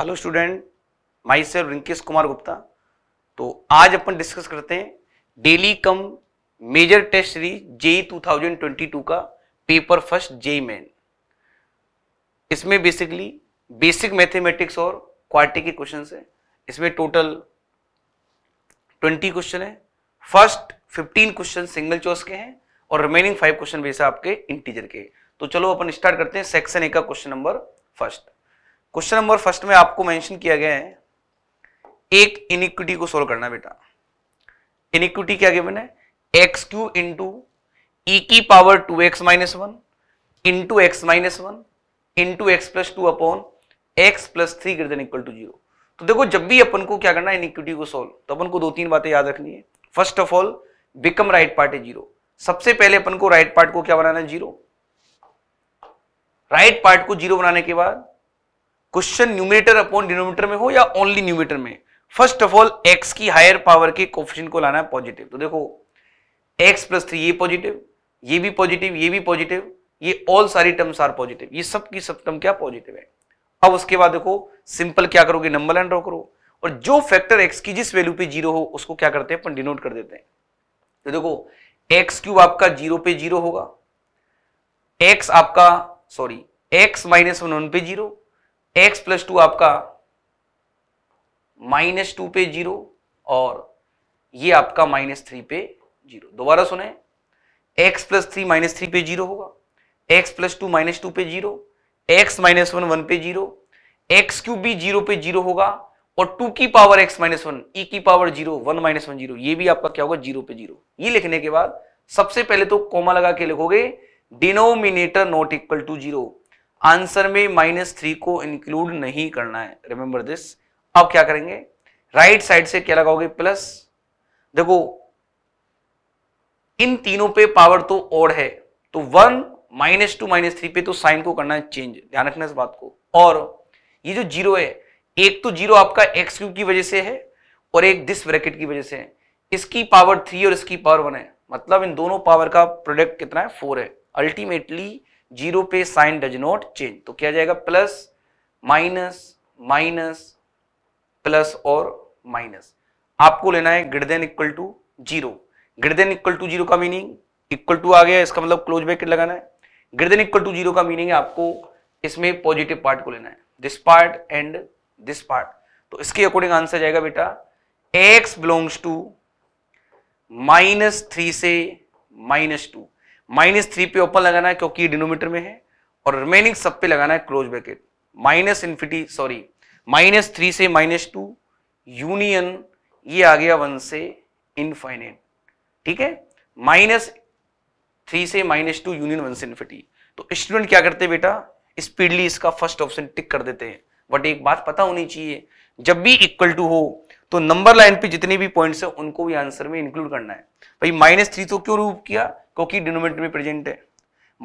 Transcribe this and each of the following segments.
Hello student myself Rinkesh Kumar Gupta तो आज अपन डिस्कस करते हैं daily cum major test series JEE 2022 का पेपर फर्स्ट जेई मेन इसमें बेसिकली बेसिक मैथमेटिक्स और क्वार्टी के क्वेश्चन है इसमें टोटल 20 क्वेश्चन है फर्स्ट 15 क्वेश्चन सिंगल चॉइस के हैं और रिमेनिंग फाइव क्वेश्चन वैसे आपके इंटीजर के तो चलो अपन स्टार्ट करते हैं सेक्शन ए का question number first question number first में आपको मेंशन किया गया है एक इनिक्विटी को सोल्व करना बेटा इनिक्विटी क्या गया एक्स क्यू इंटू ई की power two x minus one into x minus one into x plus two upon x plus three greater equal to zero तो देखो जब भी अपन को क्या करना है इनिक्विटी को सोल्व तो अपन को दो तीन बातें याद रखनी है first of all become right part है जीरो सबसे पहले अपन को राइट right पार्ट को क्या बनाना है जीरो राइट पार्ट को जीरो बनाने के बाद क्वेश्चन न्यूमिनेटर अपॉन डिनोमीटर में हो या ओनली न्यूमिनेटर में फर्स्ट ऑफ ऑल एक्स की हायर पावर के कोफिशियन को लाना है पॉजिटिव तो देखो एक्स प्लस थ्री ये पॉजिटिव ये भी पॉजिटिव ये भी पॉजिटिव ये ऑल सारी टर्म्स आर पॉजिटिव ये सब की सब टर्म क्या पॉजिटिव है अब उसके बाद देखो सिंपल क्या करोगे नंबर लाइन ड्रॉ करो और जो फैक्टर एक्स की जिस वैल्यू पे जीरो हो उसको क्या करते हैं अपन डिनोट कर देते हैं तो देखो एक्स क्यूब आपका जीरो पे जीरो होगा एक्स आपका सॉरी एक्स माइनस वन पे जीरो एक्स प्लस टू आपका माइनस टू पे जीरो और ये आपका माइनस थ्री पे जीरो दोबारा सुने x plus three minus three पे जीरो होगा x plus two minus two पे zero x minus one one पे जीरो एक्स क्यूब भी जीरो पे जीरो होगा और टू की power x minus one e की power zero one minus one zero ये भी आपका क्या होगा जीरो पे जीरो ये लिखने के बाद सबसे पहले तो कोमा लगा के लिखोगे denominator not equal to zero answer में माइनस थ्री को इंक्लूड नहीं करना है रिमेंबर दिस अब क्या करेंगे राइट right साइड से क्या लगाओगे प्लस देखो इन तीनों पे पावर तो और है तो one minus two minus three पे तो साइन को करना है चेंज ध्यान रखना इस बात को और ये जो जीरो है एक तो जीरो आपका एक्स क्यूब की वजह से है और एक दिस ब्रैकेट की वजह से है इसकी पावर थ्री और इसकी पावर वन है मतलब इन दोनों पावर का प्रोडक्ट कितना है फोर है अल्टीमेटली जीरो पे साइन डज नॉट चेंज तो क्या जाएगा प्लस माइनस माइनस प्लस और माइनस आपको लेना है greater than equal to zero greater than equal to zero का मीनिंग इक्वल टू आ गया इसका मतलब क्लोज ब्रैकेट लगाना है greater than equal to zero का मीनिंग है आपको इसमें पॉजिटिव पार्ट को लेना है this part and this part तो इसके अकॉर्डिंग आंसर जाएगा बेटा x belongs to minus three से माइनस टू माइनस थ्री पे ओपन लगाना है क्योंकि डिनोमीटर में है और रिमेनिंग सब पे लगाना है close bracket minus infinity sorry minus three से माइनस टू यूनियन ये आ गया वन से इनफाइनेट ठीक है माइनस थ्री से माइनस टू यूनियन वन से इन्फिटी तो स्टूडेंट क्या करते बेटा स्पीडली इसका फर्स्ट ऑप्शन टिक कर देते हैं बट एक बात पता होनी चाहिए जब भी इक्वल टू हो तो नंबर लाइन पे जितने भी पॉइंट्स हैं उनको भी आंसर में इंक्लूड करना है भाई माइनस थ्री तो क्यों रूप किया क्योंकि डिनोमिनेटर में प्रेजेंट है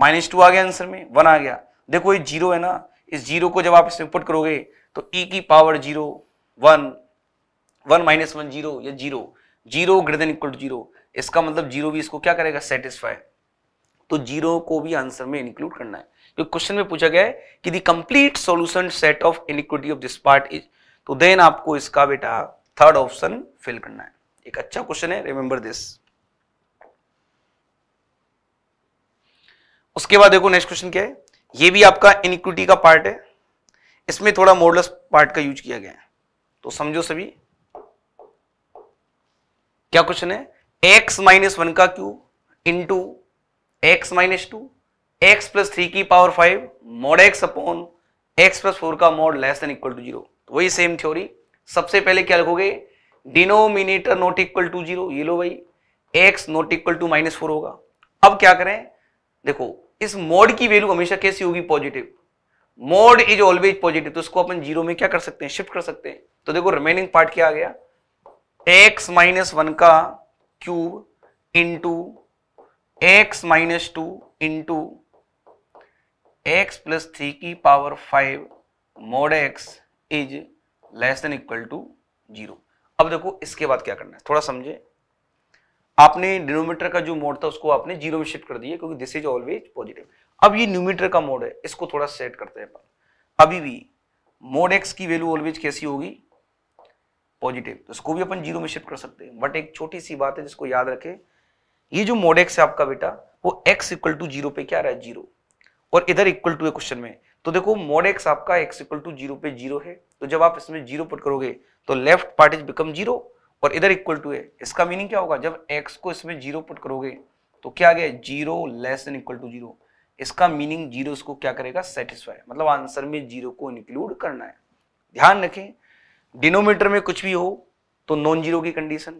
माइनस टू आ गया आंसर में वन आ गया देखो ये जीरो है ना इस जीरो को जब आप इसमें पुट करोगे तो ई e की power zero one one minus one zero या zero zero greater equal to zero इसका मतलब जीरो भी इसको क्या करेगा सेटिस्फाई तो जीरो को भी आंसर में इंक्लूड करना है क्योंकि क्वेश्चन में पूछा गया है कि the complete solution set of inequality of this part is तो देन आपको इसका बेटा थर्ड ऑप्शन फिल करना है एक अच्छा क्वेश्चन है रिमेंबर दिस उसके बाद देखो नेक्स्ट क्वेश्चन क्या है ये भी आपका इनिक्विटी का पार्ट है इसमें थोड़ा मोडलस पार्ट का यूज किया गया है तो समझो सभी क्या क्वेश्चन है x माइनस वन का cube two x minus two x plus three की power five mod x upon x plus four का mod less than equal to zero वही सेम थ्योरी सबसे पहले क्या लिखोगे denominator not equal to zero ये लो भाई x not equal to minus four होगा अब क्या करें देखो इस मोड की वैल्यू हमेशा कैसी होगी positive mod is always positive तो इसको अपन जीरो में क्या कर सकते हैं शिफ्ट कर सकते हैं तो देखो रिमेनिंग पार्ट क्या आ गया एक्स माइनस वन का cube into x minus two into x plus three की power five mod x is less than equal to zero अब देखो इसके बाद क्या करना है थोड़ा समझे आपने डिनोमीटर का जो मोड था उसको आपने जीरो में शिफ्ट कर दिया क्योंकि दिस इज ऑलवेज पॉजिटिव अब ये न्यूमीटर का मोड है इसको थोड़ा सेट करते हैं अपन अभी भी मोड एक्स की वैल्यू ऑलवेज कैसी होगी पॉजिटिव तो इसको भी अपन जीरो में शिफ्ट कर सकते हैं बट एक छोटी सी बात है जिसको याद रखें ये जो मोड एक्स है आपका बेटा वो एक्स इक्वल टू जीरो पे क्या रहा है जीरो और इधर इक्वल टू है क्वेश्चन में तो देखो मोड एक्स आपका एक्स इक्वल टू जीरो पे जीरो है तो जब आप इसमें जीरो पुट करोगे तो left part is become zero और इधर इक्वल टू है इसका मीनिंग क्या होगा जब एक्स को इसमें जीरो पुट करोगे तो क्या आ गया zero less than equal to zero इसका मीनिंग जीरो इसको क्या करेगा सेटिस्फाई मतलब आंसर में जीरो को इंक्लूड करना है ध्यान रखें डिनोमीटर में कुछ भी हो तो नॉन जीरो की कंडीशन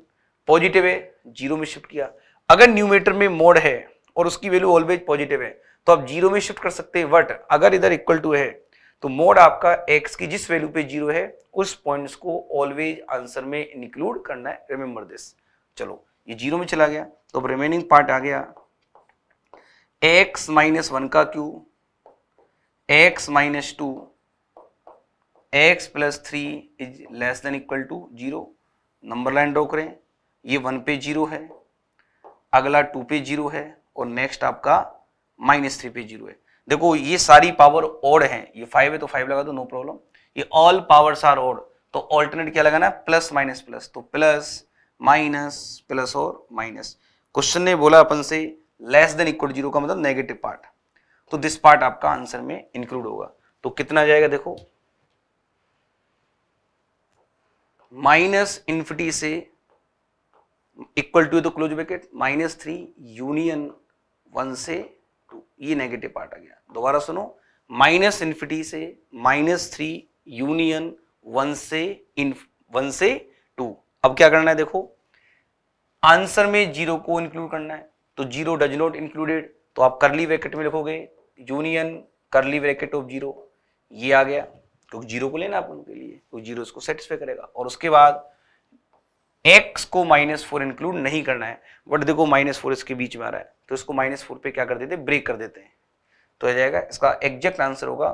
पॉजिटिव है जीरो में शिफ्ट किया अगर न्यूमीटर में मोड है और उसकी वैल्यू ऑलवेज पॉजिटिव है तो आप जीरो में शिफ्ट कर सकते हैं बट अगर इधर इक्वल टू है तो मोड आपका एक्स की जिस वैल्यू पे जीरो है उस पॉइंट्स को ऑलवेज आंसर में इंक्लूड करना है रिमेंबर दिस चलो ये जीरो में चला गया तो अब रिमेनिंग पार्ट आ गया एक्स माइनस वन का cube x minus two x plus three is less than equal to zero number line draw करें ये वन पे जीरो है अगला टू पे जीरो है और नेक्स्ट आपका माइनस थ्री पे जीरो है देखो ये सारी पावर ओड है ये फाइव है तो फाइव लगा दो नो प्रॉब्लम ये ऑल पावर्स आर ओड तो ऑल्टरनेट क्या लगाना है प्लस माइनस प्लस तो प्लस माइनस प्लस और माइनस क्वेश्चन ने बोला अपन से लेस देन इक्वल जीरो का मतलब नेगेटिव पार्ट तो दिस पार्ट आपका आंसर में इंक्लूड होगा तो कितना जाएगा देखो माइनस इन्फिटी से equal to the close bracket minus three union one से टू तो ये नेगेटिव पार्ट आ गया दोबारा सुनो माइनस इन्फिटी से माइनस थ्री यूनियन वन से इन वन से टू अब क्या करना है देखो आंसर में जीरो को इंक्लूड करना है तो जीरो डज नॉट इंक्लूडेड तो आप करली ब्रैकेट में लिखोगे यूनियन करली ब्रैकेट ऑफ जीरो ये आ गया क्योंकि जीरो तो को लेना आप उनके लिए तो जीरो इसको सेटिस्फाई करेगा और उसके बाद एक्स को माइनस फोर इंक्लूड नहीं करना है बट देखो माइनस फोर इसके बीच में आ रहा है तो इसको माइनस फोर पे क्या कर देते हैं ब्रेक कर देते हैं तो आ जाएगा इसका एग्जैक्ट आंसर होगा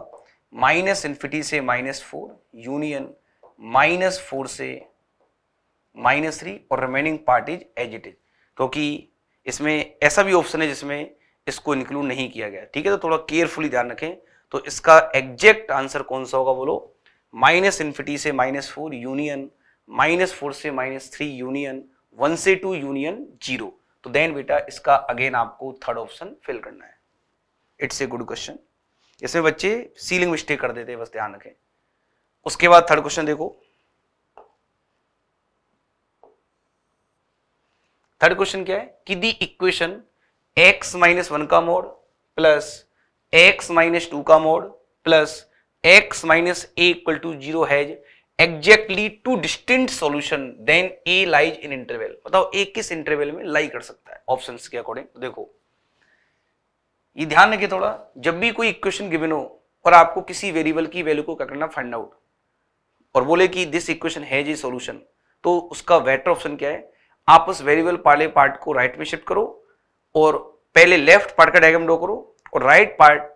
माइनस इन्फिटी से minus four union minus four से माइनस थ्री और remaining part is as it is क्योंकि इसमें ऐसा भी ऑप्शन है जिसमें इसको इंक्लूड नहीं किया गया ठीक है तो थोड़ा केयरफुली ध्यान रखें तो इसका एग्जैक्ट आंसर कौन सा होगा बोलो माइनस इन्फिटी से minus four union minus four से माइनस थ्री यूनियन वन से टू यूनियन जीरो तो देन बेटा इसका अगेन आपको थर्ड ऑप्शन फिल करना है इट्स ए गुड क्वेश्चन इसमें बच्चे सीलिंग मिस्टेक कर देते हैं बस ध्यान रखें उसके बाद थर्ड क्वेश्चन देखो थर्ड क्वेश्चन क्या है कि the equation x minus one का mod plus x minus two का mod plus x minus A equal to zero has exactly two distinct solution then a lies in interval बताओ a किस interval में लाई कर सकता है ऑप्शन के according तो देखो ये ध्यान रखिए थोड़ा जब भी कोई इक्वेशन गिवन हो और आपको किसी वेरिएबल की वैल्यू को क्या करना फाइंड आउट और बोले कि दिस इक्वेशन है जी सोल्यूशन तो उसका बेटर ऑप्शन क्या है आप उस वेरिएबल पाले पार्ट को राइट में शिफ्ट करो और पहले लेफ्ट पार्ट का डायग्राम ड्रॉ करो और राइट पार्ट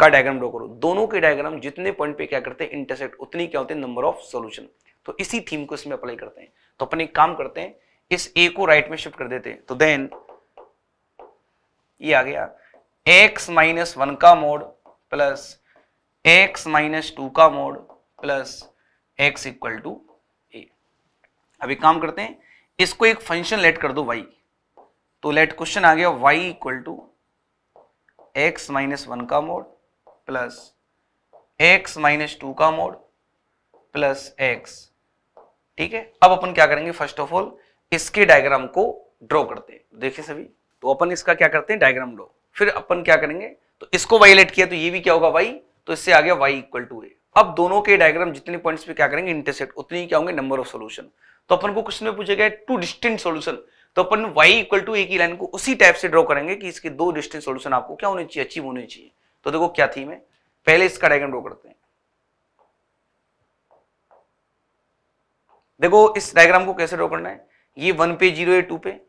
का डायग्राम ड्रॉ करो दोनों के डायग्राम जितने पॉइंट पे क्या करते हैं इंटरसेक्ट उतनी क्या होते हैं नंबर ऑफ सोल्यूशन तो इसी थीम को इसमें अप्लाई करते हैं तो अपने काम करते हैं इस ए को राइट में शिफ्ट कर देते हैं तो देन ये आ गया एक्स माइनस वन का mod plus x minus two का mod plus x equal to a अभी काम करते हैं इसको एक फंक्शन लेट कर दो वाई तो लेट क्वेश्चन आ गया y equal to x minus one का mod plus x minus two का मोड प्लस एक्स ठीक है अब अपन क्या करेंगे फर्स्ट ऑफ ऑल इसके डायग्राम को ड्रॉ करते हैं देखिए सभी तो अपन इसका क्या करते हैं डायग्राम ड्रॉ फिर अपन क्या करेंगे तो इसको वाइलेट किया तो ये भी क्या होगा वाई तो इससे आ गया वाई इक्वल टू ए अब दोनों के डायग्राम जितने पॉइंट्स पे क्या करेंगे इंटरसेक्ट उतने ही क्या होंगे नंबर ऑफ सोल्यूशन तो अपन को क्वेश्चन में पूछा गया टू डिस्टेंट सोल्यूशन तो अपन वाई इक्वल टू ए की लाइन को उसी टाइप से ड्रॉ करेंगे कि इसके दो डिस्टेंट सोल्यूशन आपको क्या होने चाहिए अचीव होने चाहिए तो देखो क्या थीम है पहले इसका डायग्राम ड्रो करते हैं देखो इस डायग्राम को कैसे ड्रो करना है ये वन पे जीरो है टू पे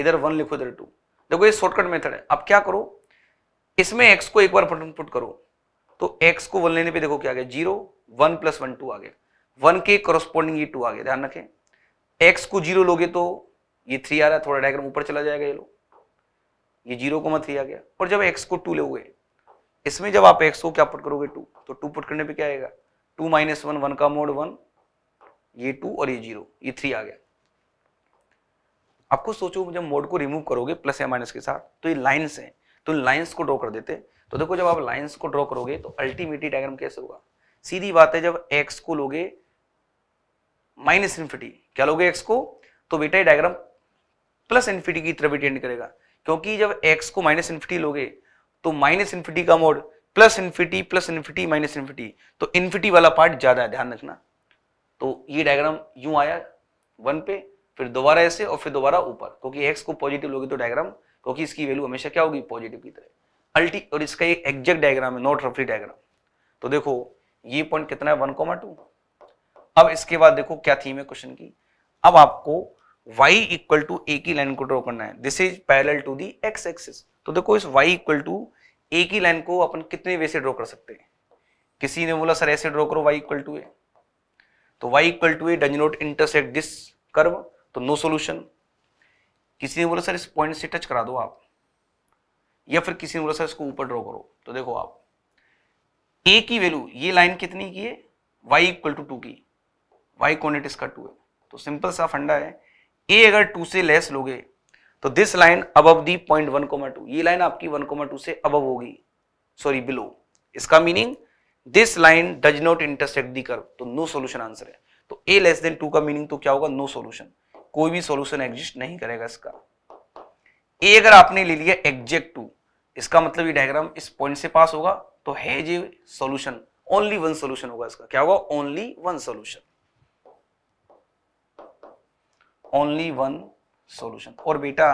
इधर वन लिखो इधर टू देखो ये शॉर्टकट मेथड है अब क्या करो इसमें एक्स को एक बार फटन पुट करो तो एक्स को वन लेने पे देखो क्या आ गया zero one plus one two आ गया वन के कॉरस्पॉन्डिंग ये टू आ गया ध्यान रखें एक्स को जीरो लोगे तो ये थ्री आ रहा है थोड़ा डायग्राम ऊपर चला जाएगा ये लो ये जीरो को मैं थ्री आ गया और जब एक्स को टू लोगे इसमें जब आप एक्स को क्या पुट करोगे टू तो टू पुट करने पे क्या आएगा टू माइनस वन वन का मोड वन ये टू और ये जीरो ये थ्री आ गया आपको सोचो जब मोड को रिमूव करोगे प्लस या माइनस के साथ तो ये लाइन्स हैं तो लाइन्स को ड्रॉ कर देते तो देखो जब आप लाइन्स को ड्रॉ करोगे तो अल्टीमेटली डायग्राम कैसे होगा सीधी बात है जब एक्स को लोगे माइनस इन्फिटी क्या लोगे एक्स को तो बेटा ये डायग्राम प्लस इन्फिटी की तरफ भी टेंड करेगा क्योंकि जब एक्स को माइनस इन्फिटी लोगे तो माइनस इन्फिटी का mod plus infinity plus infinity minus infinity तो इन्फिटी वाला पार्ट ज्यादा है ध्यान रखना तो ये डायग्राम यूं आया वन पे फिर दोबारा ऐसे और फिर दोबारा ऊपर क्योंकि एक्स को पॉजिटिव लोगे तो डायग्राम क्योंकि इसकी वैल्यू हमेशा क्या होगी पॉजिटिव की तरह अल्टी और इसका एक एग्जैक्ट डायग्राम है नॉट रफली डायग्राम तो देखो ये पॉइंट कितना है वन कोमा टू अब इसके बाद देखो क्या थीम है क्वेश्चन की अब आपको y इक्वल टू ए की लाइन को ड्रॉ करना है this is parallel to the x axis तो देखो इस y इक्वल टू एक ही लाइन को अपन कितने वे से ड्रॉ कर सकते हैं किसी ने बोला सर ऐसे ड्रॉ करो वाई इक्वल टू ए तो y equal to a does not intersect this curve तो नो सोल्यूशन किसी ने बोला सर इस पॉइंट से टच करा दो आप या फिर किसी ने बोला सर इसको ऊपर ड्रॉ करो तो देखो आप ए की वैल्यू ये लाइन कितनी की है वाई इक्वल टू टू की वाई कोऑर्डिनेट इसका टू है तो सिंपल तो सा फंडा है ए अगर टू से लेस लोगे तो दिस लाइन अब the point one comma two ये लाइन आपकी वन कोमा टू से अब होगी सॉरी बिलो इसका meaning this line does not intersect the curve तो नो सोल्यूशन आंसर है तो ए लेस देन टू का मीनिंग तो क्या होगा नो सोल्यूशन कोई भी सोल्यूशन एग्जिस्ट नहीं करेगा इसका ए अगर आपने ले लिया एग्जेक्ट टू इसका मतलब ये डायग्राम इस पॉइंट से पास होगा तो है a solution only one solution होगा इसका क्या होगा only one solution only one solution और बेटा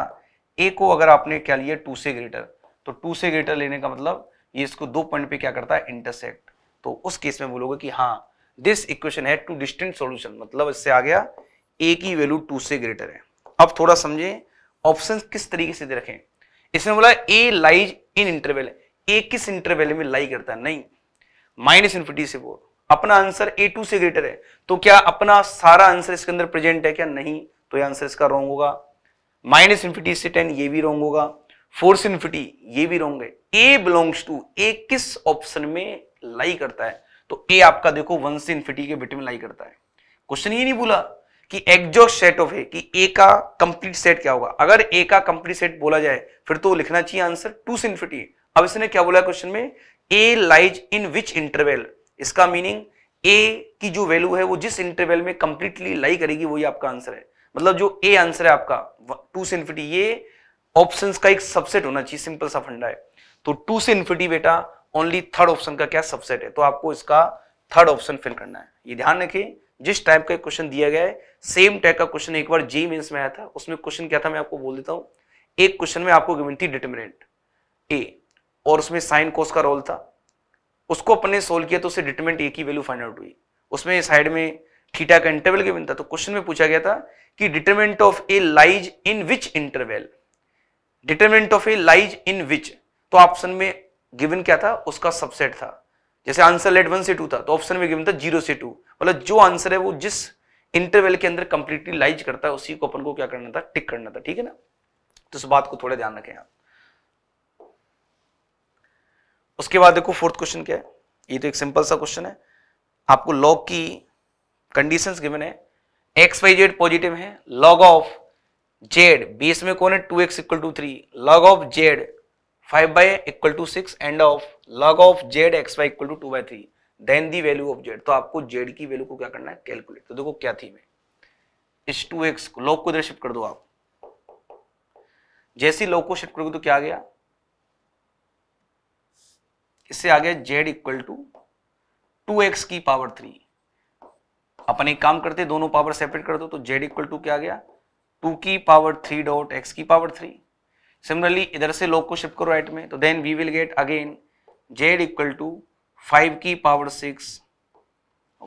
ए को अगर आपने क्या लिया टू से ग्रेटर तो टू से ग्रेटर लेने का मतलब ये इसको दो पॉइंट पे क्या करता है इंटरसेक्ट तो उस केस में बोलोगे कि हाँ दिस इक्वेशन है टू डिस्टेंट सोल्यूशन मतलब इससे आ गया ए की वैल्यू टू से ग्रेटर है अब थोड़ा समझे ऑप्शन किस तरीके से दे रखे इसमें बोला ए लाइज इन इंटरवेल ए किस इंटरवेल में लाई करता है नहीं माइनस इन्फिटी से वो अपना आंसर ए टू से ग्रेटर है तो क्या अपना सारा आंसर इसके अंदर प्रेजेंट है क्या नहीं तो ये आंसर इसका रॉन्ग होगा माइनस इन्फिटी से टेन ये भी रॉन्ग होगा फोर्स इन्फिटी ये भी रॉन्ग है ए बिलोंग्स टू ए किस ऑप्शन में लाई करता है तो ए आपका देखो वन से इन्फिटी के बिट में लाई करता है क्वेश्चन ये नहीं बोला कि एग्जॉस्ट सेट ऑफ ए कि ए का कंप्लीट सेट क्या होगा अगर ए का कंप्लीट सेट बोला जाए फिर तो लिखना चाहिए आंसर टू से इन्फिटी अब इसने क्या बोला क्वेश्चन में a lies in which interval इसका मीनिंग ए की जो वैल्यू है वो जिस इंटरवेल में कंप्लीटली लाई करेगी वही आपका आंसर है मतलब जो ए आंसर है आपका टू से इन्फिटी ये ऑप्शंस का एक सबसेट होना चाहिए सिंपल सा फंडा है तो टू से इन्फिटी बेटा ओनली थर्ड ऑप्शन का क्या सबसेट है तो आपको इसका थर्ड ऑप्शन फिल करना है ये ध्यान रखिए जिस टाइप का क्वेश्चन दिया गया है सेम टाइप का क्वेश्चन एक बार जी मीन में आया था उसमें क्वेश्चन क्या था मैं आपको बोल देता हूँ एक क्वेश्चन में आपको गिवन थी डिटर्मिनेंट ए और उसमें साइन कोस का रोल था उसको अपने सोल्व किया तो उसे डिटर्मिनेंट ए की वैल्यू फाइंड आउट हुई उसमें साइड में थीटा का इंटरवल गिवन था तो क्वेश्चन में पूछा गया था कि determinant of a lies in which interval determinant of a lies in which तो ऑप्शन में गिवन क्या था उसका सबसेट था जैसे आंसर लेट वन से टू था तो ऑप्शन में गिवन था जीरो से टू मतलब जो आंसर है वो जिस इंटरवेल के अंदर कंप्लीटली लाइज करता है उसी को अपन को क्या करना था टिक करना था ठीक है ना तो इस बात को थोड़ा ध्यान रखें आप उसके बाद देखो फोर्थ क्वेश्चन क्या है ये तो एक सिंपल सा क्वेश्चन है आपको लॉग की कंडीशंस गिवन है एक्स वाई जेड पॉजिटिव है लॉग ऑफ जेड बीस में कौन है two x equal to three log of z five by equal to six and of log of z x y equal to two by three then the value of z तो आपको Z की value को क्या करना है calculate तो देखो क्या थी मैं इस टू एक्स को लॉग को इधर शिफ्ट कर दो आप जैसी लॉग को शिफ्ट करोगे तो क्या आ गया इससे आ गया z equal to two x की पावर थ्री अपन एक काम करते दोनों पावर सेपरेट कर दो तो जेड इक्वल टू क्या आ गया टू की पावर थ्री डॉट एक्स की पावर थ्री सिमिलरली इधर से लोग को शिफ्ट करो राइट में तो then we will get again z equal to five की पावर सिक्स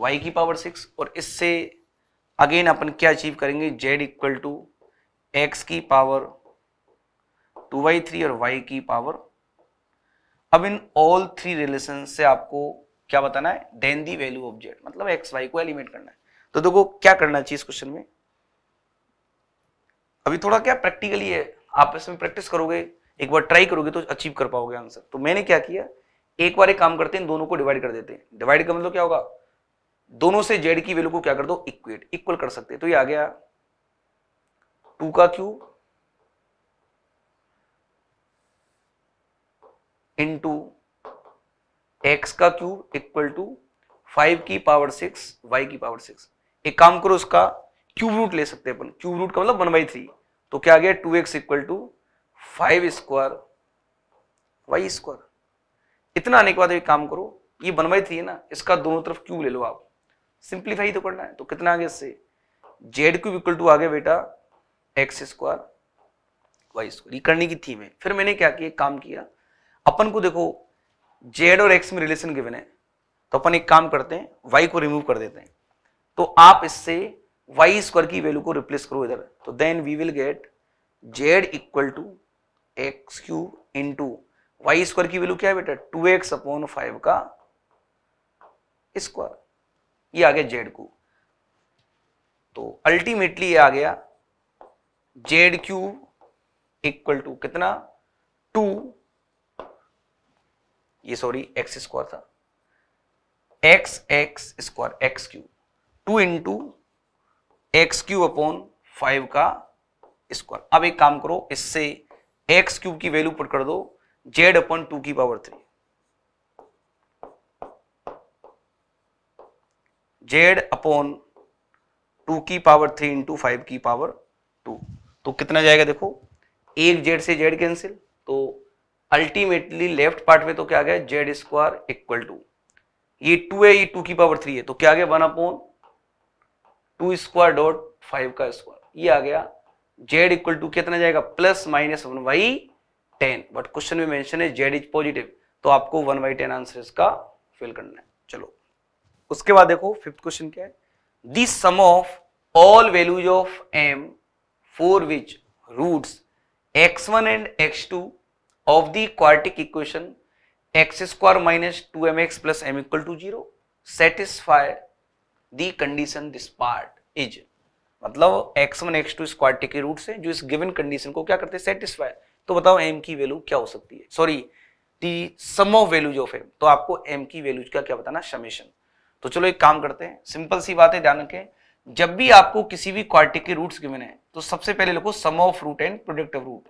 वाई की पावर सिक्स और इससे अगेन अपन क्या अचीव करेंगे जेड इक्वल टू एक्स की पावर टू वाई थ्री और वाई की पावर अब इन ऑल थ्री रिलेशन से आपको क्या बताना है देन दी वैल्यू ऑब्जेक्ट मतलब एक्स वाई को एलिमेंट करना है तो देखो क्या करना चाहिए इस क्वेश्चन में अभी थोड़ा क्या प्रैक्टिकली है आप इसमें प्रैक्टिस करोगे एक बार ट्राई करोगे तो अचीव कर पाओगे आंसर तो मैंने क्या किया एक बार एक काम करते हैं दोनों को डिवाइड कर देते हैं डिवाइड का मतलब क्या होगा दोनों से जेड की वैल्यू को क्या कर दो इक्वेट इक्वल कर सकते तो ये आ गया टू का क्यू इन टू एक्स का क्यूब इक्वल टू फाइव की पावर सिक्स वाई की पावर सिक्स एक काम करो उसका क्यूब रूट ले सकते हैं अपन क्यूब रूट का मतलब वन बाई थ्री तो क्या आ गया two x equal to five square y square इतना आने के बाद एक काम करो ये वन बाई थ्री है ना इसका दोनों तरफ क्यूब ले लो आप सिंप्लीफाई तो करना है तो कितना आ गया इससे जेड क्यूब इक्वल टू आ गया बेटा एक्स स्क्वायर वाई स्क्वायर ये करने की थीम है फिर मैंने क्या किया काम किया अपन को देखो जेड और एक्स में रिलेशन गिवन है तो अपन एक काम करते हैं वाई को रिमूव कर देते हैं तो आप इससे वाई स्क्वायर की वैल्यू को रिप्लेस करो इधर तो then we will get z equal to x cube into y square की वैल्यू क्या है बेटा टू एक्स अपॉन फाइव का स्क्वायर ये आ गया जेड को तो अल्टीमेटली ये आ गया जेड क्यूब इक्वल टू कितना टू ये सॉरी एक्स स्क्वायर था x x square x cube two into x cube upon five का स्क्वायर अब एक काम करो इससे एक्स क्यूब की वैल्यू पुट कर दो जेड अपॉन टू की power three Z upon two की पावर थ्री इंटू फाइव की पावर टू तो कितना जाएगा देखो एक जेड से जेड कैंसिल तो अल्टीमेटली लेफ्ट पार्ट में तो क्या गया जेड स्क्वायर इक्वल टू ये टू है ये टू की पावर थ्री है तो क्या गया one upon two square dot five का स्क्वायर ये आ गया जेड इक्वल टू कितना जाएगा plus minus one by ten but question में मेंशन है जेड इज पॉजिटिव तो आपको वन बाई टेन आंसर इसका फिल करना है चलो उसके बाद देखो फिफ्थ क्वेश्चन क्या है the sum of all values of m for which roots x one and x two of the quartic equation x square minus 2mx plus m equal to 0 satisfy the condition this part is मतलब x1 x2 इस quartic के root से जो इस given condition को क्या करते हैं सेटिस्फाई तो बताओ m की वैल्यू क्या हो सकती है sorry the sum of values of m तो आपको m की वैल्यूज का क्या बताना समेशन तो चलो एक काम करते हैं सिंपल सी बात है ध्यान रखें जब भी आपको किसी भी क्वार्टिक के रूट्स गिवन है तो सबसे पहले लिखो sum of root and product of root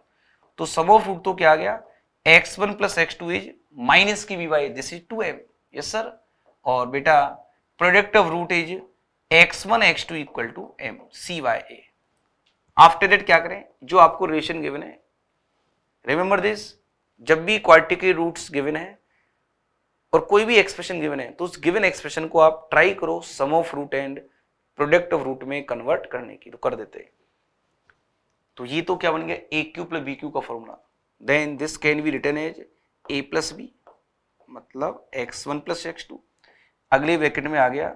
तो सम ऑफ रूट तो क्या आ गया x one plus x two is minus की b by this is two m yes sir और बेटा product of root is x one x two equal to m c by a after that क्या करें जो आपको relation given है remember this जब भी क्वार्टिकली रूट्स गिवन है और कोई भी एक्सप्रेशन गिवन है तो उस गिवन एक्सप्रेशन को आप ट्राई करो sum of root and product of root में कन्वर्ट करने की तो कर देते हैं तो ये तो क्या बन गया a Q plus B Q का formula then this can be written as a plus b मतलब x one plus x two अगले ब्रैकेट में आ गया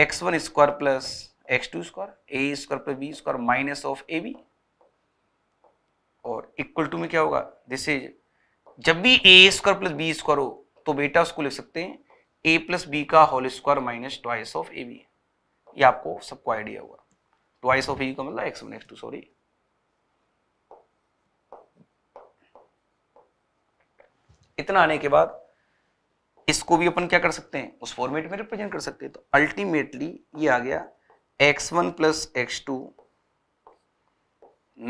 x one square plus x two square a square plus b square minus of a b और equal to में क्या होगा this is जब भी a square plus b square हो तो बेटा उसको लिख सकते हैं ए प्लस बी का whole square minus twice of a b ये आपको सबको आइडिया होगा ट्वाइस ऑफ ए बी का मतलब x one x two sorry इतना आने के बाद इसको भी अपन क्या कर सकते हैं उस फॉर्मेट में रिप्रेजेंट कर सकते हैं तो अल्टीमेटली ये आ गया x one plus x two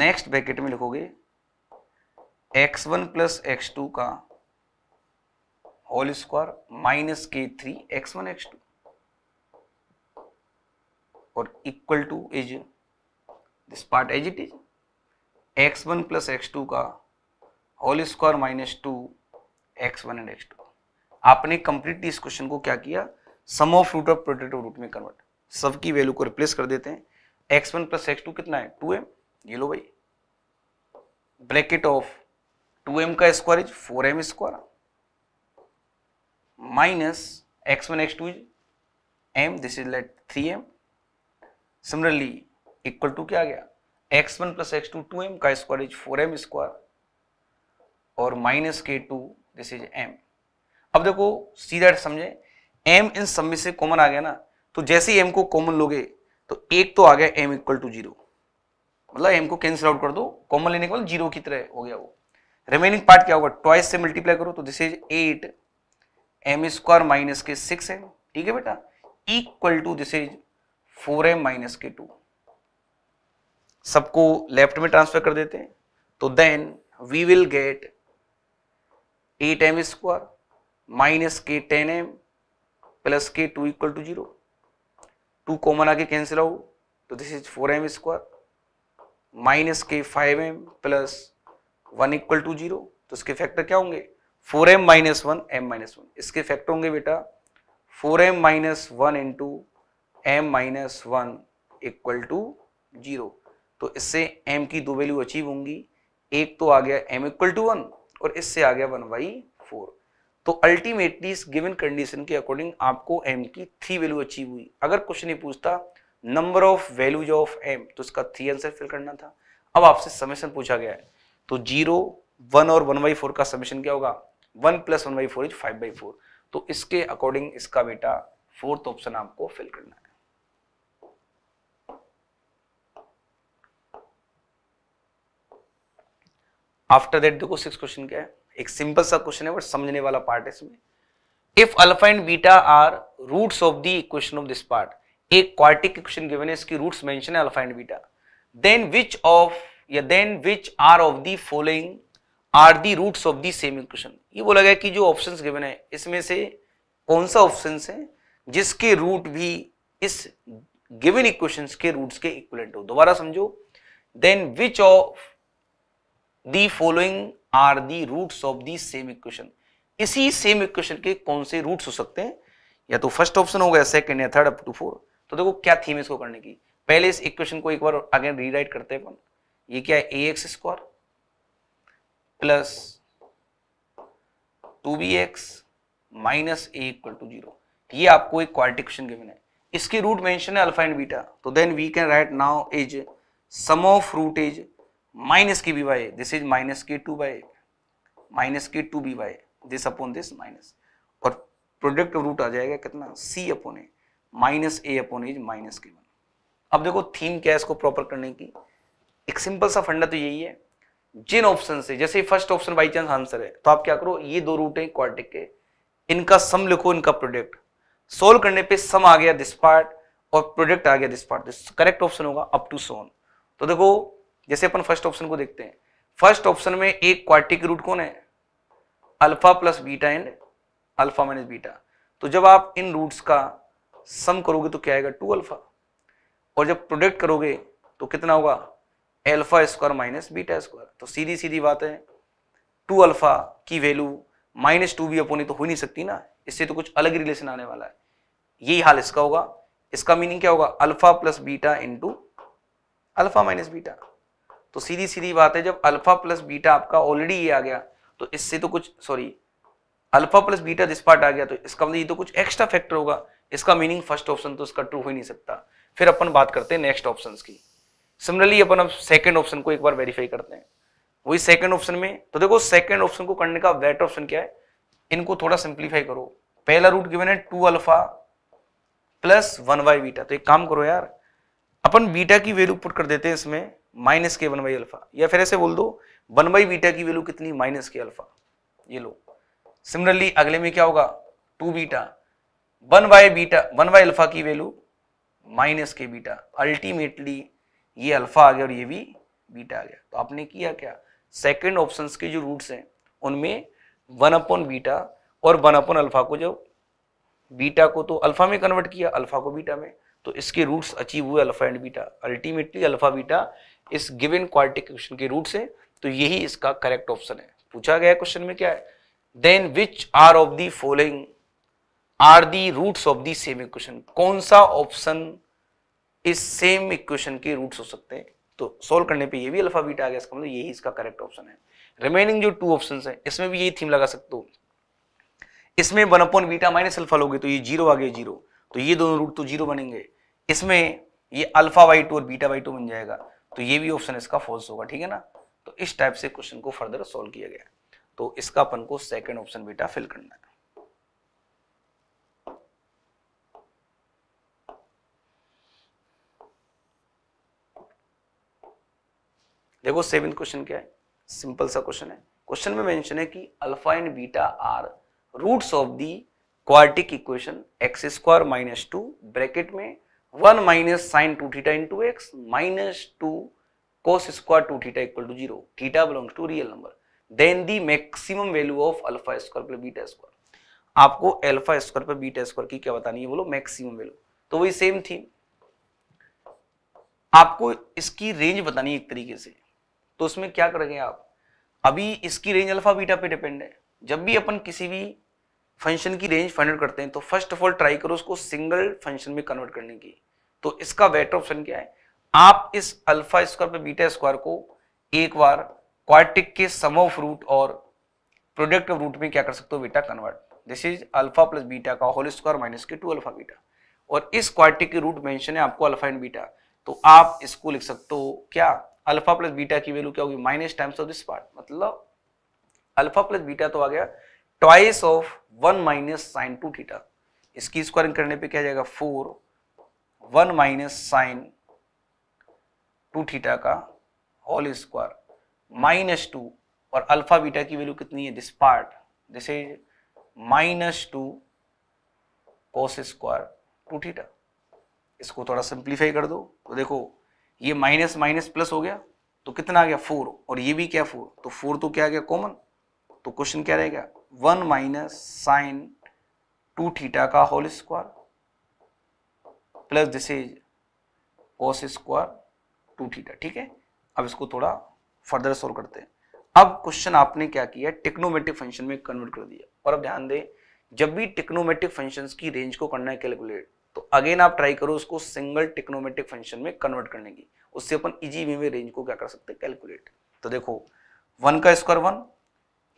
next bracket में लिखोगे x one plus x two का होल स्क्वायर माइनस के three x one x two और equal to is this part as it is x one plus x two का whole square minus two x one and x two आपने completely इस question को क्या किया sum of root of प्रोटेटिव root में convert सब की वैल्यू को रिप्लेस कर देते हैं x one plus x two कितना है टू एम ये लो भाई ब्रैकेट ऑफ टू एम का square is four m square minus x one x two is M this is let three m similarly equal to क्या आ गया x one plus x two two m का square is four m square और minus के two this is m अब देखो सीधा समझे एम इन सब में से कॉमन आ गया ना तो जैसे ही एम को कॉमन लोगे तो एक तो आ गया एम इक्वल टू जीरो मतलब एम को कैंसिल आउट कर दो कॉमन लेने के बाद जीरो की तरह हो गया वो रिमेनिंग पार्ट क्या होगा ट्वाइस से मल्टीप्लाई करो तो this is eight m square minus के सिक्स एम ठीक है बेटा equal to this is four m minus के टू सबको लेफ्ट में ट्रांसफर कर देते हैं तो then we will get eight m square minus के टेन एम प्लस के two equal to zero two common आके कैंसिल आओ तो this is four m square minus के five m plus one equal to zero तो इसके factor क्या होंगे four m minus one m minus one इसके फैक्टर होंगे बेटा four m minus one into m minus one equal to zero तो इससे m की दो वैल्यू अचीव होंगी एक तो आ गया m इक्वल टू वन और इससे आ गया वन बाई फोर तो अल्टीमेटली इस गिवन कंडीशन के अकॉर्डिंग आपको एम की थ्री वैल्यू अचीव हुई अगर कुछ नहीं पूछता number of values of m तो इसका थ्री आंसर फिल करना था अब आपसे समेशन पूछा गया है तो जीरो वन और वन बाई फोर का समेशन क्या होगा one plus one by four is five by four तो इसके अकॉर्डिंग इसका बेटा फोर्थ ऑप्शन आपको फिल करना है आफ्टर दैट देखो सिक्स क्वेश्चन क्या है एक सिंपल सा क्वेश्चन है बट समझने वाला पार्ट है इसमें if alpha and beta are roots of the equation of this part एक क्वार्टिक इक्वेशन गिवन है इसकी रूट्स मेंशन है alpha and beta then which of या then which are of the following are the roots of the same equation ये बोला गया कि जो ऑप्शंस गिवन है इसमें से कौन सा ऑप्शन है जिसके रूट भी इस गिवन इक्वेशंस के रूट्स के इक्विवेलेंट हो दोबारा समझो then which of the following are the roots of the same equation इसी सेम इक्वेशन के कौन से रूट्स हो सकते हैं या तो फर्स्ट ऑप्शन हो गया सेकंड या थर्ड अप टू फोर तो देखो क्या थीम इसको करने की पहले इस इक्वेशन को एक बार अगेन रीराइट करते हैं ये क्या है a x square plus two b x minus A equal to zero ये आपको एक क्वालिटी क्वेश्चन गिवन है इसके रूट मेंशन है अल्फा एंड बीटा तो then we can write now is sum of root is minus की b by this is minus के two 2 minus के two b 2 this by this minus और product of root आ जाएगा कितना c upon A minus A upon is minus के one अब देखो थीम क्या है इसको प्रॉपर करने की एक सिंपल सा फंडा तो यही है जिन ऑप्शन से जैसे first option by chance answer है तो आप क्या करो ये दो रूट हैं क्वार्टिक के इनका सम लिखो इनका प्रोडक्ट सोल्व करने पे सम आ गया दिस पार्ट और प्रोडक्ट आ गया this part this correct option होगा अप टू सोन तो देखो जैसे अपन फर्स्ट ऑप्शन को देखते हैं फर्स्ट ऑप्शन में एक क्वार्टिक रूट कौन है alpha plus beta and alpha minus beta तो जब आप इन रूट्स का सम करोगे तो क्या आएगा टू अल्फा और जब प्रोडक्ट करोगे तो कितना होगा alpha square minus beta square तो सीधी सीधी बात है टू अल्फा की वैल्यू माइनस टू भी अपोनी तो हो नहीं सकती ना इससे तो कुछ अलग रिलेशन आने वाला है यही हाल इसका होगा इसका मीनिंग क्या होगा alpha plus beta into alpha minus beta तो सीधी सीधी बात है जब अल्फा प्लस बीटा आपका ऑलरेडी ये आ गया तो इससे तो कुछ sorry alpha plus beta this part आ गया तो इसका मतलब ये तो कुछ एक्स्ट्रा फैक्टर होगा इसका मीनिंग फर्स्ट ऑप्शन तो इसका ट्रू हो ही नहीं सकता फिर अपन बात करते हैं नेक्स्ट ऑप्शन की सिमिलरली अपन अब सेकेंड ऑप्शन को एक बार वेरीफाई करते हैं वही सेकेंड ऑप्शन में तो देखो सेकेंड ऑप्शन को करने का बेटर ऑप्शन क्या है इनको थोड़ा सिंप्लीफाई करो पहला रूट गिवन है two alpha plus one by beta तो एक काम करो यार अपन बीटा की वैल्यू पुट कर देते हैं इसमें माइनस के वन बाई अल्फा या फिर ऐसे बोल दो वन बाई बीटा की वैल्यू कितनी माइनस के अल्फा ये लो सिमिलरली अगले में क्या होगा two beta one by beta one by alpha की वैल्यू माइनस के बीटा अल्टीमेटली ये अल्फा आ गया और ये भी बीटा आ गया तो आपने किया क्या सेकेंड ऑप्शन के जो रूट्स हैं उनमें वन अपॉन बीटा और वन अपॉन अल्फा को जो बीटा को तो अल्फा में कन्वर्ट किया अल्फा को बीटा में तो इसके रूट्स अचीव हुए alpha and beta ultimately alpha beta इस गिवन क्वालिटी क्वेश्चन के रूट से तो यही इसका करेक्ट ऑप्शन है पूछा गया क्वेश्चन में क्या है then which are of the following are the roots of the same equation कौन सा ऑप्शन इस सेम इक्वेशन के रूट्स हो सकते हैं तो सोल्व करने पे ये भी अल्फा बीटा आ गया इसका मतलब यही इसका करेक्ट ऑप्शन है रिमेनिंग जो टू ऑप्शन है इसमें भी यही थीम लगा सकते हो इसमें one upon beta minus alpha लोगे तो ये जीरो आ गया जीरो तो ये दोनों रूट तो जीरो बनेंगे इसमें ये अल्फा वाई टू और बीटा वाई टू बन जाएगा तो ये भी ऑप्शन इसका फॉल्स होगा ठीक है ना तो इस टाइप से क्वेश्चन को फर्दर सॉल्व किया गया तो इसका अपन को सेकेंड ऑप्शन बेटा फिल करना है देखो सेवन क्वेश्चन क्या है सिंपल सा क्वेश्चन है क्वेश्चन में मेंशन है कि alpha and beta are roots of the quartic equation x square minus two bracket में one minus sine two theta into x minus two cos square two theta equal to zero theta belongs to real number then the maximum value of alpha square plus beta square आपको alpha square पर beta square की क्या बतानी है बोलो maximum value तो वही same थी आपको इसकी रेंज बतानी है एक तरीके से तो उसमें क्या करेंगे आप अभी इसकी रेंज अल्फा बीटा पे डिपेंड है जब भी अपन किसी भी फंक्शन की रेंज फाइंड आउट करते हैं तो फर्स्ट ऑफ ऑल ट्राई करो उसको सिंगल फंक्शन में कन्वर्ट करने की तो इसका बेटर ऑप्शन क्या है आप इस अल्फा स्क्वायर पर बीटा स्क्वायर को एक बार क्वार्टिक के सम ऑफ रूट और प्रोडक्ट ऑफ रूट में क्या कर सकते हो बीटा convert this is alpha plus beta का होल स्क्वायर माइनस के टू अल्फा बीटा और इस क्वार्टिक के रूट मेंशन है आपको अल्फा एंड बीटा तो आप इसको लिख सकते हो क्या अल्फा प्लस बीटा की वैल्यू क्या होगी minus times of this part मतलब अल्फा प्लस बीटा तो आ गया twice of one minus sine two theta इसकी स्क्वायरिंग करने पे क्या जाएगा four one minus sine two theta का होल स्क्वायर माइनस टू और अल्फा बीटा की वैल्यू कितनी है this part this is minus two cos square two theta इसको थोड़ा सिंप्लीफाई कर दो तो देखो ये माइनस माइनस प्लस हो गया तो कितना आ गया फोर और ये भी क्या फोर तो फोर तो क्या आ गया कॉमन तो क्वेश्चन क्या रहेगा one minus sine two theta का whole square plus this is cos square two theta ठीक है अब इसको थोड़ा फर्दर सोल्व करते हैं अब क्वेश्चन आपने क्या किया टिक्नोमेट्रिक फंक्शन में कन्वर्ट कर दिया और अब ध्यान दें जब भी टिक्नोमेट्रिक फंक्शन की रेंज को करना है कैलकुलेट तो अगेन आप ट्राई करो उसको सिंगल टिक्नोमेट्रिक फंक्शन में कन्वर्ट करने की उससे अपन इजी वे में रेंज को क्या कर सकते हैं कैलकुलेट तो देखो वन का स्क्वायर वन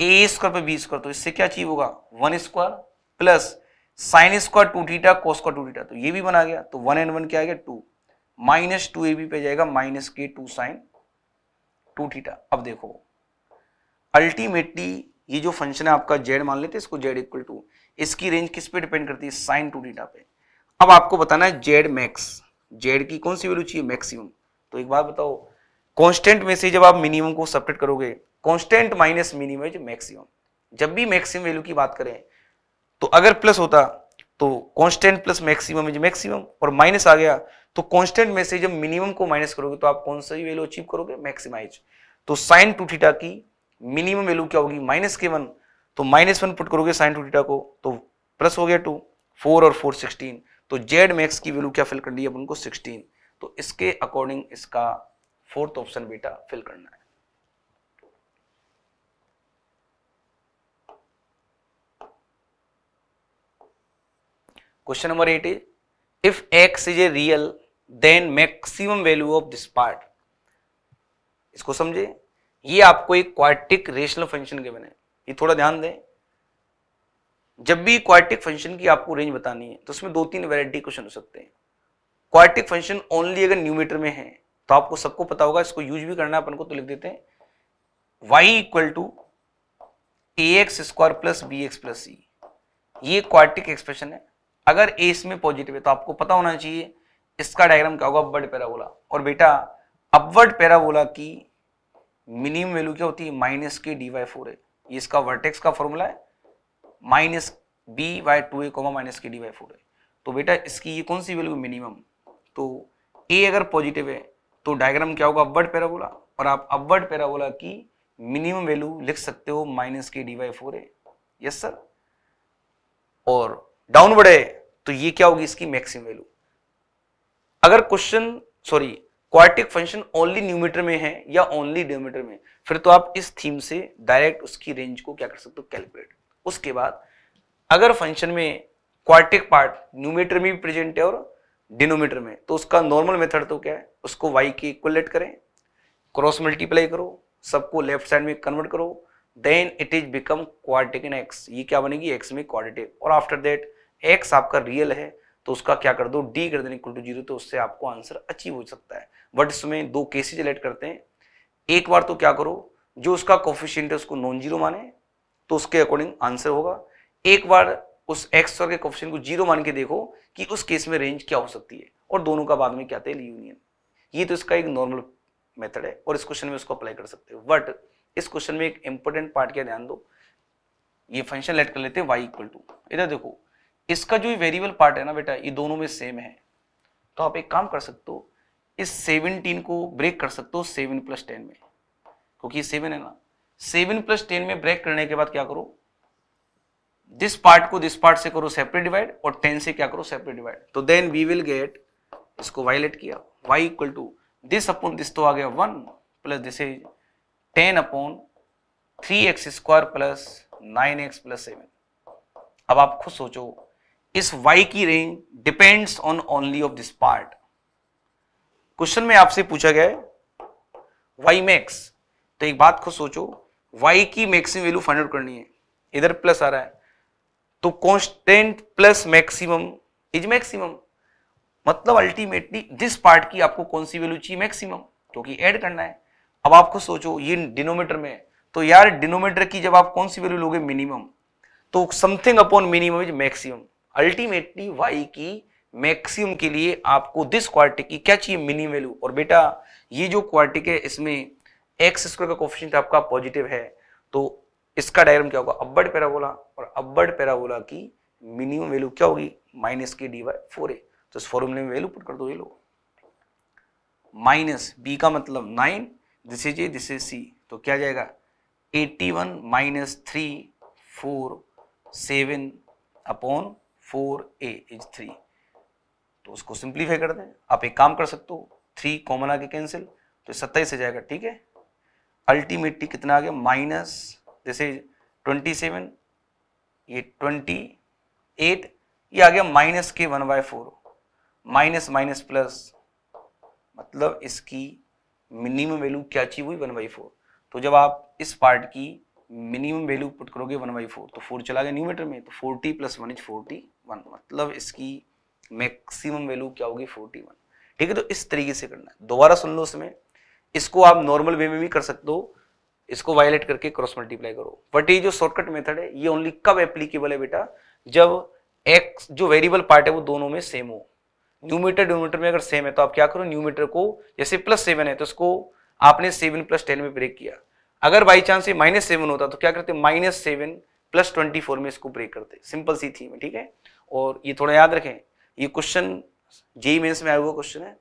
ए स्क्वायर पर बी स्क्वायर तो इससे क्या अचीव होगा one square plus sine square two theta cos square two theta तो ये भी बना गया तो वन एंड वन क्या आ गया two minus two a b पे जाएगा माइनस के टू साइन टू थीटा अब देखो अल्टीमेटली ये जो फंक्शन है आपका जेड मान लेते इसको जेड इक्वल टू इसकी रेंज किस पे डिपेंड करती है साइन टू डीटा पे अब आपको बताना है जेड मैक्स जेड की कौन सी वैल्यू चाहिए मैक्सिमम तो एक बात बताओ कांस्टेंट में से जब आप मिनिमम को सपरेट करोगे constant minus minimum is maximum जब भी मैक्सिमम वैल्यू की बात करें तो अगर प्लस होता तो constant plus maximum is maximum और माइनस आ गया तो कॉन्स्टेंट में से जब मिनिमम को माइनस करोगे तो आप कौन सा वैल्यू अचीव करोगे मैक्सिमाइज तो साइन टू थीटा की मिनिमम वैल्यू क्या होगी माइनस के वन तो माइनस वन पुट करोगे साइन टू थीटा को तो प्लस हो गया टू फोर और फोर सिक्सटीन तो जेड मैक्स की वैल्यू क्या फिल करनी है अपन को सिक्सटीन तो इसके अकॉर्डिंग इसका फोर्थ ऑप्शन बेटा फिल करना है question number eight is if x is a real then maximum value of this part इसको समझे ये आपको एक क्वार्टिक रेशनल फंक्शन के बने ये थोड़ा ध्यान दें जब भी क्वार्टिक फंक्शन की आपको रेंज बतानी है तो उसमें दो तीन वेराइटी क्वेश्चन हो सकते हैं क्वार्टिक फंक्शन ओनली अगर न्यूमीटर में है तो आपको सबको पता होगा इसको यूज भी करना है अपन को तो लिख देते हैं y equal to a x square plus b x plus c ये क्वार्टिक एक्सप्रेशन है अगर ए इसमें पॉजिटिव है तो आपको पता होना चाहिए इसका डायग्राम क्या होगा अपवर्ड पैराबोला और बेटा अपवर्ड पैराबोला की मिनिमम वैल्यू क्या होती है माइनस के डी वाई फोर है ये इसका वर्टेक्स का फॉर्मूला है minus b by two a comma minus के डी वाई फोर है तो बेटा इसकी ये कौन सी वैल्यू मिनिमम तो ए अगर पॉजिटिव है तो डायग्राम क्या होगा अपवर्ड पैराबोला और आप अपवर्ड पैराबोला की मिनिमम वैल्यू लिख सकते हो माइनस के D by four a yes sir और डाउनवर्ड है तो ये क्या होगी इसकी मैक्सिमम वैल्यू अगर question sorry quartic function only numerator में है या ओनली डिमीटर में फिर तो आप इस थीम से डायरेक्ट उसकी रेंज को क्या कर सकते हो कैलकुलेट उसके बाद अगर फंक्शन में क्वार्टिक पार्ट न्यूमीटर में भी प्रेजेंट है और डिनोमीटर में तो उसका नॉर्मल मेथड तो क्या है उसको वाई के इक्वलेट करें क्रॉस मल्टीप्लाई करो सबको लेफ्ट साइड में कन्वर्ट करो then it is become quartic in x ये क्या बनेगी एक्स में क्वाड्रेटिक और आफ्टर दैट एक्स आपका रियल है तो उसका क्या कर दो डी कर देने इक्वल टू जीरो तो उससे आपको आंसर अचीव हो सकता है बट इसमें दो केसेज रिलेट करते हैं एक बार तो क्या करो जो उसका कोफिशियंट है उसको नॉन जीरो माने तो उसके अकॉर्डिंग आंसर होगा एक बार उस एक्स के कोफिशियंट को जीरो मान के देखो कि उस केस में रेंज क्या हो सकती है और दोनों का बाद में क्या आते हैं यूनियन ये तो इसका एक नॉर्मल मेथड है और इस क्वेश्चन में उसको अप्लाई कर सकते हो बट इस क्वेश्चन में एक इंपॉर्टेंट पार्ट क्या ध्यान दो ये फंक्शन लेट कर लेते हैं वाई इक्वल टू इधर देखो इसका जो वेरिएबल पार्ट है ना बेटा ये दोनों में सेम है तो आप एक काम कर सकते हो इस सेवनटीन को ब्रेक कर सकते हो सेवन प्लस टेन में क्योंकि ये सेवन है ना सेवन प्लस टेन में ब्रेक करने के बाद क्या करो दिस पार्ट को दिस पार्ट से करो सेपरेट डिवाइड और टेन से क्या करो सेपरेट डिवाइड तो देन वी विल गेट इसको वायलेट किया y equal to this upon this तो आ गया one plus this is ten upon three x square plus nine x plus seven अब आप खुद सोचो इस y की range depends on only of this part question में आपसे पूछा गया है y मैक्स तो एक बात को सोचो y की मैक्सिमम वैल्यू फाइंड आउट करनी है इधर प्लस आ रहा है तो constant plus maximum is maximum मतलब अल्टीमेटली दिस पार्ट की आपको कौन सी वैल्यू चाहिए मैक्सिमम क्योंकि ऐड करना है अब आपको सोचो ये डिनोमीटर में तो यार डिनोमीटर की जब आप कौन सी वैल्यू लोगे मिनिमम तो something upon minimum is maximum ultimately y की मैक्सिमम के लिए आपको दिस क्वार्टिक की क्या चाहिए मिनी वैल्यू और बेटा ये जो क्वार्टिक है इसमें एक्स स्क्वायर का कोफिशियंट आपका पॉजिटिव है तो इसका डायग्राम क्या होगा अपवर्ड पैराबोला और अपवर्ड पैराबोला की मिनिमम वैल्यू क्या होगी माइनस के डी वाई फोर ए तो इस फॉर्मूले में वैल्यू पुट कर दो ये लोग माइनस बी का मतलब nine this is a this is सी तो क्या जाएगा eighty one minus three four seven upon four a is three तो उसको सिंप्लीफाई कर दें आप एक काम कर सकते हो थ्री कॉमन आगे कैंसिल तो सत्ताईस से जाएगा ठीक है अल्टीमेटली कितना आ गया माइनस जैसे ट्वेंटी सेवन ये ट्वेंटी एट ये आ गया माइनस के one by four minus minus plus मतलब इसकी मिनिमम वैल्यू क्या अचीव हुई वन बाई फोर तो जब आप इस पार्ट की मिनिमम वैल्यू पुट करोगे वन बाई फोर तो फोर चला गया न्यूमीटर में तो forty plus one is forty one मतलब इसकी मैक्सिमम वैल्यू क्या होगी फोर्टी वन ठीक है तो इस तरीके से करना है दोबारा सुन लो उसमें इसको आप नॉर्मल वे में भी कर सकते हो इसको वायलेट करके क्रॉस मल्टीप्लाई करो बट ये जो शॉर्टकट मेथड है ये ओनली कब एप्लीकेबल है बेटा जब एक्स जो वेरिएबल पार्ट है वो दोनों में सेम हो न्यूमीटर डिनोमीटर में अगर सेम है तो आप क्या करो न्यूमीटर को जैसे प्लस सेवन है तो इसको आपने सेवन प्लस टेन में ब्रेक किया अगर बाई चांस ये माइनस सेवन होता तो क्या करते minus seven plus twenty four में इसको ब्रेक करते सिंपल सी थी ठीक है और ये थोड़ा याद रखें ये क्वेश्चन जेई मेन्स में आया हुआ क्वेश्चन है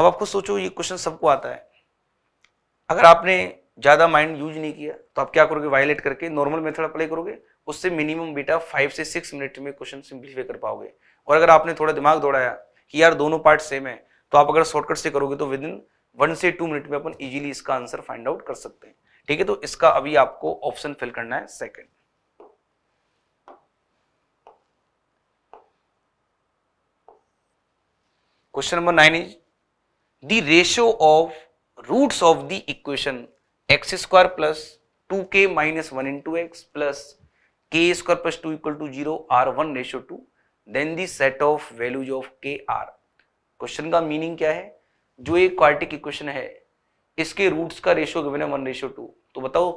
अब आप खुद सोचो ये क्वेश्चन सबको आता है अगर आपने ज़्यादा माइंड यूज नहीं किया तो आप क्या करोगे वायलेट करके नॉर्मल मेथड अप्लाई करोगे उससे मिनिमम बेटा फाइव से सिक्स मिनट में क्वेश्चन सिंप्लीफाई कर पाओगे और अगर आपने थोड़ा दिमाग दौड़ाया कि यार दोनों पार्ट सेम है तो आप अगर शॉर्टकट से करोगे तो विद इन वन से टू मिनट में अपन इजीली इसका आंसर फाइंड आउट कर सकते हैं ठीक है तो इसका अभी आपको ऑप्शन फिल करना है second question number nine is the ratio of roots of the equation x square plus two k minus one into x plus k square plus two equal to zero are one ratio two then set of values of k are question का meaning क्या है जो एक quartic equation है इसके roots का ratio given है one ratio two तो बताओ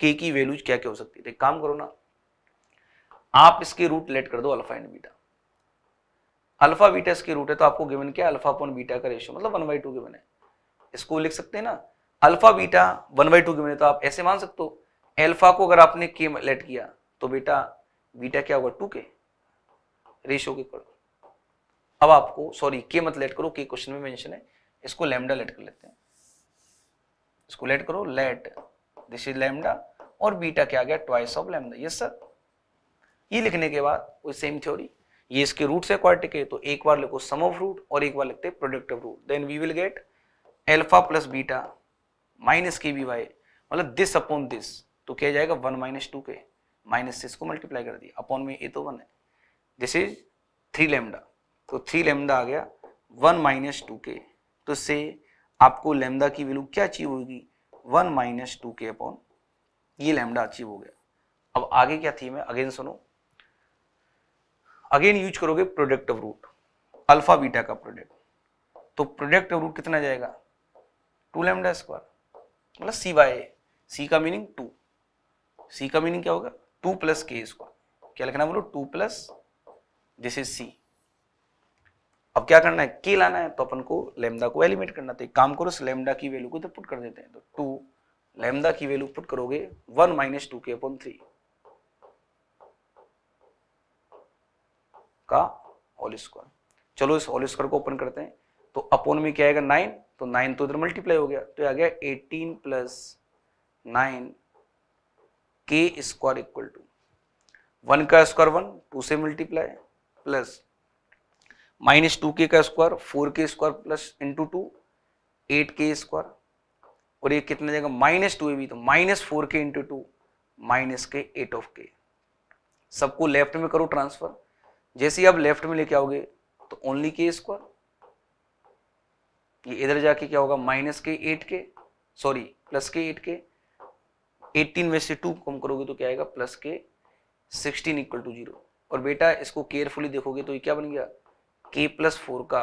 के की वैल्यूज क्या क्या हो सकती है तो काम करो ना आप इसके रूट लेट कर दो alpha and beta alpha beta इसकी रूट है तो आपको गिवन क्या अल्फा अपॉन बीटा का रेशियो मतलब वन बाई टू गिवन है इसको लिख सकते हैं ना alpha beta one by two given है तो आप ऐसे मान सकते हो अल्फा को अगर आपने के लेट किया तो बेटा बीटा क्या होगा टू के रेशियो के करो अब आपको सॉरी के मत लेट करो के क्वेश्चन में मेंशन है इसको लैम्डा लेट कर लेते हैं इसको लेट करो लेट दिस इज लैम्डा और बीटा क्या आ गया twice of lambda yes sir ये लिखने के बाद वो सेम थ्योरी ये इसके रूट्स है क्वार्टिक के तो एक बार लिखो सम ऑफ रूट और एक बार लिखते हैं product of root then we will get alpha plus beta minus के बी वाई मतलब दिस अपॉन दिस तो क्या जाएगा one minus two k minus से इसको मल्टीप्लाई कर दिया अपॉन में ए तो वन है दिस इज थ्री लेमडा तो थ्री लेमडा आ गया वन माइनस टू के तो से आपको लेमडा की वैल्यू क्या अचीव होगी one minus two k upon ये लेमडा अचीव हो गया अब आगे क्या थीम है अगेन सुनो अगेन यूज करोगे product of root alpha beta का प्रोडक्ट तो प्रोडक्ट ऑफ रूट कितना जाएगा टू लेमडा स्क्वायर मतलब सी बाय सी का मीनिंग टू सी का मीनिंग क्या होगा टू प्लस के स्क्वायर क्या लिखना बोलो two plus this is c अब क्या करना है के लाना है तो अपन को लेमडा को एलिमिनेट करना था तो एक काम करो लेमडा की वैल्यू को तो पुट कर देते हैं तो टू लेमडा की वैल्यू पुट करोगे one minus two k upon three का होल स्क्वायर चलो इस होल स्क्वायर को ओपन करते हैं तो अपोन में क्या आएगा नाइन तो नाइन तो इधर मल्टीप्लाई हो गया तो आ गया eighteen plus nine k square equal to one का स्क्वायर वन टू से multiply plus minus two k का square four k square plus into two eight k square और ये कितना जाएगा माइनस टू ए भी तो minus four k into two minus k eight of k सबको left में करो ट्रांसफर जैसे आप लेफ्ट में लेके आओगे तो ओनली के स्क्वायर ये इधर जाके क्या होगा minus k eight k sorry plus k eight k eighteen में से टू कम करोगे तो क्या आएगा प्लस के सिक्सटीन इक्वल टू जीरो और बेटा इसको केयरफुली देखोगे तो ये क्या बन गया के प्लस फोर का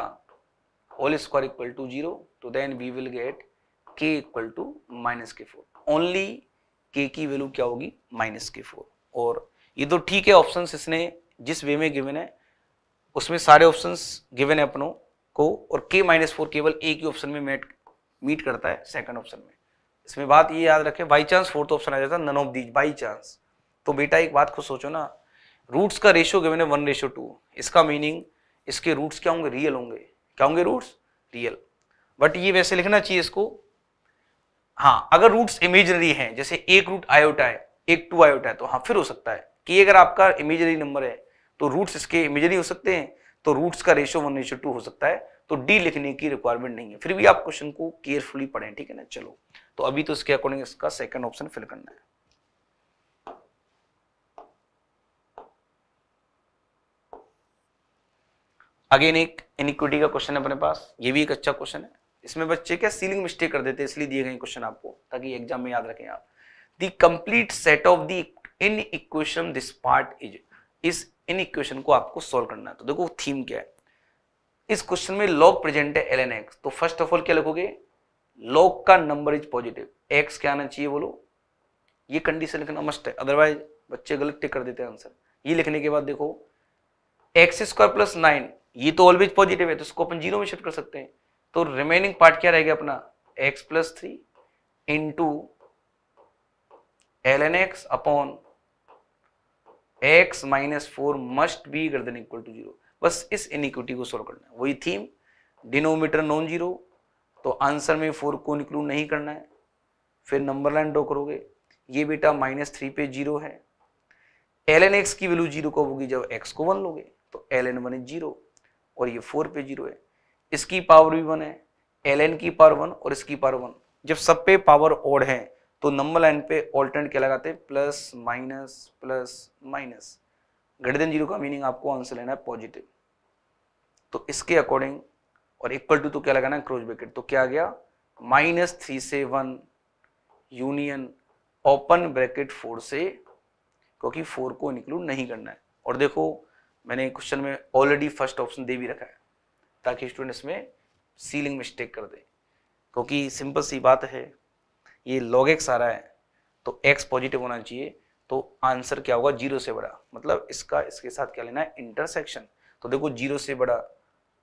all square equal to zero तो then we will get k equal to minus के फोर ओनली के की वैल्यू क्या होगी माइनस के फोर और ये तो ठीक है ऑप्शन इसने जिस वे में गिवन है उसमें सारे ऑप्शन गिवन है अपनों को और के माइनस फोर केवल एक ही ऑप्शन में मेट मीट करता है सेकंड ऑप्शन में इसमें बात ये याद रखें बाई चांस फोर्थ ऑप्शन आ जाता है none of these by chance तो बेटा एक बात को सोचो ना रूट्स का रेशियो गिवन है वन रेशियो टू इसका मीनिंग इसके रूट्स क्या होंगे रियल होंगे क्या होंगे रूट्स रियल बट ये वैसे लिखना चाहिए इसको हाँ अगर रूट्स इमेजनरी हैं जैसे एक रूट आयोटा है एक टू आयोटा है तो हाँ फिर हो सकता है कि अगर आपका इमेजनरी नंबर है तो रूट्स इसके इमेजरी हो सकते हैं तो रूट्स का रेशो वन रेशो टू हो सकता है तो डी लिखने की रिक्वायरमेंट नहीं है फिर भी आप क्वेश्चन को केयरफुली पढ़ें ठीक है ना चलो तो अभी तो इसके अकॉर्डिंग इसका सेकंड ऑप्शन फिल करना है अगेन एक इनिक्विटी का क्वेश्चन है अपने पास ये भी एक अच्छा क्वेश्चन है इसमें बच्चे क्या सीलिंग मिस्टेक कर देते हैं इसलिए दिए गए क्वेश्चन आपको ताकि एग्जाम में याद रखें आप दी complete set of then inequation this part is इस इन इक्वेशन को आपको सोल्व करना है तो देखो थीम क्या है इस क्वेश्चन में लॉग प्रेजेंट है एल एन एक्स तो फर्स्ट ऑफ ऑल क्या लिखोगे लॉग का नंबर इज पॉजिटिव एक्स क्या आना चाहिए बोलो ये कंडीशन लिखना मस्ट है अदरवाइज बच्चे गलत टिक कर देते हैं आंसर ये लिखने के बाद देखो एक्स स्क्वायर प्लस नाइन ये तो ऑलवेज पॉजिटिव है तो इसको अपन जीरो में शिफ्ट कर सकते हैं तो रिमेनिंग पार्ट क्या रहेगा अपना x plus three into l n x upon x minus four must be greater than equal to zero बस इस इनिक्विटी को सोल्व करना है वही थीम डिनोमीटर नॉन जीरो तो आंसर में फोर को इंक्लूड नहीं करना है फिर नंबर लाइन ड्रॉ करोगे ये बेटा माइनस थ्री पे जीरो है एल एन एक्स की वैल्यू जीरो कब होगी जब एक्स को वन लोगे तो एल एन वन जीरो और ये फोर पे जीरो है इसकी पावर भी वन है एल एन की पावर वन और इसकी पावर वन जब सब पे पावर ओड है तो नंबर लाइन पे ऑल्टरनेट क्या लगाते हैं plus minus plus minus greater than zero का मीनिंग आपको आंसर लेना है पॉजिटिव तो इसके अकॉर्डिंग और इक्वल टू तो क्या लगाना है क्रोज ब्रैकेट तो क्या आ गया माइनस थ्री से one union open bracket four से क्योंकि फोर को इंक्लूड नहीं करना है और देखो मैंने क्वेश्चन में ऑलरेडी फर्स्ट ऑप्शन दे भी रखा है ताकि स्टूडेंट इसमें सीलिंग मिस्टेक कर दे क्योंकि सिंपल सी बात है ये लॉग एक्स आ रहा है तो एक्स पॉजिटिव होना चाहिए तो आंसर क्या होगा जीरो से बड़ा मतलब इसका इसके साथ क्या लेना है इंटरसेक्शन तो देखो जीरो से बड़ा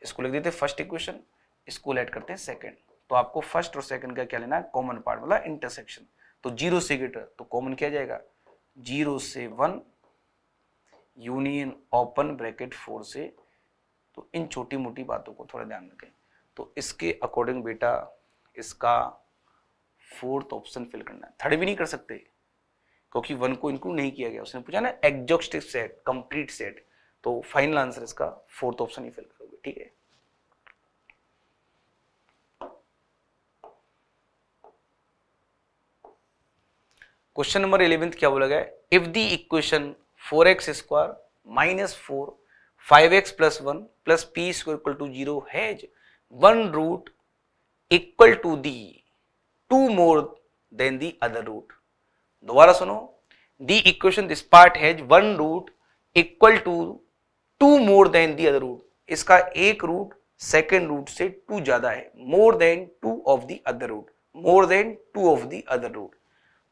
इसको लिख देते हैं फर्स्ट इक्वेशन इसको लेट करते हैं सेकेंड तो आपको फर्स्ट और सेकेंड का क्या लेना है कॉमन पार्ट मतलब इंटरसेक्शन तो जीरो से ग्रेटर तो कॉमन किया जाएगा जीरो से one union open bracket four से तो इन छोटी मोटी बातों को थोड़ा ध्यान रखें तो इसके अकॉर्डिंग बेटा इसका फोर्थ ऑप्शन फिल करना है थर्ड भी नहीं कर सकते क्योंकि वन को इंक्लूड नहीं किया गया उसने पूछा ना एग्जॉस्टिव सेट कंप्लीट सेट तो फाइनल आंसर इसका फोर्थ ऑप्शन ही फिल करोगे ठीक है क्वेश्चन नंबर इलेवेंथ क्या बोला गया if the equation four x square minus four five x plus one plus p equal to zero has one root equal to the two more than the other root दोबारा सुनो the equation this part has one root equal to two more than the other root इसका एक root second root से two ज्यादा है more than two of the other root more than two of the other root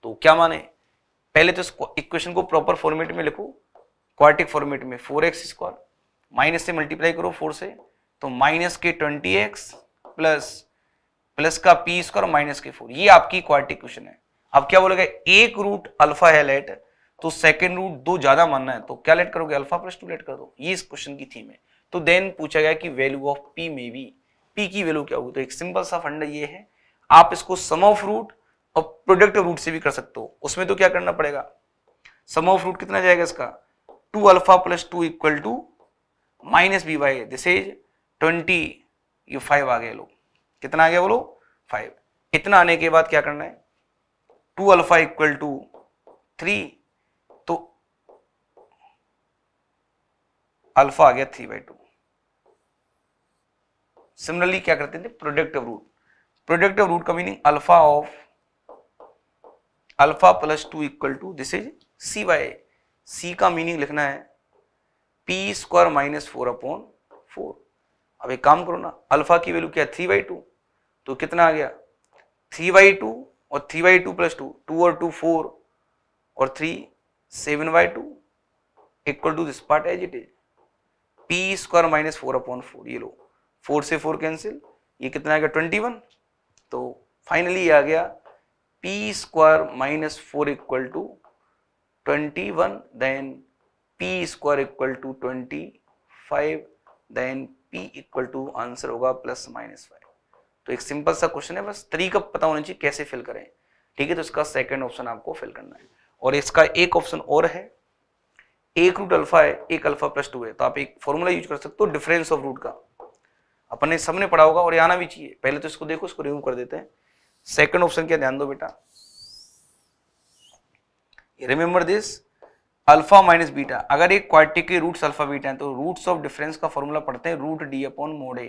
तो क्या माने पहले तो इसको इक्वेशन को प्रॉपर फॉर्मेट में लिखो क्वार्टिक फॉर्मेट में फोर एक्स स्क्वायर माइनस से मल्टीप्लाई करो फोर से तो माइनस के ट्वेंटी एक्स प्लस प्लस का पी स्क्वायर माइनस के फोर ये आपकी क्वार्टिक क्वेश्चन है अब क्या बोलेगा एक रूट अल्फा है लेट तो सेकेंड रूट दो ज्यादा मानना है तो क्या लेट करोगे अल्फा प्लस टू लेट कर दो ये इस क्वेश्चन की थीम है तो देन पूछा गया कि value of p may be p की वैल्यू क्या होगी तो एक सिंपल सा फंड ये है आप इसको सम ऑफ रूट और प्रोडक्ट रूट से भी कर सकते हो उसमें तो क्या करना पड़ेगा सम ऑफ रूट कितना जाएगा इसका two alpha plus two equal to minus b by this is twenty ये फाइव आ गए लोग कितना आ गया बोलो फाइव इतना आने के बाद क्या करना है two alpha equal to three तो अल्फा आ गया थ्री बाई टू सिमिलरली क्या करते थे प्रोडक्टिव रूट प्रोडक्टिव रूट का meaning alpha of alpha plus two equal to this is c by c का मीनिंग लिखना है P square minus four upon four अब एक काम करो ना अल्फा की वैल्यू क्या थ्री बाई टू तो कितना आ गया थ्री बाई टू और three by two plus two two और टू फोर और three seven by two equal to this part as it is P square minus four upon four ये लो four से फोर कैंसिल ये कितना आ गया ट्वेंटी वन तो फाइनली आ गया P square minus four equal to twenty one then P square equal to twenty five then P equal to answer होगा प्लस माइनस फाइव तो एक सिंपल सा क्वेश्चन है बस तरीका पता होना चाहिए कैसे फिल करें ठीक है तो इसका सेकेंड ऑप्शन आपको फिल करना है और इसका एक ऑप्शन और है एक रूट अल्फा है एक अल्फा प्लस टू है तो आप एक फॉर्मूला यूज कर सकते हो डिफरेंस ऑफ रूट का अपने सबने पढ़ा होगा और आना भी चाहिए पहले तो इसको देखो इसको रिमूव कर देते हैं सेकंड ऑप्शन क्या ध्यान दो बेटा remember this alpha minus beta अगर एक क्वार्टिक के रूट्स अल्फा बीटा है तो रूट्स ऑफ डिफरेंस का फॉर्मूला पढ़ते हैं root D upon mod A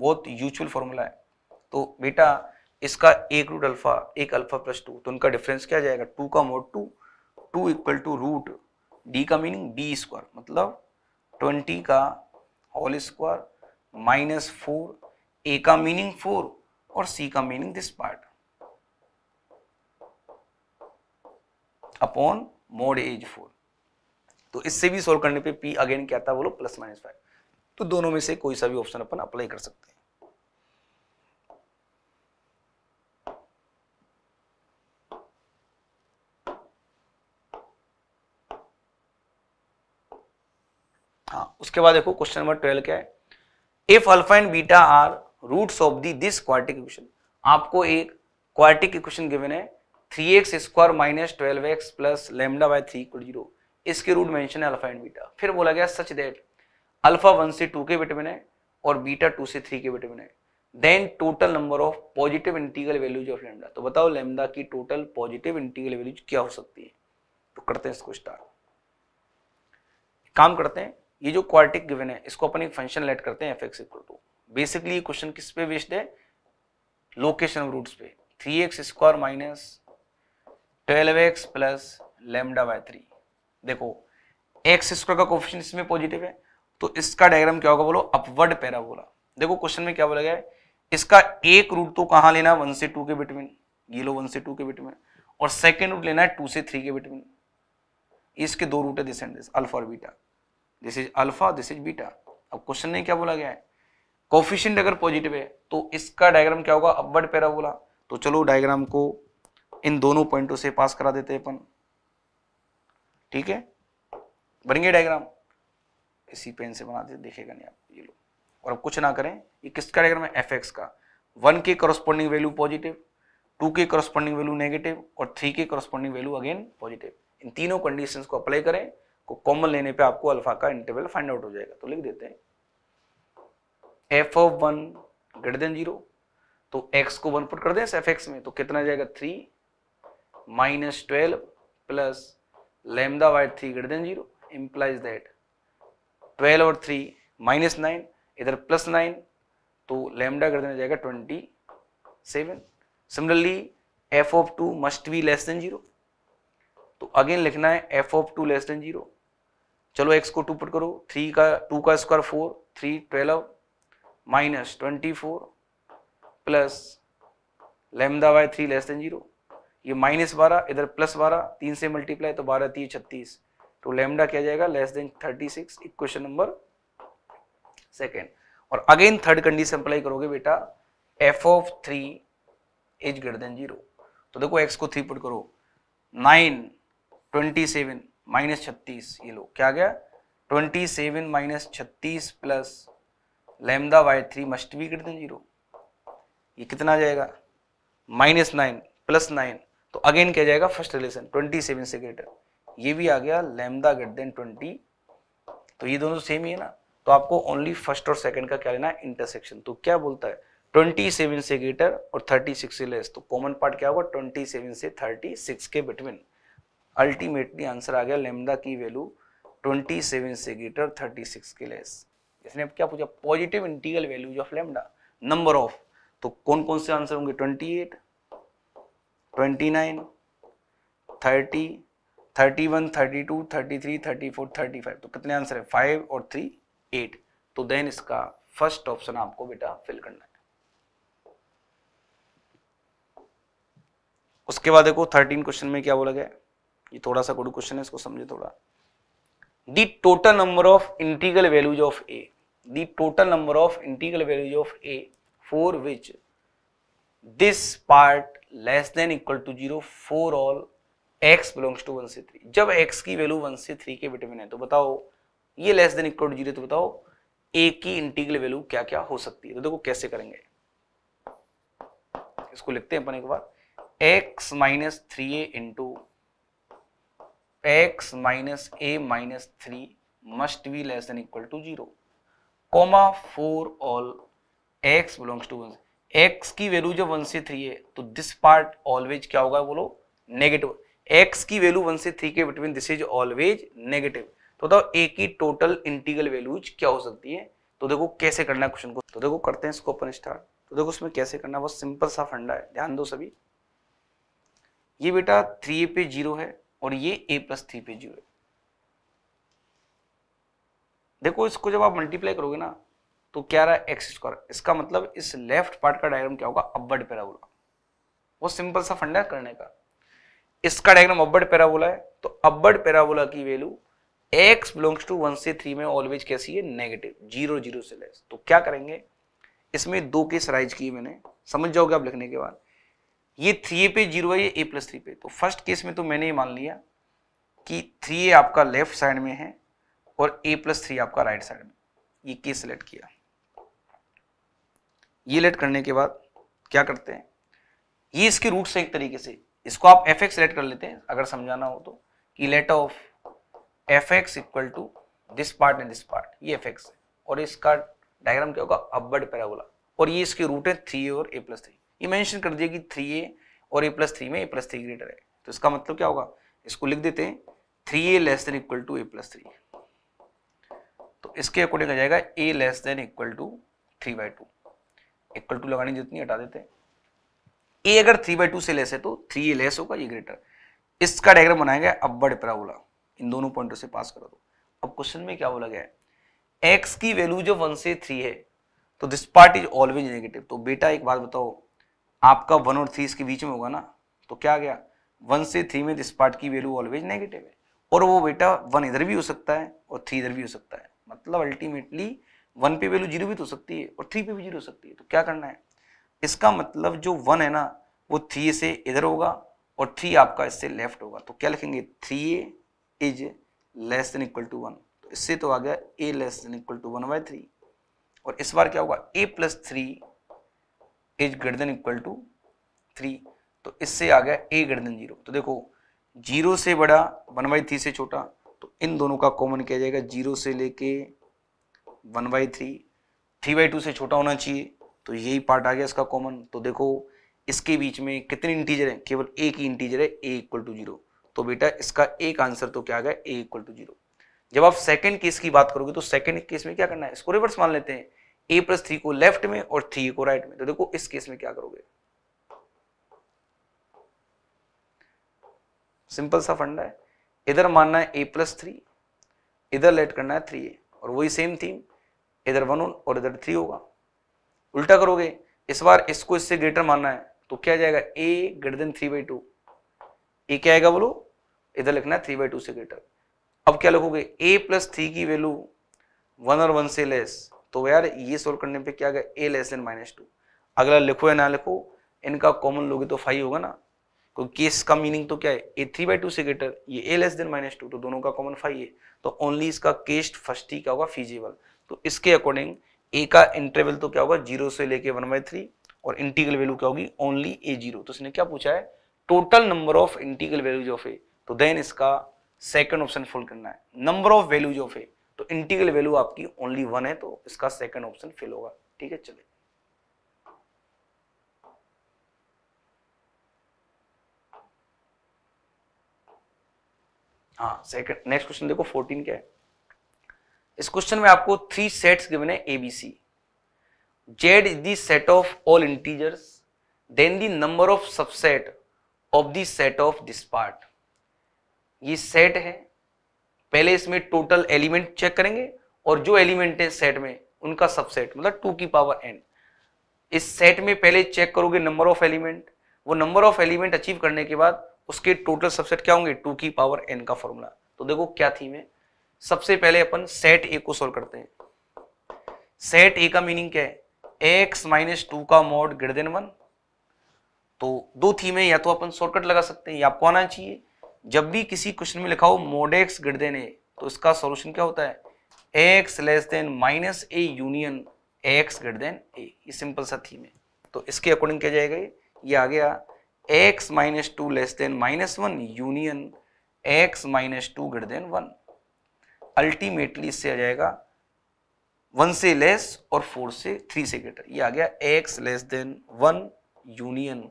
बहुत यूजफुल फॉर्मूला है तो बेटा इसका एक रूट अल्फा एक अल्फा प्लस टू तो उनका डिफरेंस क्या जाएगा टू का mod two two equal to root D का मीनिंग बी स्क्वायर मतलब ट्वेंटी का whole square minus four A का मीनिंग फोर और सी का meaning this part upon mod as four तो इससे भी सोल्व करने पे पी अगेन क्या था बोलो प्लस माइनस फाइव तो दोनों में से कोई सा भी ऑप्शन अपन अप्लाई कर सकते हैं हाँ उसके बाद देखो क्वेश्चन नंबर ट्वेल्व क्या है if alpha and beta are roots of the this quartic equation आपको एक क्वार्टिक इक्वेशन गिवन है three x square minus twelve X plus lambda by three zero इसके रूट मेंशन है अल्फा एंड बीटा फिर बोला गया सच दैट अल्फा वन से two के विटामिन है और बीटा टू से थ्री के विटामिन है then total number of positive integral values of lambda तो बताओ लेमडा की टोटल पॉजिटिव इंटीग्रल वैल्यूज क्या हो सकती है तो करते हैं इसको स्टार्ट काम करते हैं ये जो क्वार्टिक गिवन है इसको अपन एक फंक्शन लेट करते हैं F x equal to basically ये क्वेश्चन किस पे बेस्ड है लोकेशन ऑफ रूट्स पे three x square minus twelve X plus lambda by three देखो एक्स स्क्वायर का कोफिशियंट इसमें पॉजिटिव है तो इसका डायग्राम क्या होगा बोलो अपवर्ड पैराबोला देखो क्वेश्चन में क्या बोला गया है इसका एक रूट तो कहाँ लेना वन से टू के बिटवीन ये लो वन से टू के बिटवीन और सेकेंड रूट लेना है टू से थ्री के बिटवीन इसके दो रूट है दिस एंड दिस अल्फा और beta this is alpha this is beta अब क्वेश्चन में क्या बोला गया है कोफिशियंट अगर पॉजिटिव है तो इसका डायग्राम क्या होगा अपवर्ड पैराबोला तो चलो डायग्राम को इन दोनों पॉइंटों से पास करा देते हैं अपन ठीक है बनेंगे डायग्राम इसी पेन से बनाते देखेगा नहीं आप ये लो और अब कुछ ना करें ये किसका डायग्राम है एफ का वन के करस्पॉन्डिंग वैल्यू पॉजिटिव टू के करस्पॉन्डिंग वैल्यू नेगेटिव और थ्री के करस्पॉन्डिंग वैल्यू अगेन पॉजिटिव इन तीनों कंडीशन को अप्लाई करें को कॉमन लेने पे आपको अल्फा का इंटरवल फाइंड आउट हो जाएगा तो लिख देते हैं F of one greater than zero तो एक्स को वन पुट कर दें एफ एक्स में तो कितना जाएगा three minus twelve plus lambda by three greater than zero implies that twelve और थ्री माइनस नाइन इधर प्लस नाइन तो लेमडा कर देना जाएगा twenty seven similarly F of two must be less than zero तो अगेन लिखना है F of two less than zero चलो एक्स को टू पुट करो थ्री का टू का square four three twelve minus twenty four plus lambda by three less than zero ये minus बारह इधर प्लस बारह तीन से मल्टीप्लाई तो बारह तीन छत्तीस तो लेमडा क्या जाएगा less than 36 equation number second और अगेन थर्ड कंडीशन अप्लाई करोगे बेटा F of three is greater than zero तो देखो एक्स को थ्री पुट करो नाइन ट्वेंटी सेवन माइनस छत्तीस ये लो क्या गया ट्वेंटी सेवन माइनस छत्तीस plus lambda by three must be greater than zero ये कितना जाएगा माइनस नाइन प्लस नाइन तो अगेन क्या जाएगा फर्स्ट रिलेशन ट्वेंटी सेवन से ग्रेटर ये भी आ गया लेमदा ग्रेटर देन ट्वेंटी तो ये दोनों सेम ही है ना तो आपको ओनली फर्स्ट और सेकंड का क्या लेना है इंटरसेक्शन तो क्या बोलता है ट्वेंटी सेवन से ग्रेटर और थर्टी सिक्स से लेस तो कॉमन पार्ट क्या होगा ट्वेंटी सेवन से थर्टी सिक्स के बिटवीन अल्टीमेटली आंसर आ गया लेमदा की वैल्यू ट्वेंटी सेवन से ग्रेटर थर्टी सिक्स के लेस इसने क्या पूछा positive integral values of lambda number of तो कौन कौन से आंसर होंगे twenty eight twenty nine thirty thirty one thirty two thirty three thirty four thirty five तो कितने आंसर है फाइव और थ्री एट तो देन इसका फर्स्ट ऑप्शन आपको बेटा फिल करना है उसके बाद देखो थर्टीन क्वेश्चन में क्या बोला गया ये थोड़ा सा गुड क्वेश्चन है इसको समझे थोड़ा the total number of integral values of A the total number of integral values of A for which this part less than equal to zero for all x belongs to one से three जब x की value one से three के between है तो बताओ ये less than equal to zero तो बताओ a की इंटीग्रल वैल्यू क्या क्या हो सकती है तो देखो कैसे करेंगे इसको लिखते हैं अपन एक बार x minus three A into x minus A minus three must be less than equal to zero comma for all x belongs to one x की वैल्यू जब वन से थ्री है तो दिस पार्ट ऑलवेज क्या होगा बोलो negative X की value one से थ्री के between this is always negative तो बताओ ए की टोटल इंटीगल वैल्यूज क्या हो सकती है तो देखो कैसे करना है क्वेश्चन को तो देखो करते हैं इसको अपन स्टार्ट तो देखो उसमें कैसे करना है बहुत सिंपल सा फंडा है ध्यान दो सभी ये बेटा थ्री पे जीरो है और ये ए प्लस थ्री पे जीरो है देखो इसको जब आप मल्टीप्लाई करोगे ना तो क्या रहा एक्स स्क्वायर इसका मतलब इस लेफ्ट पार्ट का डायग्राम क्या होगा अपवर्ड पैराबोला बहुत सिंपल सा फंडा करने का इसका डायग्राम अब्बर्ड पैराबोला है तो अब्बर्ड पैराबोला की value x belongs to one से थ्री में ऑलवेज कैसी है नेगेटिव जीरो जीरो से लेस तो क्या करेंगे इसमें दो केस राइज किए मैंने समझ जाओगे आप लिखने के बाद ये थ्री पे जीरो है ये ए प्लस थ्री पे तो फर्स्ट केस में तो मैंने ये मान लिया कि थ्री आपका लेफ्ट साइड में है और ए प्लस थ्री आपका राइट साइड में ये केस सेलेक्ट किया ये लेट करने के बाद क्या करते हैं ये इसके रूट्स हैं एक तरीके से इसको आप एफ एक्स रेट कर लेते हैं अगर समझाना हो तो कि let of F x equal to this part and this part ये एफ एक्स है और इसका डायग्राम क्या होगा अबर्ड पैराबोला और ये इसके रूट है थ्री और ए प्लस थ्री ये मैंशन कर दिया कि थ्री ए और ए प्लस थ्री में ए प्लस थ्री ग्रेटर है तो इसका मतलब क्या होगा इसको लिख देते हैं three A less than equal to A plus three तो इसके अकॉर्डिंग आ जाएगा A less than equal to three by two equal to लगाने जितनी हटा देते हैं ए अगर थ्री बाई टू से लेस है तो थ्री ए लेस होगा ये ग्रेटर इसका डायग्राम बनाया गया अपवर्ड पैराबोला इन दोनों पॉइंटों से पास करो तो. अब क्वेश्चन में क्या बोला गया है एक्स की वैल्यू जो वन से थ्री है तो this part is always negative तो बेटा एक बात बताओ आपका वन और थ्री इसके बीच में होगा ना तो क्या गया वन से थ्री में दिस पार्ट की वैल्यू ऑलवेज नेगेटिव है और वो बेटा वन इधर भी हो सकता है और थ्री इधर भी हो सकता है मतलब अल्टीमेटली वन पे वैल्यू जीरो भी तो हो सकती है और थ्री पे भी जीरो हो सकती है तो क्या करना है इसका मतलब जो वन है ना वो थ्री से इधर होगा और थ्री आपका इससे लेफ्ट होगा तो क्या लिखेंगे three A is less than equal to one तो इससे तो आ गया A less than equal to one by three और इस बार क्या होगा A plus three is greater than equal to three तो इससे आ गया ए ग्रेटर देन जीरो तो देखो जीरो से बड़ा वन बाई थ्री से छोटा तो इन दोनों का कॉमन किया जाएगा जीरो से लेके one by three three by two से छोटा होना चाहिए तो यही पार्ट आ गया इसका कॉमन तो देखो इसके बीच में कितने इंटीजर हैं केवल एक ही इंटीजर है ए इक्वल टू जीरो तो बेटा इसका एक आंसर तो क्या आ गया ए इक्वल टू जीरो जब आप सेकंड केस की बात करोगे तो सेकंड केस में क्या करना है इसको रिवर्स मान लेते हैं ए प्लस थ्री को लेफ्ट में और थ्री को राइट में तो देखो इस केस में क्या करोगे सिंपल सा फंडा है इधर मानना है ए प्लस थ्री इधर लेट करना है थ्री ए और वही सेम थीम इधर वन और इधर थ्री होगा उल्टा करोगे इस बार इसको इससे ग्रेटर मानना है तो क्या जाएगा A greater than three by two A क्या आएगा बोलो इधर लिखना है थ्री बाई टू से ग्रेटर अब क्या लिखोगे ए प्लस थ्री की वैल्यू वन और वन से लेस तो यार ये सोल्व करने पे क्या गया A less than minus two अगला लिखो या ना लिखो इनका कॉमन लोगे तो फाइव होगा ना क्योंकि केस का मीनिंग तो क्या है ए थ्री बाई टू से ग्रेटर ये A less than minus two तो दोनों का कॉमन फाइव है तो ओनली इसका केस्ट फर्स्ट ही क्या होगा फीजिबल तो इसके अकॉर्डिंग ए का इंटरवल तो क्या होगा जीरो से लेके वन बाई थ्री और इंटीग्रल वैल्यू क्या होगी ओनली ए जीरो तो इसने क्या पूछा है total number of integral values of ए तो देन इसका सेकंड ऑप्शन फुल करना है नंबर ऑफ वैल्यूज ऑफ ए तो इंटीग्रल वैल्यू आपकी ओनली वन है तो इसका सेकंड ऑप्शन फिल होगा ठीक है चले हाँ सेकंड नेक्स्ट क्वेश्चन देखो फोर्टीन क्या है इस क्वेश्चन में आपको थ्री सेट्स गिवन है A B C Z is set of all integers then the number of subset of the set of this part ये सेट है पहले इसमें टोटल एलिमेंट चेक करेंगे और जो एलिमेंट है सेट में उनका सबसेट मतलब टू की पावर एन इस सेट में पहले चेक करोगे नंबर ऑफ एलिमेंट वो नंबर ऑफ एलिमेंट अचीव करने के बाद उसके टोटल सबसेट क्या होंगे टू की पावर एन का फॉर्मूला तो देखो क्या थीम है सबसे पहले अपन सेट ए को सोल्व करते हैं सेट ए का मीनिंग क्या है एक्स माइनस टू का मोड ग्रेटर देन वन तो दो थीमें या तो अपन शॉर्टकट लगा सकते हैं या आपको आना चाहिए जब भी किसी क्वेश्चन में लिखा हो mod x greater than A तो इसका सॉल्यूशन क्या होता है X less than minus A union x greater than A ये सिंपल सा थीम है तो इसके अकॉर्डिंग क्या जाएगा ये ये आ गया x minus two less than minus one union x minus two greater than one ultimately इससे आ जाएगा वन से लेस और फोर से थ्री से ग्रेटर ये आ गया x less than one union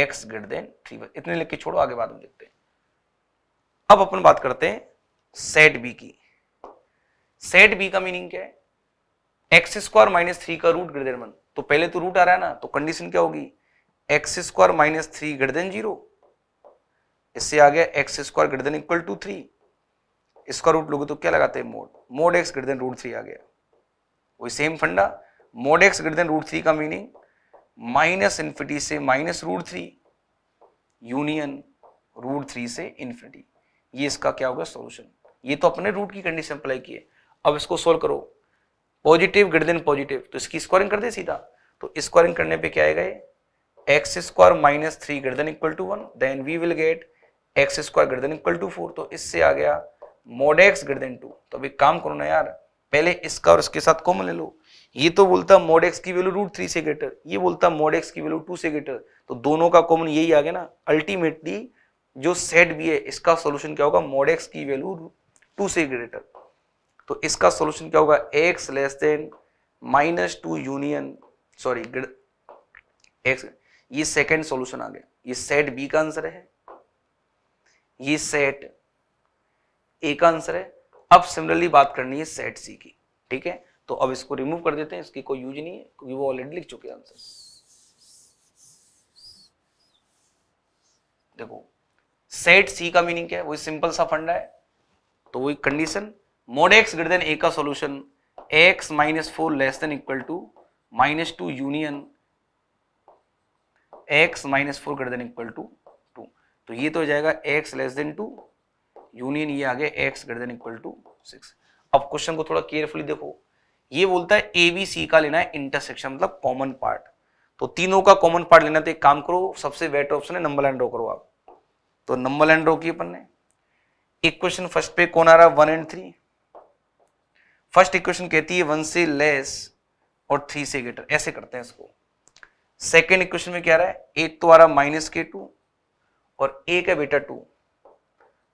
x greater than three इतने लिख के छोड़ो आगे बाद में देखते हैं अब अपन बात करते हैं सेट बी की सेट बी का मीनिंग क्या है एक्स स्क्वायर माइनस थ्री का रूट ग्रेटर वन तो पहले तो रूट आ रहा है ना तो कंडीशन क्या होगी x square minus three greater than zero इससे आ गया x square greater than equal to three इसका रूट लोगे तो क्या लगाते हैं mod mod x greater than root three आ गया वही सेम फंडा mod x greater than root three का मीनिंग माइनस इन्फिनिटी से minus root three union root three से इन्फिनिटी ये इसका क्या होगा सॉल्यूशन ये तो अपने रूट की कंडीशन अप्लाई किए अब इसको सोल्व करो पॉजिटिव ग्रेटर देन पॉजिटिव तो इसकी स्क्वायरिंग कर दे सीधा तो स्क्वायरिंग करने पे क्या आएगा x square minus three greater than equal to one then we will get x square greater than equal to four तो इससे आ गया mod x greater than two तो अभी काम करो ना यार पहले इसका और इसके साथ कॉमन ले लो ये तो बोलता मोड एक्स की वैल्यू रूट थ्री से ग्रेटर ये बोलता मोड एक्स की वैल्यू टू से ग्रेटर तो दोनों का कॉमन यही आ गया ना अल्टीमेटली जो सेट भी है इसका सोल्यूशन क्या होगा मोड एक्स की वैल्यू टू से ग्रेटर तो इसका सोल्यूशन क्या होगा x less than minus two union sorry x ये सेकेंड सोल्यूशन आ गया ये सेट बी का आंसर है ये सेट ए का आंसर है अब सिमिलरली बात करनी है सेट सी की ठीक है तो अब इसको रिमूव कर देते हैं इसकी कोई यूज नहीं है क्योंकि वो ऑलरेडी लिख चुके आंसर देखो सेट सी का मीनिंग क्या है वही सिंपल सा फंडा है तो वही condition mod x greater than ए का solution x minus four less than equal to minus two union x minus four greater than equal to two तो ये तो हो जाएगा x less than two union ये आ गया x greater than equal to six अब क्वेश्चन को थोड़ा केयरफुली देखो ये बोलता है ए बी सी का लेना है इंटरसेक्शन मतलब कॉमन पार्ट तो तीनों का कॉमन पार्ट लेना तो एक काम करो सबसे बेटर ऑप्शन है नंबर एंड ड्रॉ करो आप तो नंबर एंड ड्रॉ की अपन ने एक क्वेश्चन फर्स्ट पे कौन आ रहा है one and three first equation कहती है वन से लेस और थ्री से ग्रेटर ऐसे करते हैं इसको सेकेंड इक्वेशन में क्या रहा है एक तो आ रहा है माइनस के टू और एक है बेटा टू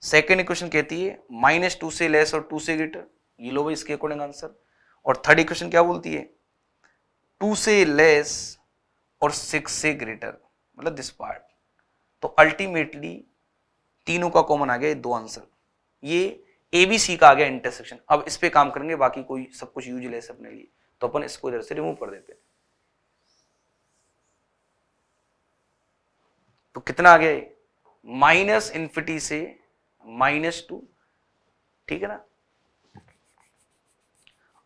सेकेंड इक्वेशन कहती है माइनस टू से लेस और टू से ग्रेटर ये लो भाई इसके अकॉर्डिंग आंसर और थर्ड इक्वेशन क्या बोलती है टू से लेस और सिक्स से ग्रेटर मतलब दिस पार्ट तो अल्टीमेटली तीनों का कॉमन आ गया दो आंसर ये ए बी सी का आ गया इंटरसेक्शन अब इस पर काम करेंगे बाकी कोई सब कुछ यूज लेस अपने लिए तो अपन इसको इधर से रिमूव कर देते हैं तो कितना आ गया माइनस इन्फिटी से माइनस टू ठीक है ना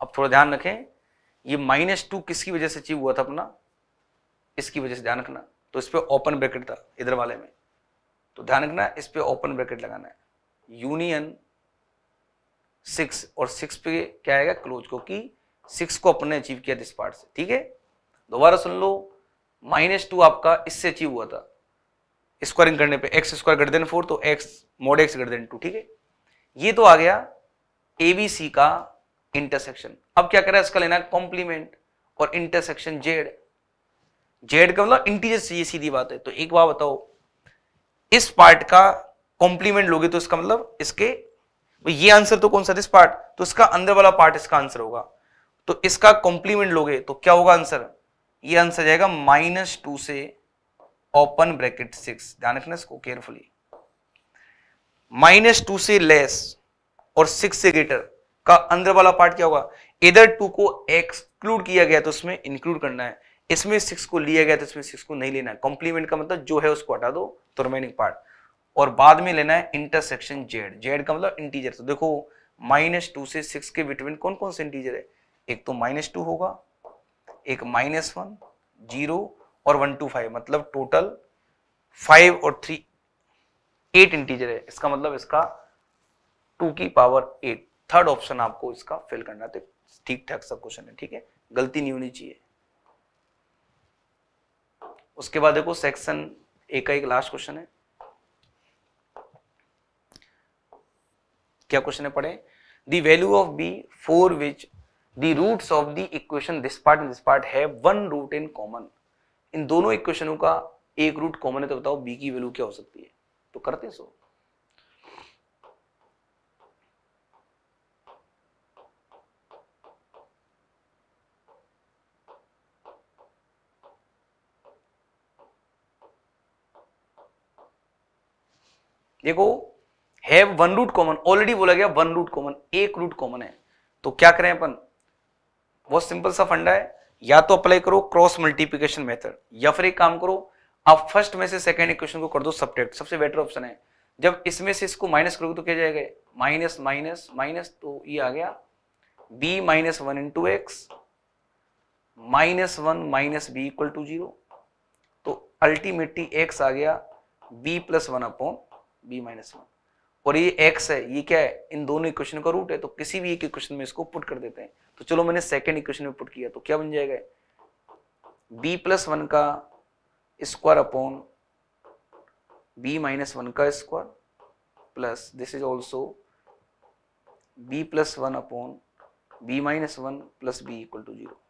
अब थोड़ा ध्यान रखें ये माइनस टू किसकी वजह से अचीव हुआ था अपना इसकी वजह से ध्यान रखना तो इस पर ओपन ब्रैकेट था इधर वाले में तो ध्यान रखना इस पर ओपन ब्रैकेट लगाना है यूनियन सिक्स और सिक्स पे क्या आएगा क्लोज को कि सिक्स को अपने अचीव किया दिस पार्ट से ठीक है दोबारा सुन लो माइनस टू आपका इससे अचीव हुआ था स्क्वायरिंग करने पे x square greater than four तो x mod x greater than two ठीक है ये तो आ गया ए बी सी का इंटरसेक्शन अब क्या करें इसका लेना कॉम्प्लीमेंट और इंटरसेक्शन जेड जेड का मतलब इंटीजर से ये सीधी बात है तो एक बार बताओ इस पार्ट का कॉम्प्लीमेंट लोगे तो इसका मतलब इसके ये आंसर तो कौन सा दिस पार्ट तो इसका अंदर वाला पार्ट इसका आंसर होगा तो इसका कॉम्प्लीमेंट लोगे तो क्या होगा आंसर ये आंसर जाएगा माइनस टू से ओपन ब्रैकेट सिक्स ध्यान रखना इसको केयरफुली माइनस टू से लेस और सिक्स से ग्रेटर का अंदर वाला पार्ट क्या होगा इधर टू को एक्सक्लूड किया गया तो उसमें इंक्लूड करना है इसमें सिक्स को लिया गया तो इसमें सिक्स को नहीं लेना है कॉम्प्लीमेंट का मतलब जो है उसको हटा दो तो रिमेनिंग पार्ट और बाद में लेना है इंटरसेक्शन जेड जेड का मतलब इंटीजर तो देखो माइनस टू से सिक्स के बिटवीन कौन कौन से इंटीजर है एक तो माइनस टू होगा एक माइनस वन जीरो और वन टू फाइव मतलब टोटल फाइव और थ्री एट इंटीजर है इसका मतलब इसका टू की पावर एट थर्ड ऑप्शन आपको इसका फिल करना है तो ठीक ठाक सब क्वेश्चन है ठीक है गलती नहीं होनी चाहिए उसके बाद देखो सेक्शन ए का एक लास्ट क्वेश्चन है क्या क्वेश्चन है पढ़े the value of b for which the roots of the equation this part in this part है वन रूट इन कॉमन इन दोनों इक्वेशनों का एक रूट कॉमन है तो बताओ बी की वैल्यू क्या हो सकती है तो करते सो देखो have one root common already बोला गया वन रूट कॉमन एक रूट कॉमन है तो क्या करें अपन बहुत सिंपल सा फंडा है या तो अप्लाई करो क्रॉस मल्टीप्लीकेशन मेथड या फिर एक काम करो आप फर्स्ट में से सेकेंड इक्वेशन को कर दो सब्ट्रैक्ट सबसे बेटर ऑप्शन है जब इसमें से इसको माइनस करोगे तो क्या जाएगा माइनस माइनस माइनस तो ये आ गया b minus one into x minus one minus b equal to zero तो अल्टीमेटली एक्स आ गया b plus one upon b minus one और ये एक्स है ये क्या है इन दोनों इक्वेशन का रूट है तो किसी भी एक इक्वेशन में इसको पुट कर देते हैं तो चलो मैंने सेकेंड इक्वेशन में पुट किया तो क्या बन जाएगा बी प्लस वन का square upon b minus one का square plus this is also b plus one upon b minus one plus b equal to zero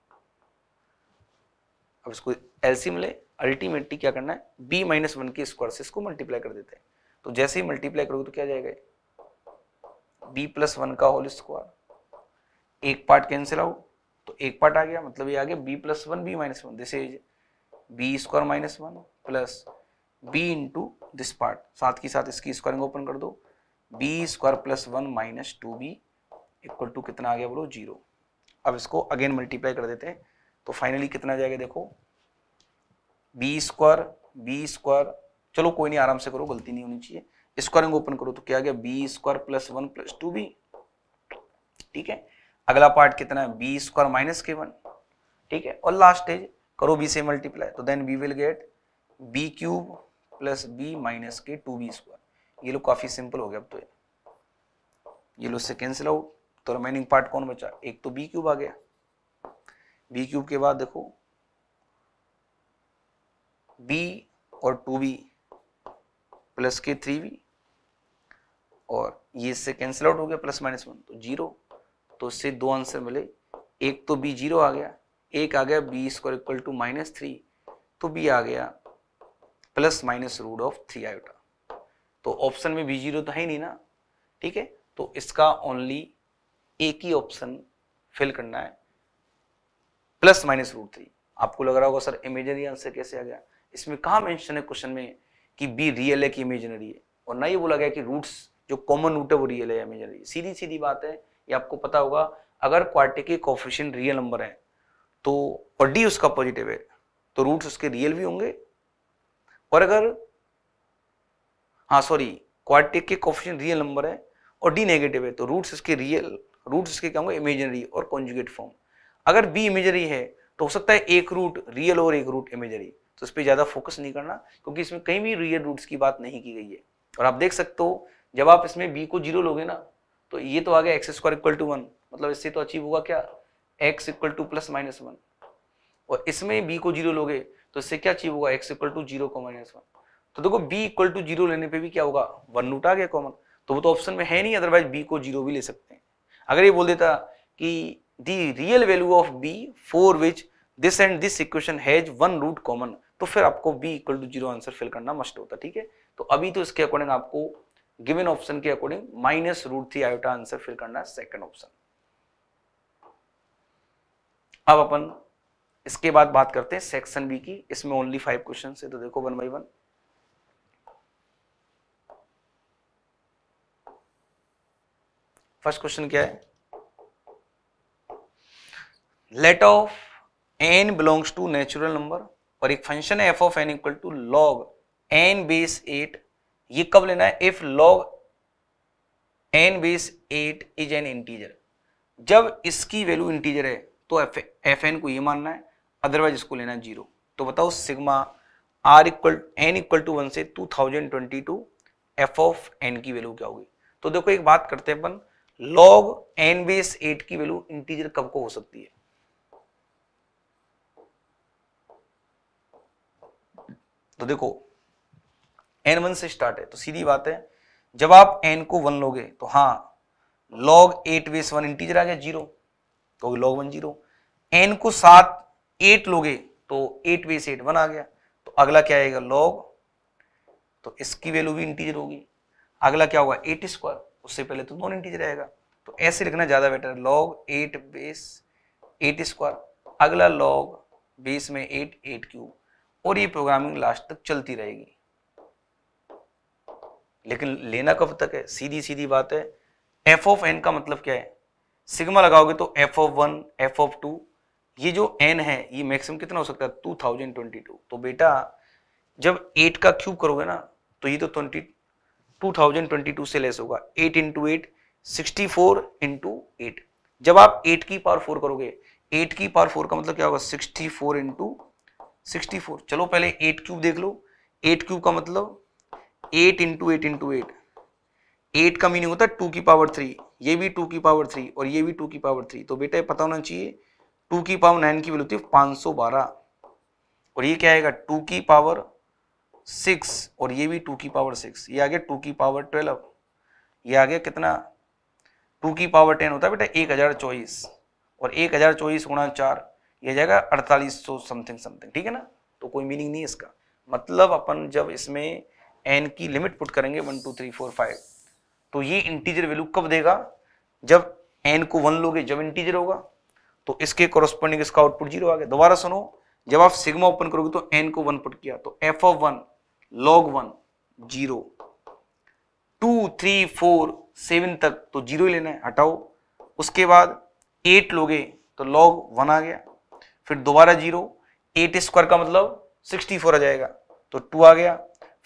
अब इसको एलसी मिले अल्टीमेटली क्या करना है बी माइनस वन के स्क्वायर से इसको मल्टीप्लाई कर देते हैं तो जैसे ही मल्टीप्लाई करोगे तो क्या जाएगा बी प्लस वन का होल स्क्वायर एक पार्ट कैंसिल आउट तो एक पार्ट आ गया मतलब ये आ गया b plus one b minus one this is b square minus one plus b into this part साथ के साथ इसकी स्क्वायरिंग ओपन कर दो b square plus one minus two b equal to कितना आ गया बोलो जीरो अब इसको अगेन मल्टीप्लाई कर देते हैं तो फाइनली कितना जाएगा देखो बी स्क्वायर बी स्क्वायर चलो कोई नहीं आराम से करो गलती नहीं होनी चाहिए स्क्वायरिंग ओपन करो तो क्या आ गया b square plus one plus two b ठीक है अगला पार्ट कितना है बी स्क्वायर माइनस के वन ठीक है और लास्ट स्टेज करो बी से मल्टीप्लाई तो then we will get b cube plus b minus के टू बी स्क्वायर ये लोग काफ़ी सिंपल हो गया अब तो ये ये लोग से कैंसिल आउट तो रिमेनिंग पार्ट कौन बचा एक तो बी क्यूब आ गया बी क्यूब के बाद देखो बी और टू बी प्लस के थ्री बी और ये इससे कैंसिल आउट हो गया प्लस माइनस वन तो जीरो तो उससे दो आंसर मिले एक तो बी जीरो आ गया एक आ गया b square equal to minus three तो बी आ गया plus minus root of three iota तो ऑप्शन में बी जीरो तो है ही नहीं ना ठीक है तो इसका ओनली एक ही ऑप्शन फिल करना है प्लस माइनस रूट थ्री आपको लग रहा होगा सर इमेजनरी आंसर कैसे आ गया इसमें कहा मेंशन है क्वेश्चन में कि बी रियल है कि इमेजनरी है और ना ये बोला गया कि रूट्स जो कॉमन रूट है वो रियल है इमेजनरी सीधी सीधी बात है ये आपको पता होगा अगर क्वार्टिक के कोफिशियन रियल नंबर है तो और डी उसका पॉजिटिव है तो रूट्स उसके रियल भी होंगे और अगर हाँ सॉरी क्वार्टिक के कोफिशियन रियल नंबर है और डी नेगेटिव है तो रूट्स उसके रियल रूट्स उसके क्या होंगे इमेजनरी और कॉन्जुगेट फॉर्म अगर बी इमेजरी है तो हो सकता है एक रूट रियल और एक रूट इमेजरी तो इस पर ज़्यादा फोकस नहीं करना क्योंकि इसमें कहीं भी रियल रूट्स की बात नहीं की गई है और आप देख सकते हो जब आप इसमें बी को जीरो लोगे ना तो ये तो आ गया x square equal to one मतलब इससे तो अचीव होगा क्या x equal to plus minus one और इसमें बी को जीरो लोगे तो इससे क्या अचीव होगा एक्स इक्वल टू जीरो को माइनस वन तो देखो बी इक्वल टू जीरो लेने पे भी क्या होगा वन रूट आ गया कॉमन तो वो तो ऑप्शन में है नहीं अदरवाइज बी को जीरो भी ले सकते हैं अगर ये बोल देता कि the real value of b for which this and this equation has one root common तो फिर आपको b equal to zero answer fill करना मस्ट होता ठीक है तो अभी तो इसके अकॉर्डिंग आपको गिवन ऑप्शन के according minus root three iota answer fill करना है सेकंड ऑप्शन अब अपन इसके बाद बात करते हैं सेक्शन बी की इसमें ओनली फाइव क्वेश्चन है तो देखो one by one first question क्या है let of n belongs to natural number और एक फंक्शन है F of n equal to log n base eight ये कब लेना है if log n base eight is an integer जब इसकी वैल्यू इंटीजर है तो एफ एन को ये मानना है अदरवाइज इसको लेना है जीरो तो बताओ sigma r equal n equal to one से two thousand twenty two f of n की वैल्यू क्या होगी तो देखो एक बात करते हैं अपन लॉग एन बेस एट की वैल्यू इंटीजर कब को हो सकती है तो देखो एन वन से स्टार्ट है तो सीधी बात है जब आप एन को वन लोगे तो हाँ log eight base one integer आ गया जीरो तो लॉग वन जीरो एन को सात एट लोगे तो एट बेस एट वन आ गया तो अगला क्या आएगा लॉग तो इसकी वैल्यू भी इंटीजर होगी अगला क्या होगा एट स्क्वायर उससे पहले तो नॉन इंटीजर आएगा तो ऐसे लिखना ज़्यादा better log eight base eight square अगला लॉग बेस में एट एट क्यूब और ये प्रोग्रामिंग लास्ट तक चलती रहेगी लेकिन लेना कब तक है सीधी सीधी बात है एफ ऑफ एन का मतलब क्या है सिग्मा लगाओगे तो F of one f of two ये जो एन है ये मैक्सिमम कितना हो सकता है टू थाउजेंड ट्वेंटी टू तो बेटा जब एट का क्यूब करोगे ना तो ये तो twenty two thousand twenty two से लेस होगा eight into eight sixty four into eight जब आप एट की पावर फोर करोगे एट की पावर फोर का मतलब क्या होगा sixty four into sixty four चलो पहले एट क्यूब देख लो एट क्यूब का मतलब eight into eight into eight eight का मीनिंग होता है टू की पावर थ्री ये भी टू की पावर थ्री और ये भी टू की पावर थ्री तो बेटा ये पता होना चाहिए टू की पावर नाइन की वैल्यू होती है पाँच सौ बारह और ये क्या आएगा टू की पावर सिक्स और ये भी टू की पावर सिक्स ये आ गया टू की पावर ट्वेल्व ये आ गया कितना टू की पावर टेन होता है बेटा एक हज़ार चौबीस और एक हज़ार चौबीस गुणा चार ये जाएगा अड़तालीस सौ समथिंग समथिंग ठीक है ना तो कोई मीनिंग नहीं इसका मतलब अपन जब इसमें एन की लिमिट पुट करेंगे one two three four five तो ये इंटीजर वैल्यू कब देगा जब एन को वन लोगे जब इंटीजर होगा तो इसके कॉरस्पॉन्डिंग इसका आउटपुट जीरो आ गया दोबारा सुनो जब आप सिग्मा ओपन करोगे तो एन को वन पुट किया तो F of one log one zero two three four seven तक तो जीरो ही लेना है हटाओ उसके बाद एट लोगे तो लॉग वन आ गया फिर दोबारा जीरो एट स्क्वायर का मतलब सिक्सटी फोर आ जाएगा तो टू आ गया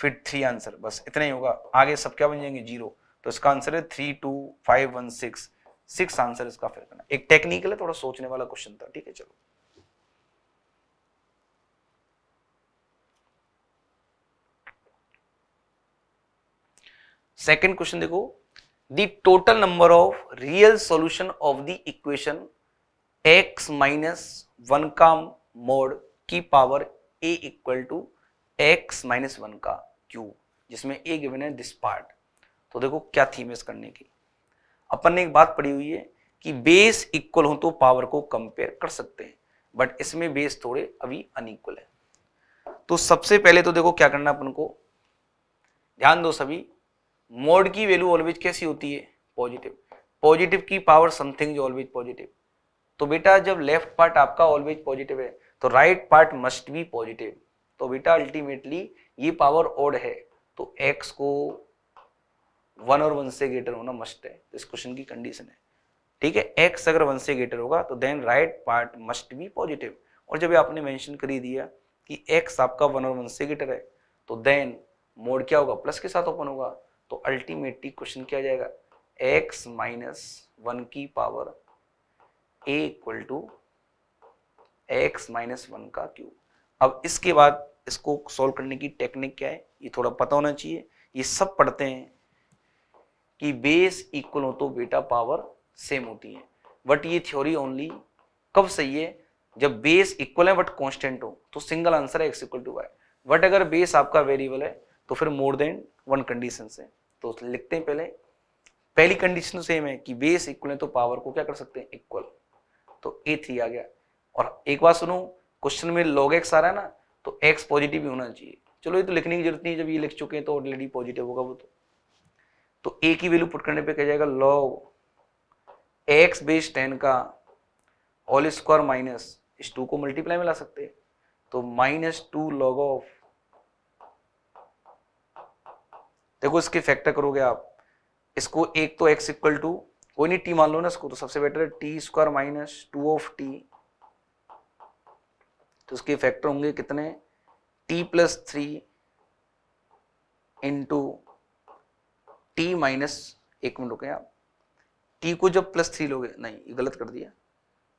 फिर थ्री आंसर बस इतना ही होगा आगे सब क्या बन जाएंगे जीरो तो इसका आंसर है three two five one six six answer इसका फिर करना एक टेक्निकल है थोड़ा सोचने वाला क्वेश्चन था ठीक है चलो सेकेंड क्वेश्चन देखो the total number of real solution of the equation x minus one का मोड की power a equal to x minus one का क्यू जिसमें ए गिवन है दिस पार्ट तो देखो क्या थीम इस करने की अपन ने एक बात पढ़ी हुई है कि बेस इक्वल हो तो पावर को कंपेयर कर सकते हैं बट इसमें बेस थोड़े अभी अनइक्वल है तो सबसे पहले तो देखो क्या करना अपन को ध्यान दो सभी मोड की वैल्यू ऑलवेज कैसी होती है पॉजिटिव पॉजिटिव की power something is always positive तो बेटा जब लेफ्ट पार्ट आपका ऑलवेज पॉजिटिव है तो right part must be positive तो बेटा अल्टीमेटली ये पावर ओड है तो एक्स को वन और वन से ग्रेटर होना मस्ट है तो इस क्वेश्चन की कंडीशन है ठीक है एक्स अगर वन से ग्रेटर होगा तो then right part must be positive और जब आपने मेंशन कर ही दिया कि एक्स आपका वन और वन से ग्रेटर है तो देन मोड क्या होगा प्लस के साथ ओपन होगा तो अल्टीमेटली क्वेश्चन क्या जाएगा एक्स माइनस वन की power a equal to x minus one का क्यूब अब इसके बाद इसको सॉल्व करने की टेक्निक क्या है ये थोड़ा पता होना चाहिए ये सब पढ़ते हैं कि बेस इक्वल हो तो बेटा पावर सेम होती है बट ये थ्योरी ओनली कब सही है जब बेस इक्वल है बट कांस्टेंट हो तो सिंगल आंसर है x equal to y but अगर बेस आपका वेरिएबल है तो फिर मोर देन वन कंडीशन है तो लिखते हैं पहले पहली कंडीशन सेम है कि बेस इक्वल है तो पावर को क्या कर सकते हैं इक्वल तो ए थ्री आ गया और एक बात सुनो क्वेश्चन में लॉग एक्स आ रहा है ना तो एक्स पॉजिटिव ही होना चाहिए चलो ये तो लिखने की जरूरत नहीं जब ये लिख चुके हैं तो ऑलरेडी पॉजिटिव होगा वो तो तो ए की वैल्यू पुट करने पे कह जाएगा लॉग एक्स बेस टेन का ऑल स्क्वायर माइनस इस टू को मल्टीप्लाई में ला सकते हैं तो माइनस टू लॉग ऑफ देखो इसके फैक्टर करोगे आप इसको एक तो एक्स इक्वल टू कोई नहीं टी मान लो ना इसको तो सबसे बेटर है t square minus two of t तो उसके फैक्टर होंगे कितने t plus three into t minus एक मिनट रुके आप टी को जब प्लस थ्री लोगे नहीं ये गलत कर दिया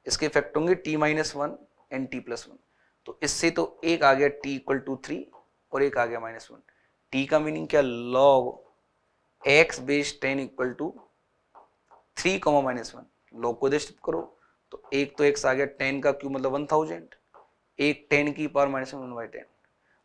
इसके इफेक्ट होंगे t minus one and t plus one तो इससे तो एक आ गया टी इक्वल टू थ्री और एक आ गया माइनस वन टी का मीनिंग क्या log x base ten equal to three comma minus one log को डिस्टर्ब करो तो एक तो एक्स आ गया टेन का क्यू मतलब वन थाउजेंड एक टेन की power minus one by ten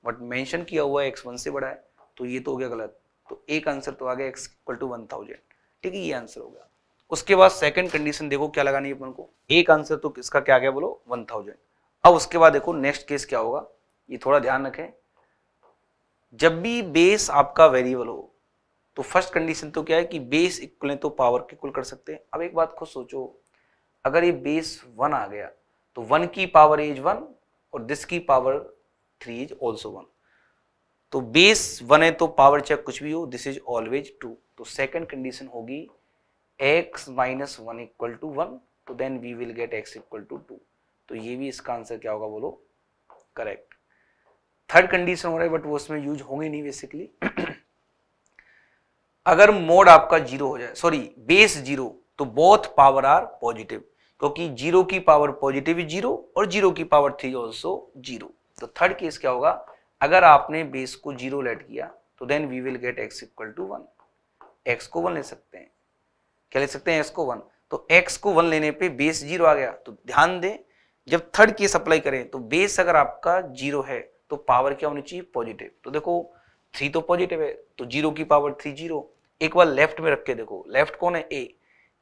but mention किया हुआ है एक्स वन से बड़ा है तो ये तो हो गया गलत तो एक आंसर तो आ गया x equal to one thousand ठीक है ये आंसर हो गया उसके बाद सेकंड कंडीशन देखो क्या लगानी है अपन को एक आंसर तो किसका क्या गया बोलो वन थाउजेंड अब उसके बाद देखो नेक्स्ट केस क्या होगा ये थोड़ा ध्यान रखें जब भी बेस आपका वेरिएबल हो तो फर्स्ट कंडीशन तो क्या है कि बेस इक्वल तो पावर के इक्वल कर सकते हैं अब एक बात खुद सोचो अगर ये बेस वन आ गया तो वन की पावर एज वन और दिस की power three is also one तो बेस वन है तो पावर चेक कुछ भी हो दिस इज ऑलवेज टू तो सेकेंड कंडीशन होगी x minus one equal to one तो then we will get x equal to two तो ये भी इसका आंसर क्या होगा बोलो करेक्ट थर्ड कंडीशन हो रहा है बट वो उसमें यूज होंगे नहीं बेसिकली अगर मोड आपका जीरो हो जाए सॉरी बेस जीरो तो बोथ पावर आर पॉजिटिव क्योंकि जीरो की पावर पॉजिटिव इज जीरो और जीरो की पावर थ्री ऑल्सो जीरो तो थर्ड केस क्या होगा अगर आपने बेस को जीरो लेट किया तो then we will get x equal to one x को वन ले सकते हैं क्या ले सकते हैं एक्स को वन तो एक्स को वन लेने पे बेस जीरो आ गया तो ध्यान दें जब थर्ड केस अप्लाई करें तो बेस अगर आपका जीरो है तो पावर क्या होनी चाहिए पॉजिटिव तो देखो थ्री तो पॉजिटिव है तो जीरो की पावर थ्री जीरो एक बार लेफ्ट में रख के देखो लेफ्ट कौन है ए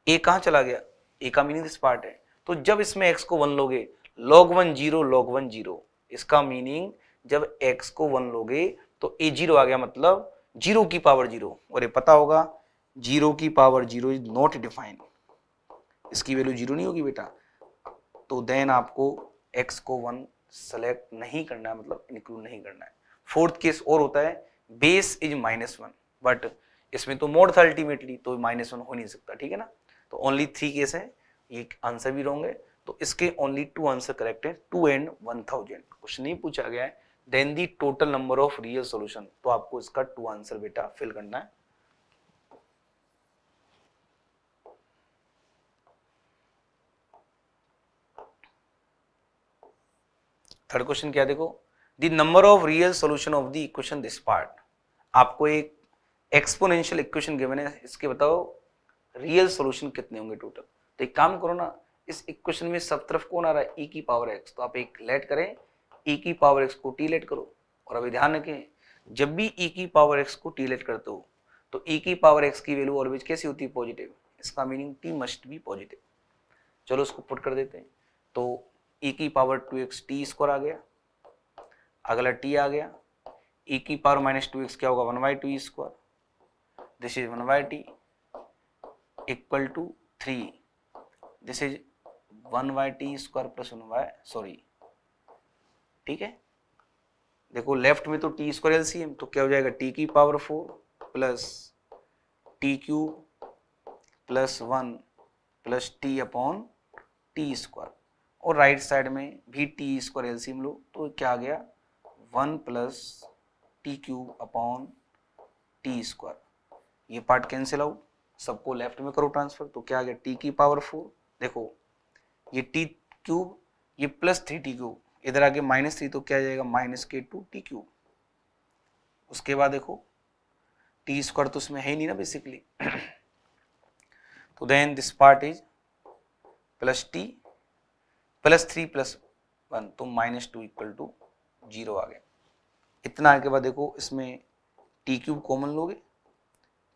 ए कहाँ चला गया ए का मीनिंग इस पार्ट है तो जब इसमें एक्स को वन लोगे log one zero log one zero इसका मीनिंग जब एक्स को वन लोगे तो ए जीरो आ गया मतलब जीरो की पावर जीरो और ये पता होगा जीरो की power zero is not define इसकी वैल्यू जीरो नहीं होगी बेटा तो देन आपको एक्स को वन सेलेक्ट नहीं करना है मतलब इंक्लूड नहीं करना है फोर्थ केस और होता है base is minus one but इसमें तो मोड था अल्टीमेटली तो माइनस वन हो नहीं सकता ठीक है ना तो ओनली थ्री केस है ये आंसर भी रॉन्ग है तो इसके ओनली टू आंसर करेक्ट है टू एंड वन थाउजेंड कुछ नहीं पूछा गया है then the total number of real solution तो आपको इसका टू आंसर बेटा फिल करना है थर्ड क्वेश्चन क्या देखो the number of real solution of the equation this part आपको एक एक्सपोनेंशियल इक्वेशन गिवन है इसके बताओ रियल सोल्यूशन कितने होंगे टोटल तो एक काम करो ना इस इक्वेशन में सब तरफ कौन आ रहा है ई e की पावर एक्स तो आप एक लेट करें ई e की पावर एक्स को टी लेट करो और अभी ध्यान रखें जब भी ई e की पावर एक्स को टी लेट करते हो तो ई की पावर एक्स की वैल्यू ऑलवेज कैसी होती है पॉजिटिव इसका meaning t must be positive चलो उसको पुट कर देते हैं तो ई की power two x T square आ गया अगला टी आ गया ई की पावर माइनस टू एक्स क्या होगा one by two square this is one by t equal to three this is one by t square plus one by sorry ठीक है देखो लेफ्ट में तो टी स्क्वायर एलसीएम तो क्या हो जाएगा टी की power four plus t cube plus one plus t upon T square और राइट right साइड में भी टी स्क्वायर एलसीएम लो तो क्या आ गया one plus t cube upon T square ये पार्ट कैंसिल आउट सबको लेफ्ट में करो ट्रांसफर तो क्या आ गया टी की पावर फोर देखो ये टी क्यूब ये प्लस थ्री टी क्यूब इधर आगे माइनस थ्री तो क्या आ जाएगा माइनस के टू टी क्यूब उसके बाद देखो टी स्क्वायर तो उसमें है ही नहीं ना बेसिकली तो then this part is plus T plus three plus one तो minus two equal to zero आ गया इतना आगे बाद देखो इसमें टी क्यूब कॉमन लोगे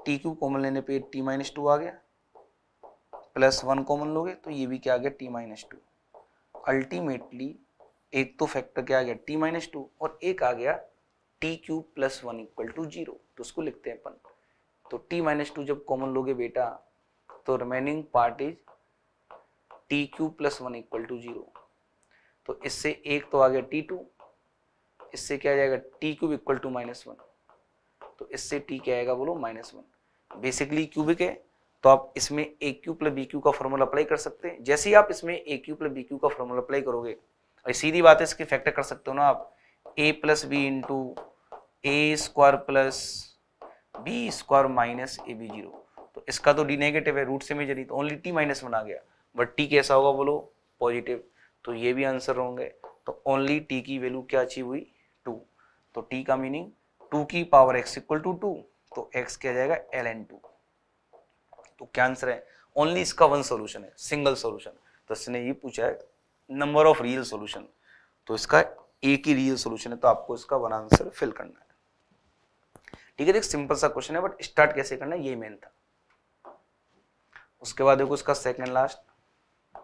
टी क्यू कॉमन लेने पे टी माइनस टू आ गया प्लस वन कॉमन लोगे तो ये भी क्या आ गया टी माइनस टू अल्टीमेटली एक तो फैक्टर क्या आ गया टी माइनस टू और एक आ गया t cube plus one equal to zero तो उसको लिखते हैं अपन तो टी माइनस टू जब कॉमन लोगे बेटा तो remaining part is t cube plus one equal to zero तो इससे एक तो आ गया टी टू इससे क्या आ जाएगा t cube equal to minus one तो इससे टी क्या आएगा बोलो माइनस वन बेसिकली क्यूबिक है तो आप इसमें a Q plus B Q का फॉर्मूला अप्लाई कर सकते हैं जैसे ही आप इसमें a Q plus B Q का फॉर्मूला अप्लाई करोगे और सीधी बात है इसके फैक्टर कर सकते हो ना आप a plus b into a square plus b square minus a b zero तो इसका तो डी नेगेटिव है रूट से मेजर ही तो ओनली टी माइनस बना गया बट टी कैसा होगा बोलो पॉजिटिव तो ये भी आंसर होंगे तो ओनली टी की वैल्यू क्या अचीव हुई टू तो टी का मीनिंग टू की power x equal to two तो एक्स क्या जाएगा एल एन टू तो क्या आंसर है ओनली इसका वन सोल्यूशन है सिंगल सोल्यूशन तो इसने ये पूछा है नंबर ऑफ रियल सोल्यूशन तो इसका एक ही रियल सोल्यूशन है तो आपको इसका वन आंसर फिल करना है ठीक है देख तो सिंपल सा क्वेश्चन है बट स्टार्ट कैसे करना है ये मेन था उसके बाद देखो इसका सेकंड लास्ट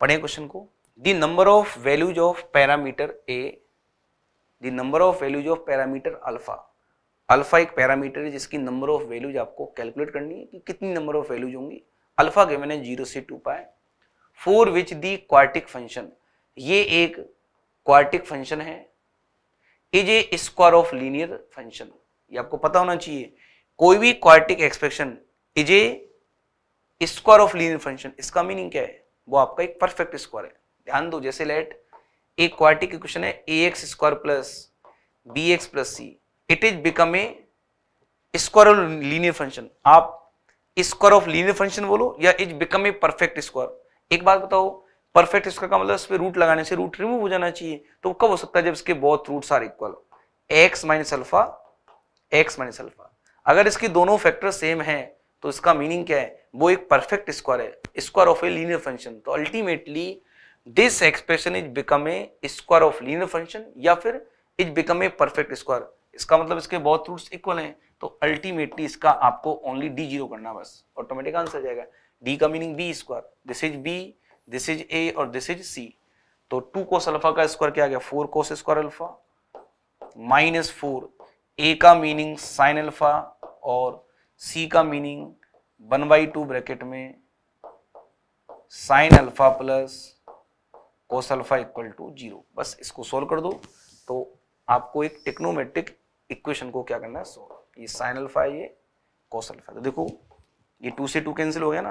पढ़े क्वेश्चन को the number of values of parameter a the number of values of parameter alpha alpha एक पैरामीटर है जिसकी नंबर ऑफ वैल्यूज आपको कैलकुलेट करनी है कि कितनी नंबर ऑफ वैल्यूज होंगी अल्फा गिवन है जीरो से two pi four which the quartic function ये एक क्वार्टिक फंक्शन है is a square of linear function ये आपको पता होना चाहिए कोई भी quartic expression is a square of linear function इसका मीनिंग क्या है वो आपका एक परफेक्ट स्क्वायर है ध्यान दो जैसे लेट एक क्वार्टिक इक्वेशन है a x square plus b x plus c it is become a square of linear function आप स्क्वायर ऑफ लीनियर फंक्शन बोलो या is become a perfect square एक बात बताओ परफेक्ट स्क्वायर का मतलब इस रूट लगाने से रूट रिमूव हो जाना चाहिए तो कब हो सकता है जब इसके बहुत root are equal x minus alpha x minus alpha अगर इसकी दोनों फैक्टर सेम है तो इसका मीनिंग क्या है वो एक परफेक्ट स्क्वायर है square of a linear function तो ultimately this expression is become a square of linear function या फिर is become a perfect square इसका मतलब इसके बहुत रूट्स इक्वल हैं तो अल्टीमेटली इसका आपको ओनली डी जीरो करना बस ऑटोमेटिक आंसर जाएगा डी का meaning B square this is B this is A और दिस इज सी तो टू कोस अल्फा का स्क्वायर क्या आ गया four cos square alpha minus four A का मीनिंग साइन अल्फा और सी का meaning one by two bracket में sine alpha plus cos alpha equal to zero बस इसको सोल्व कर दो तो आपको एक टेक्नोमेट्रिक इक्वेशन को क्या करना है सोल्व ये साइन अल्फा ये कोस अल्फा तो देखो ये टू से टू कैंसिल हो गया ना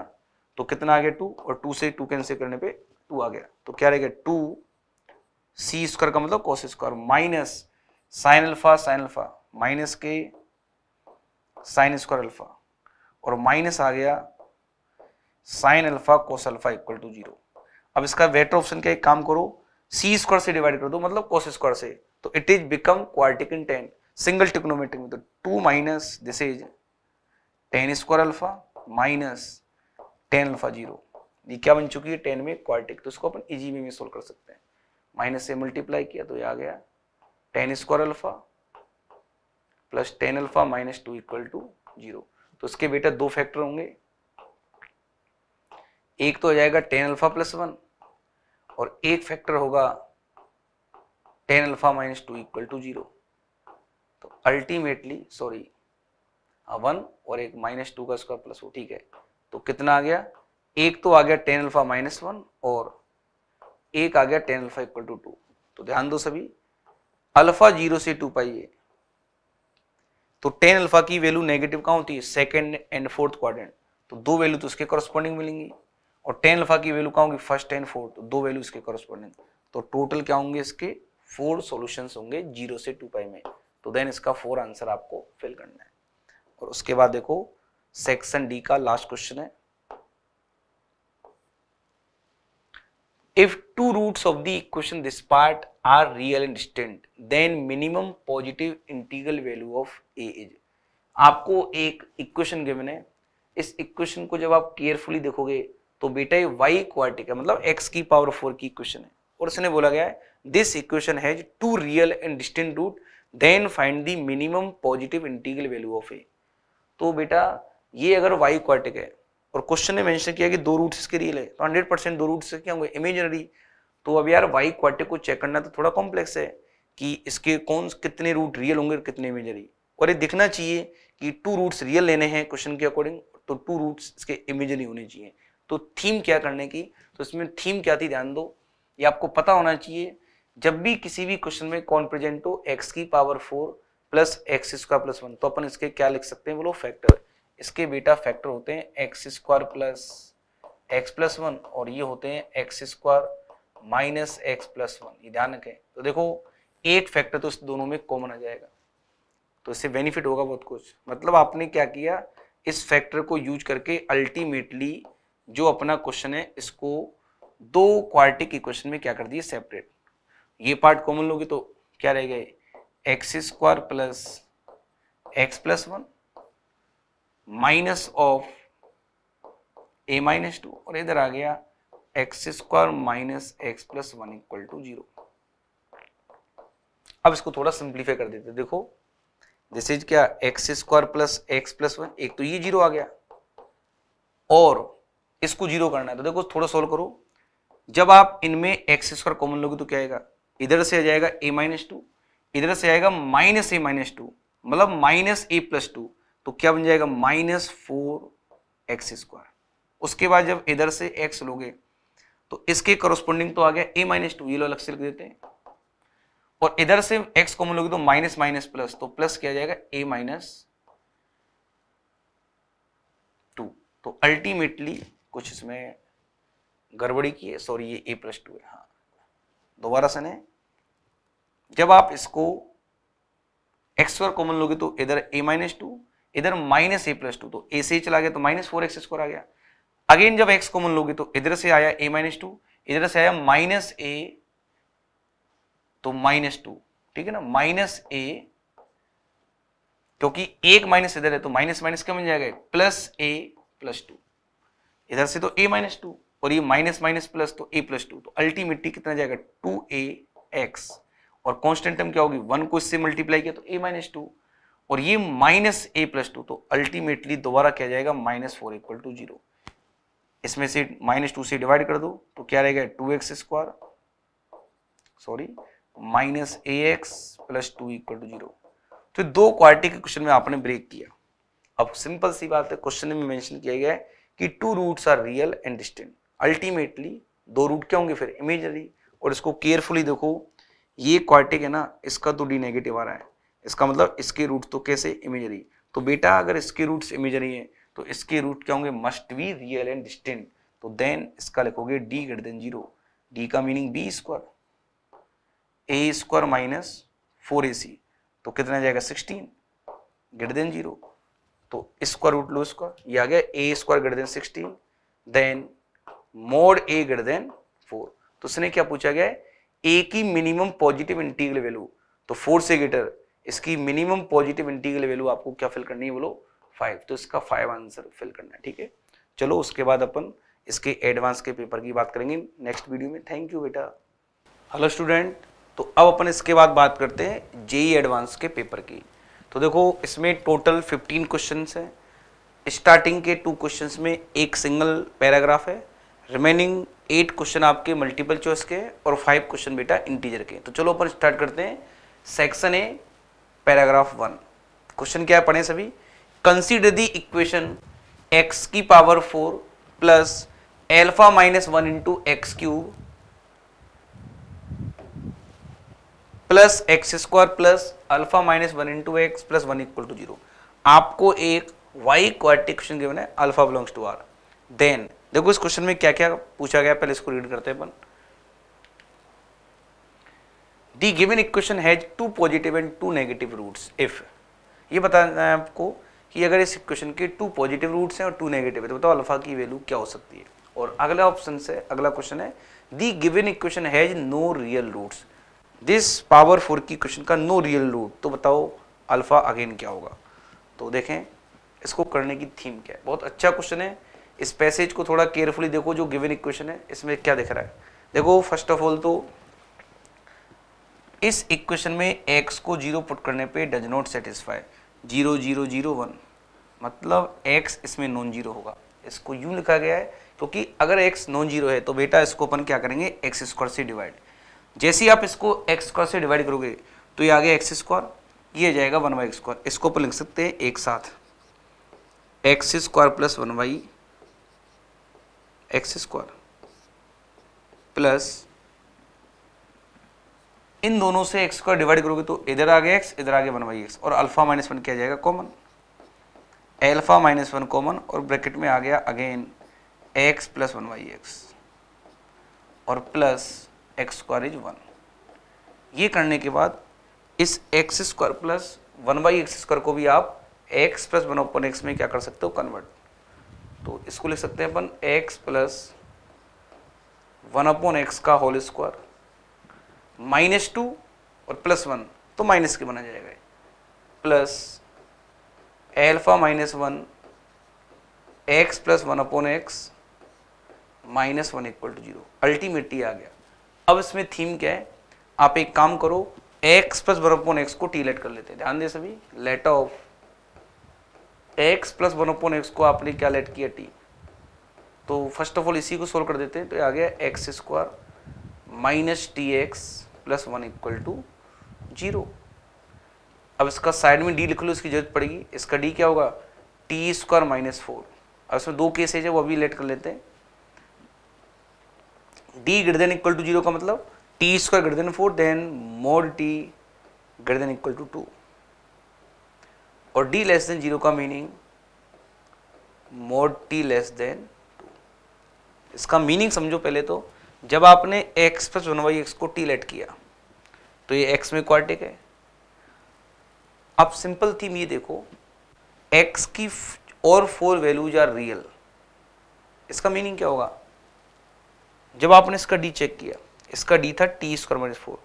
तो कितना आ गया टू और टू से टू कैंसिल करने पे टू आ गया तो क्या रहेगा टू सी स्क्वायर का मतलब cos square minus sine alpha sine alpha minus के साइन स्क्वायर अल्फा और माइनस आ गया sine alpha cos alpha equal to zero अब इसका वेटर ऑप्शन का एक काम करो सी स्क्वायर से डिवाइड कर दो मतलब कोस स्क्वायर से तो it is become quartic in tan single trigonometric में तो two minus this is tan square alpha minus tan alpha zero ये क्या बन चुकी है टेन में क्वार्टिक तो इसको अपन इजी में सोल्व कर सकते हैं माइनस से मल्टीप्लाई किया तो ये आ गया tan square alpha plus tan alpha minus two equal to zero तो इसके बेटा दो फैक्टर होंगे एक तो हो जाएगा टेन अल्फा प्लस वन और एक फैक्टर होगा tan alpha minus two equal to zero तो अल्टीमेटली सॉरी वन और एक माइनस टू का स्क्वायर प्लस वो ठीक है तो कितना आ गया एक तो आ गया टेन अल्फा माइनस वन और एक आ गया tan alpha equal to two two ध्यान दो सभी अल्फा जीरो से टू पाई है तो टेन अल्फा की वैल्यू नेगेटिव कहाँ होती है सेकेंड एंड फोर्थ क्वाड्रेंट तो दो वैल्यू तो उसके कॉरस्पॉन्डिंग मिलेंगी और टेन अल्फा की वैल्यू क्या होगी फर्स्ट टेन फोर तो दो वैल्यू इसके कॉरस्पॉन्डिंग तो टोटल क्या होंगे इसके फोर सोल्यूशन होंगे जीरो से टू पाई में तो देन इसका फोर आंसर आपको फिल करना है और उसके बाद देखो सेक्शन डी का लास्ट क्वेश्चन है if two roots of the equation this part are real and distant then minimum positive integral value of a is आपको एक इक्वेशन गिवन है इस इक्वेशन को जब आप केयरफुली देखोगे तो बेटा ये वाई क्वार्टिक है मतलब एक्स की पावर फोर की इक्वेशन है और उसने बोला गया है this equation has two real and distinct root then find the minimum positive integral value of ए तो बेटा ये अगर वाई क्वार्टिक है और क्वेश्चन ने मेंशन किया कि दो रूट्स इसके रियल है तो हंड्रेड परसेंट दो रूट्स क्या होंगे इमेजनरी तो अब यार वाई क्वार्टिक को चेक करना तो थोड़ा कॉम्प्लेक्स है कि इसके कौन कितने रूट रियल होंगे और कितने इमेजनरी और ये दिखना चाहिए कि टू रूट्स रियल लेने हैं क्वेश्चन के अकॉर्डिंग तो टू रूट्स इसके इमेजनरी होने चाहिए तो थीम क्या करने की तो इसमें थीम क्या थी ध्यान दो ये आपको पता होना चाहिए जब भी किसी भी क्वेश्चन में कौन प्रेजेंट हो एक्स की power four plus x square plus one तो अपन इसके क्या लिख सकते हैं बोलो फैक्टर इसके बेटा फैक्टर होते हैं x square plus x plus one और ये होते हैं x square minus x plus one ये ध्यान रखें तो देखो एक फैक्टर तो इस दोनों में कॉमन आ जाएगा तो इससे बेनिफिट होगा बहुत कुछ मतलब आपने क्या किया इस फैक्टर को यूज करके अल्टीमेटली जो अपना क्वेश्चन है इसको दो क्वार्टिक इक्वेशन में क्या कर दिए सेपरेट ये पार्ट कॉमन लोगे तो क्या रह गए x square plus x plus one minus of a minus two और इधर आ गया x square minus x plus one equal to zero अब इसको थोड़ा सिंप्लीफाई कर देते देखो दिस इज क्या x square plus x plus one एक तो ये जीरो आ गया और इसको जीरो करना है तो देखो थोड़ा सोल्व करो जब आप इनमें एक्स स्क्वायर कॉमन लोगे तो क्या आएगा इधर से आ जाएगा ए माइनस टू इधर से आएगा माइनस ए माइनस टू मतलब माइनस ए प्लस टू तो क्या बन जाएगा माइनस फोर एक्स स्क्वायर उसके बाद जब इधर से एक्स लोगे तो इसके करोस्पोंडिंग तो आ गया ए माइनस टू ये लो अलग से लिख देते हैं और इधर से एक्स कॉमन लोगे तो माइनस माइनस प्लस तो प्लस किया जाएगा ए माइनस टू तो अल्टीमेटली कुछ इसमें गड़बड़ी की है सॉरी ये ए प्लस टू है हाँ दोबारा सने जब आप इसको एक्स स्क्वायर कॉमन लोगे तो इधर ए माइनस टू इधर माइनस ए प्लस टू तो ए से चला गया तो माइनस फोर एक्स स्क्वायर आ गया अगेन जब एक्स कॉमन लोगे तो इधर से आया ए माइनस टू इधर से आया माइनस ए तो माइनस टू ठीक है ना माइनस ए क्योंकि एक माइनस इधर है तो माइनस माइनस क्या बन जाएगा प्लस ए प्लस टू इधर से तो ए माइनस टू और ये माइनस माइनस प्लस तो ए प्लस टू तो अल्टीमेटली कितना जाएगा टू ए एक्स और कॉन्स्टेंट टर्म क्या होगी वन को इससे मल्टीप्लाई किया तो ए माइनस टू और ये माइनस ए प्लस टू तो अल्टीमेटली दोबारा क्या जाएगा minus four equal to zero इसमें से माइनस टू से डिवाइड कर दो तो क्या रहेगा two x square sorry minus A x plus two equal to zero तो दो क्वालिटी के क्वेश्चन में आपने ब्रेक किया अब सिंपल सी बात है क्वेश्चन में मेंशन किया गया है कि two roots are real and distant ultimately दो रूट क्या होंगे फिर इमेजरी और इसको केयरफुली देखो ये क्वार्टिक है ना इसका तो डी नेगेटिव आ रहा है इसका मतलब इसके रूट तो कैसे इमेजरी तो बेटा अगर इसके रूट्स इमेजरी है तो इसके रूट क्या होंगे must be real and distant तो देन इसका लिखोगे D greater than zero D का meaning B square a square minus four a c तो कितना जाएगा सिक्सटीन ग्रेटर देन जीरो तो स्क्वायर रूट लो इसका ये आ गया ए square greater than sixteen then mod ए ग्रेटर देन फोर तो उसने क्या पूछा गया है ए की मिनिमम पॉजिटिव इंटीग्रल वैल्यू तो फोर से ग्रेटर इसकी मिनिमम पॉजिटिव इंटीग्रल वैल्यू आपको क्या फिल करनी है बोलो फाइव तो इसका फाइव आंसर फिल करना है ठीक है चलो उसके बाद अपन इसके एडवांस के पेपर की बात करेंगे नेक्स्ट वीडियो में थैंक यू बेटा हेलो स्टूडेंट तो अब अपन इसके बाद बात करते हैं जेई एडवांस के पेपर की तो देखो इसमें टोटल 15 क्वेश्चंस हैं स्टार्टिंग के टू क्वेश्चंस में एक सिंगल पैराग्राफ है रिमेनिंग एट क्वेश्चन आपके मल्टीपल चॉइस के और फाइव क्वेश्चन बेटा इंटीजर के तो चलो अपन स्टार्ट करते हैं section A paragraph one question क्या पढ़े सभी कंसीडर दी इक्वेशन एक्स की power four plus alpha minus one into x cube plus x square plus alpha minus one into x plus one equal to zero आपको एक y quartic question given है alpha belongs to R then देखो इस question में क्या क्या पूछा गया पहले इसको रीड करते हैं अपन the given equation has two positive and two negative roots if ये बताना है आपको कि अगर इस इक्वेशन के टू पॉजिटिव रूट्स हैं और टू नेगेटिव है तो बताओ अल्फा की वैल्यू क्या हो सकती है और अगला ऑप्शन से अगला क्वेश्चन है the given equation has no real roots this power four की क्वेश्चन का नो रियल रूट तो बताओ अल्फा अगेन क्या होगा तो देखें इसको करने की थीम क्या है बहुत अच्छा क्वेश्चन है इस पैसेज को थोड़ा केयरफुली देखो जो गिवन इक्वेशन है इसमें क्या दिख रहा है देखो फर्स्ट ऑफ ऑल तो इस इक्वेशन में एक्स को जीरो पुट करने पे does not satisfy zero zero zero one मतलब एक्स इसमें नॉन जीरो होगा इसको यूं लिखा गया है क्योंकि अगर एक्स नॉन जीरो है तो बेटा इसको अपन क्या करेंगे एक्स स्क्वायर से डिवाइड जैसे ही आप इसको एक्स स्क्वायर से डिवाइड करोगे तो ये आ गया एक्स स्क्वायर ये जाएगा वन बाई स्क्वायर इसको आप लिख सकते हैं एक साथ x square plus one by x square plus इन दोनों से एक्स स्क्वायर डिवाइड करोगे तो इधर आ गया एक्स इधर आ गया वन बाई एक्स और अल्फा माइनस वन किया जाएगा common alpha minus one common और ब्रैकेट में आ गया again x plus one by x और plus x square is one ये करने के बाद इस x square plus one by x square को भी आप एक्स प्लस वन अपन एक्स में क्या कर सकते हो कन्वर्ट तो इसको लिख सकते हैं अपन x plus one upon x का होल स्क्वायर माइनस टू और प्लस वन तो माइनस के बना जाएगा plus alpha minus one x plus one upon x minus one equal to zero ultimately आ गया अब इसमें थीम क्या है आप एक काम करो x plus one upon x को टी लेट कर लेते हैं ध्यान दें सभी let of x plus one upon x को आपने क्या लेट किया टी तो फर्स्ट ऑफ ऑल इसी को सोल्व कर देते हैं तो आ गया x square minus t x plus one equal to zero अब इसका साइड में डी लिख लो इसकी जरूरत पड़ेगी इसका डी क्या होगा टी स्क्वायर माइनस फोर अब इसमें दो केसेज है वो अभी लेट कर लेते हैं D greater than equal to zero का मतलब t square greater than four then mod t greater than equal to two और डी लेस देन जीरो का meaning mod t less than two इसका मीनिंग समझो पहले तो जब आपने x plus one by x को टी लेट किया तो ये एक्स में क्वार्टिक है अब सिंपल थीम ये देखो एक्स की और फोर वैल्यूज आर रियल इसका मीनिंग क्या होगा जब आपने इसका डी चेक किया इसका डी था टी स्क्वायर माइनस फोर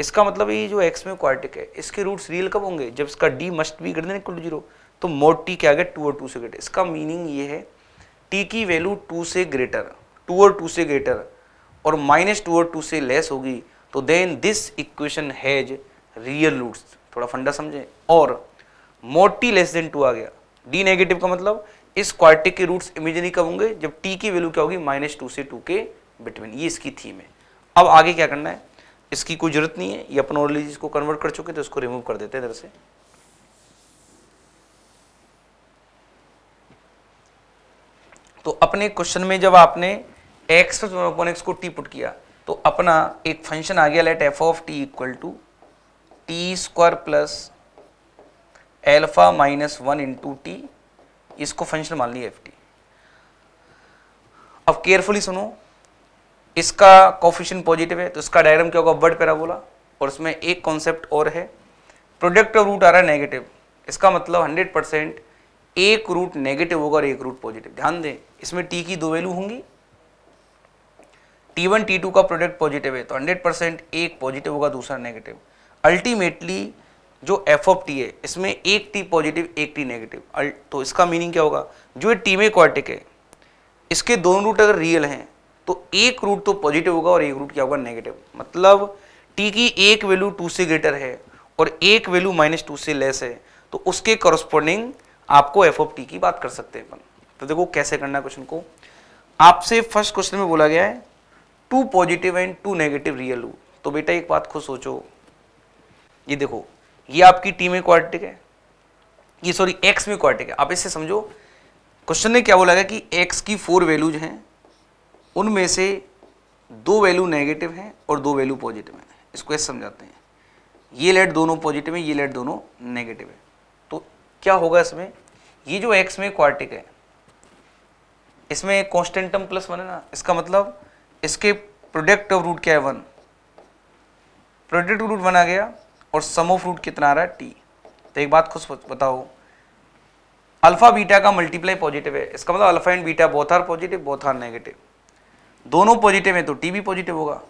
इसका मतलब ये जो एक्स में क्वार्टिक है इसके रूट्स रियल कब होंगे जब इसका डी मस्ट भी greater than equal to zero तो मोड टी क्या गया टू और टू से ग्रेटर इसका मीनिंग ये है टी की वैल्यू टू से ग्रेटर टू और टू से ग्रेटर और माइनस टू और टू से लेस होगी तो then this equation has real roots थोड़ा फंडा समझे और mod t less than two आ गया डी नेगेटिव का मतलब इस क्वार्टिक के रूट्स इमेजनी कब होंगे जब टी की वैल्यू क्या होगी माइनस टू से टू के बिटवीन ये इसकी थीम है अब आगे क्या करना है इसकी कोई जरूरत नहीं है ये अपन ओरली इसको कन्वर्ट कर चुके तो इसको रिमूव कर देते हैं इधर से तो अपने क्वेश्चन में जब आपने एक्स अपन एक्स को टी पुट किया तो अपना एक फंक्शन आ गया let f of T equal to T square plus alpha minus one into t इसको फंक्शन मान लिया एफ टी अब केयरफुली सुनो इसका कॉफिशन पॉजिटिव है तो इसका डायग्राम क्या होगा वर्ड पैराबोला और उसमें एक कॉन्सेप्ट और है प्रोडक्ट ऑफ रूट आ रहा है नेगेटिव इसका मतलब हंड्रेड परसेंट एक रूट नेगेटिव होगा और एक रूट पॉजिटिव ध्यान दें इसमें टी की दो वैल्यू होंगी टी वन टी टू का प्रोडक्ट पॉजिटिव है तो हंड्रेड परसेंट एक पॉजिटिव होगा दूसरा नेगेटिव अल्टीमेटली जो एफ ऑफ टी है इसमें एक टी पॉजिटिव एक टी नेगेटिव तो इसका मीनिंग क्या होगा जो ये टीमे क्वार्टिक है इसके दोनों रूट अगर रियल हैं तो एक रूट तो पॉजिटिव होगा और एक रूट क्या होगा नेगेटिव मतलब टी की एक वैल्यू टू से ग्रेटर है और एक वैल्यू माइनस टू से लेस है तो उसके कॉरस्पॉन्डिंग आपको एफ ऑफ टी की बात कर सकते हैं अपन तो देखो कैसे करना है क्वेश्चन को आपसे फर्स्ट क्वेश्चन में बोला गया है two positive and two negative real root तो बेटा एक बात खुद सोचो ये देखो ये आपकी टी में क्वार्टिक है ये सॉरी एक्स में क्वार्टिक है आप इससे समझो क्वेश्चन ने क्या बोला गया कि एक्स की फोर वैल्यूज हैं उनमें से दो वैल्यू नेगेटिव हैं और दो वैल्यू पॉजिटिव हैं इसको ऐसे समझाते हैं ये लेट दोनों पॉजिटिव है ये लेट दोनों नेगेटिव है तो क्या होगा इसमें ये जो एक्स में क्वार्टिक है इसमें कॉन्स्टेंटम प्लस वन है ना इसका मतलब इसके प्रोडक्ट ऑफ रूट क्या है वन प्रोडक्ट रूट वन आ गया और सम ऑफ रूट कितना आ रहा है टी तो एक बात खुश बताओ अल्फा बीटा का मल्टीप्लाई पॉजिटिव है इसका मतलब alpha and beta both are positive both are negative दोनों पॉजिटिव हैं तो टी भी पॉजिटिव होगा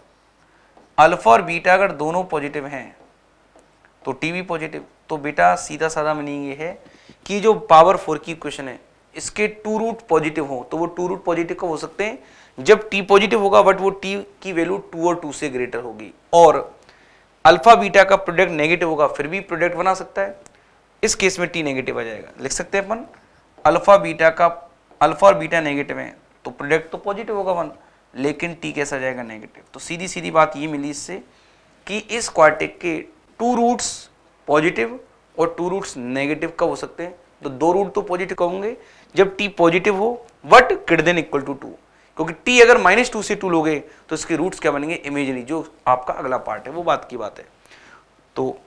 अल्फा और बीटा अगर दोनों पॉजिटिव हैं तो टी भी पॉजिटिव तो बेटा सीधा साधा मीनिंग ये है कि जो पावर फोर की क्वेश्चन है इसके टू रूट पॉजिटिव हो तो वो टू रूट पॉजिटिव हो सकते हैं जब टी पॉजिटिव होगा बट वो टी की वैल्यू टू और टू से ग्रेटर होगी और अल्फा बीटा का प्रोडक्ट नेगेटिव होगा फिर भी प्रोडक्ट बना सकता है इस केस में टी नेगेटिव आ जाएगा लिख सकते हैं अपन अल्फा बीटा का अल्फा और बीटा नेगेटिव है तो प्रोडक्ट तो पॉजिटिव होगा वन लेकिन टी कैसा जाएगा नेगेटिव तो सीधी सीधी बात ये मिली इससे कि इस क्वार्टिक के टू रूट्स पॉजिटिव और टू रूट्स नेगेटिव कब हो सकते हैं तो दो रूट तो पॉजिटिव होंगे जब टी पॉजिटिव हो what then equal to two क्योंकि टी अगर माइनस टू से टू लोगे तो इसके रूट्स क्या बनेंगे इमेजरी जो आपका अगला पार्ट है वो बात की बात है तो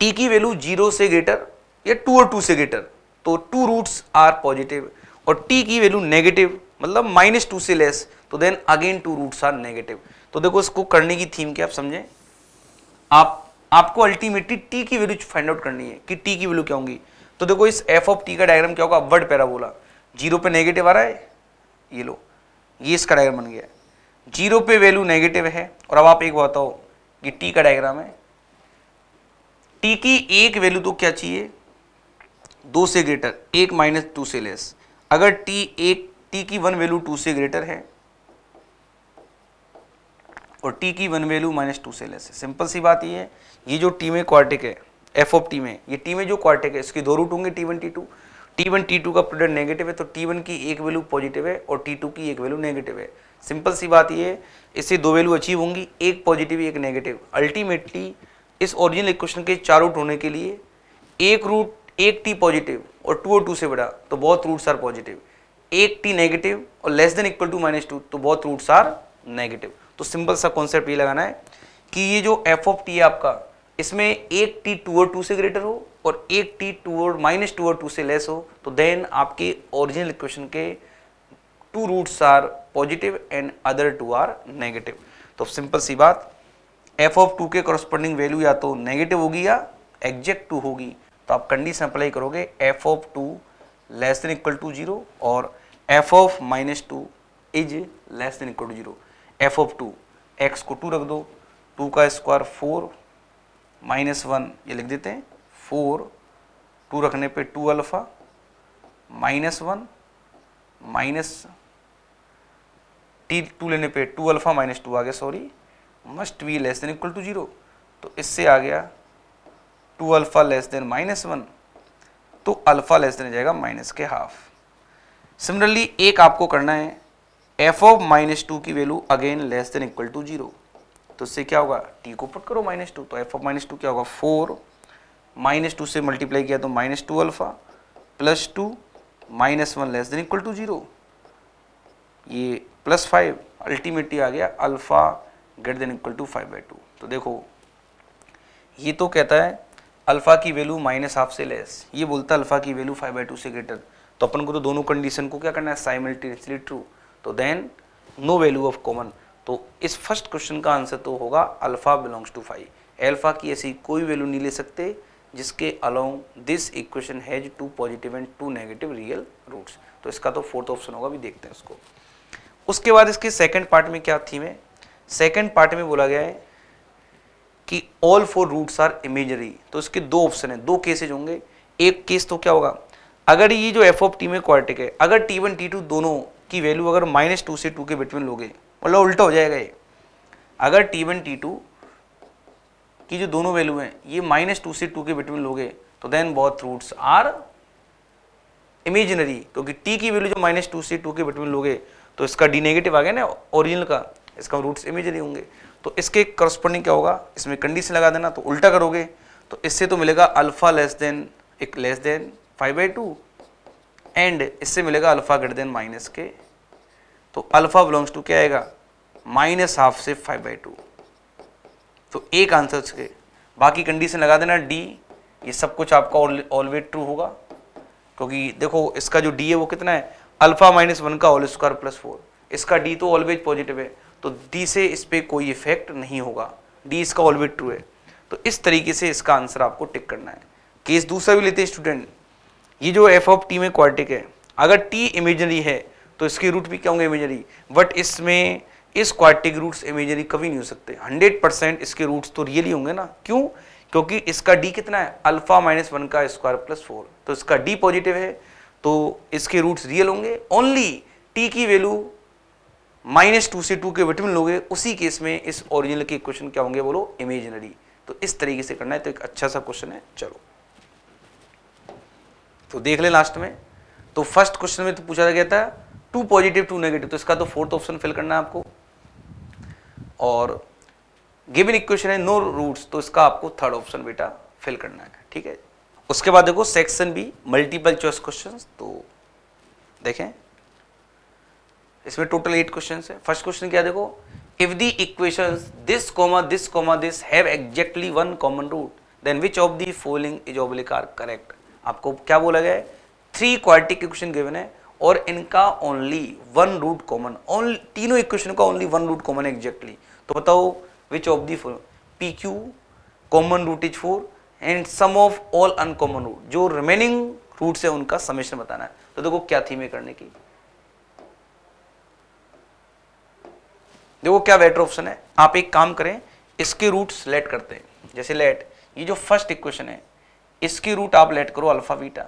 टी की वैल्यू जीरो से ग्रेटर या टू और टू से ग्रेटर तो टू रूट्स आर पॉजिटिव और टी की वैल्यू नेगेटिव मतलब माइनस टू से लेस तो then again two roots are negative तो देखो इसको करने की थीम क्या आप समझें आप आपको अल्टीमेटली टी की वैल्यू फाइंड आउट करनी है कि टी की वैल्यू क्या होगी तो देखो इस एफ ऑफ टी का डायग्राम क्या होगा अपवर्ड पैराबोला जीरो पे नेगेटिव आ रहा है ये लो ये इसका डायग्राम बन गया जीरो पे वैल्यू नेगेटिव है और अब आप एक बताओ कि टी का डायग्राम है टी की एक वैल्यू तो क्या चाहिए दो से ग्रेटर एक माइनस टू से लेस अगर टी एक टी की वन वैल्यू टू से ग्रेटर है और टी की वन वैल्यू माइनस टू से लेस है सिंपल सी बात ये है ये जो टी में क्वार्टिक है एफ ऑफ टी में ये टी में जो क्वार्टिक है इसकी दो रूट होंगे t one t two t one t two का प्रोडक्ट नेगेटिव है तो टी वन की एक वैल्यू पॉजिटिव है और टी टू की एक वैल्यू नेगेटिव है सिंपल सी बात ये है इससे दो वैल्यू अचीव होंगी एक पॉजिटिव एक नेगेटिव अल्टीमेटली इस ओरिजिनल इक्वेशन के चार रूट होने के लिए एक रूट एक टी पॉजिटिव और टू और टू से बड़ा तो बहुत रूट्स आर पॉजिटिव एक टी नेगेटिव और less than equal to minus two तो बहुत रूट्स आर नेगेटिव तो सिंपल सा कॉन्सेप्ट ये लगाना है कि ये जो एफ ऑफ टी है आपका इसमें एक टी टू और टू से ग्रेटर हो और एक टी टू और माइनस टू और टू से लेस हो तो देन आपके ओरिजिनल इक्वेशन के two roots are positive and other two are negative तो सिंपल सी बात एफ ऑफ टू के कॉरस्पॉन्डिंग वैल्यू या तो नेगेटिव होगी या एग्जैक्ट टू होगी तो आप कंडीशन अप्लाई करोगे f of two less than equal to zero और f of minus two is less than equal to zero f of two x को टू रख दो टू का स्क्वायर फोर माइनस वन ये लिख देते हैं फोर टू रखने पे two alpha minus one minus t two लेने पे टू अल्फ़ा माइनस टू आ गया sorry must be less than equal to zero तो इससे आ गया two alpha less than minus one तो अल्फ़ा लेस देन जाएगा माइनस के हाफ सिमिलरली एक आपको करना है एफ ऑफ माइनस टू की value again less than equal to zero तो इससे क्या होगा टी को पुट करो माइनस टू तो एफ ऑफ माइनस टू क्या होगा फोर माइनस टू से मल्टीप्लाई किया तो minus two alpha plus two minus one less than equal to zero ये प्लस फाइव अल्टीमेटली आ गया alpha greater than equal to five by two तो देखो ये तो कहता है अल्फ़ा की वैल्यू माइनस हाफ से लेस ये बोलता है अल्फ़ा की वैल्यू फाइव बाई टू से ग्रेटर तो अपन को तो दोनों कंडीशन को क्या करना है साइमल्टेनियसली ट्रू तो then no value of common तो इस फर्स्ट क्वेश्चन का आंसर तो होगा alpha belongs to five alpha की ऐसी कोई वैल्यू नहीं ले सकते जिसके along this equation has two positive and two negative real roots तो इसका तो फोर्थ ऑप्शन होगा भी देखते हैं उसको उसके बाद इसके सेकंड पार्ट में क्या थीम है सेकंड पार्ट में बोला गया है कि all four roots are imaginary तो इसके दो ऑप्शन है दो केसेज होंगे एक केस तो क्या होगा अगर ये जो एफ ऑफ टी में क्वार्टिक है अगर टी वन टी टू दोनों की वैल्यू अगर माइनस टू से टू के बिटवीन लोगे मतलब उल्टा हो जाएगा ये अगर टी वन टी टू की जो दोनों वैल्यू हैं ये माइनस टू से टू के बिटवीन लोगे तो then both roots are imaginary क्योंकि टी की वैल्यू जो माइनस टू से टू के बिटवीन लोगे तो इसका डी नेगेटिव आ गया ना ओरिजिनल का इसका रूट्स इमेजिनरी होंगे तो इसके करस्पॉन्डिंग क्या होगा इसमें कंडीशन लगा देना तो उल्टा करोगे तो इससे तो मिलेगा अल्फा लेस देन एक less than five by two and इससे मिलेगा अल्फ़ा ग्रेटर देन माइनस के तो अल्फ़ा बिलोंग्स टू क्या आएगा माइनस हाफ से फाइव बाई टू तो एक आंसर उसके बाकी कंडीशन लगा देना डी ये सब कुछ आपका ऑलवेज ट्रू होगा क्योंकि देखो इसका जो डी है वो कितना है अल्फ़ा माइनस वन का ऑल स्क्वायर प्लस फोर इसका डी तो ऑलवेज पॉजिटिव है तो डी से इस पर कोई इफेक्ट नहीं होगा डी इसका ऑलवेज ट्रू है तो इस तरीके से इसका आंसर आपको टिक करना है केस दूसरा भी लेते हैं स्टूडेंट ये जो एफ ऑफ टी में क्वार्टिक है अगर टी इमेजनरी है तो इसके रूट भी क्या होंगे इमेजनरी बट इसमें इस क्वार्टिक रूट्स इमेजरी कभी नहीं हो सकते 100 परसेंट इसके रूट्स तो रियली होंगे ना क्यों क्योंकि इसका डी कितना है अल्फा माइनस वन का स्क्वायर प्लस फोर तो इसका डी पॉजिटिव है तो इसके रूट्स रियल होंगे ओनली टी की वैल्यू माइनस टू से टू के विटमिन लोगे उसी केस में इस ओरिजिनल के क्वेश्चन क्या होंगे बोलो इमेजनरी तो इस तरीके से करना है तो एक अच्छा सा क्वेश्चन है चलो तो देख ले लास्ट में तो फर्स्ट क्वेश्चन में तो पूछा गया था टू पॉजिटिव टू नेगेटिव तो इसका तो फोर्थ ऑप्शन फिल करना है आपको और गिवन इक्वेशन है नो रूट्स तो इसका आपको थर्ड ऑप्शन बेटा फिल करना है ठीक है उसके बाद देखो section B multiple choice questions तो देखें इसमें टोटल एट क्वेश्चन है फर्स्ट क्वेश्चन क्या देखो if the equations this comma this comma this have exactly one common root then which of the following is oblique are correct आपको क्या बोला गया है थ्री क्वालिटी इक्वेशन गिवन है और इनका only one root common only तीनों equation का only one root common exactly तो बताओ which of the P Q common root is four and sum of all uncommon root जो रिमेनिंग रूट से उनका समेशन बताना है तो देखो क्या थीम है करने की देखो क्या बेटर ऑप्शन है आप एक काम करें इसके रूट सिलेक्ट करते हैं जैसे लेट ये जो फर्स्ट इक्वेशन है इसकी रूट आप लेट करो अल्फा बीटा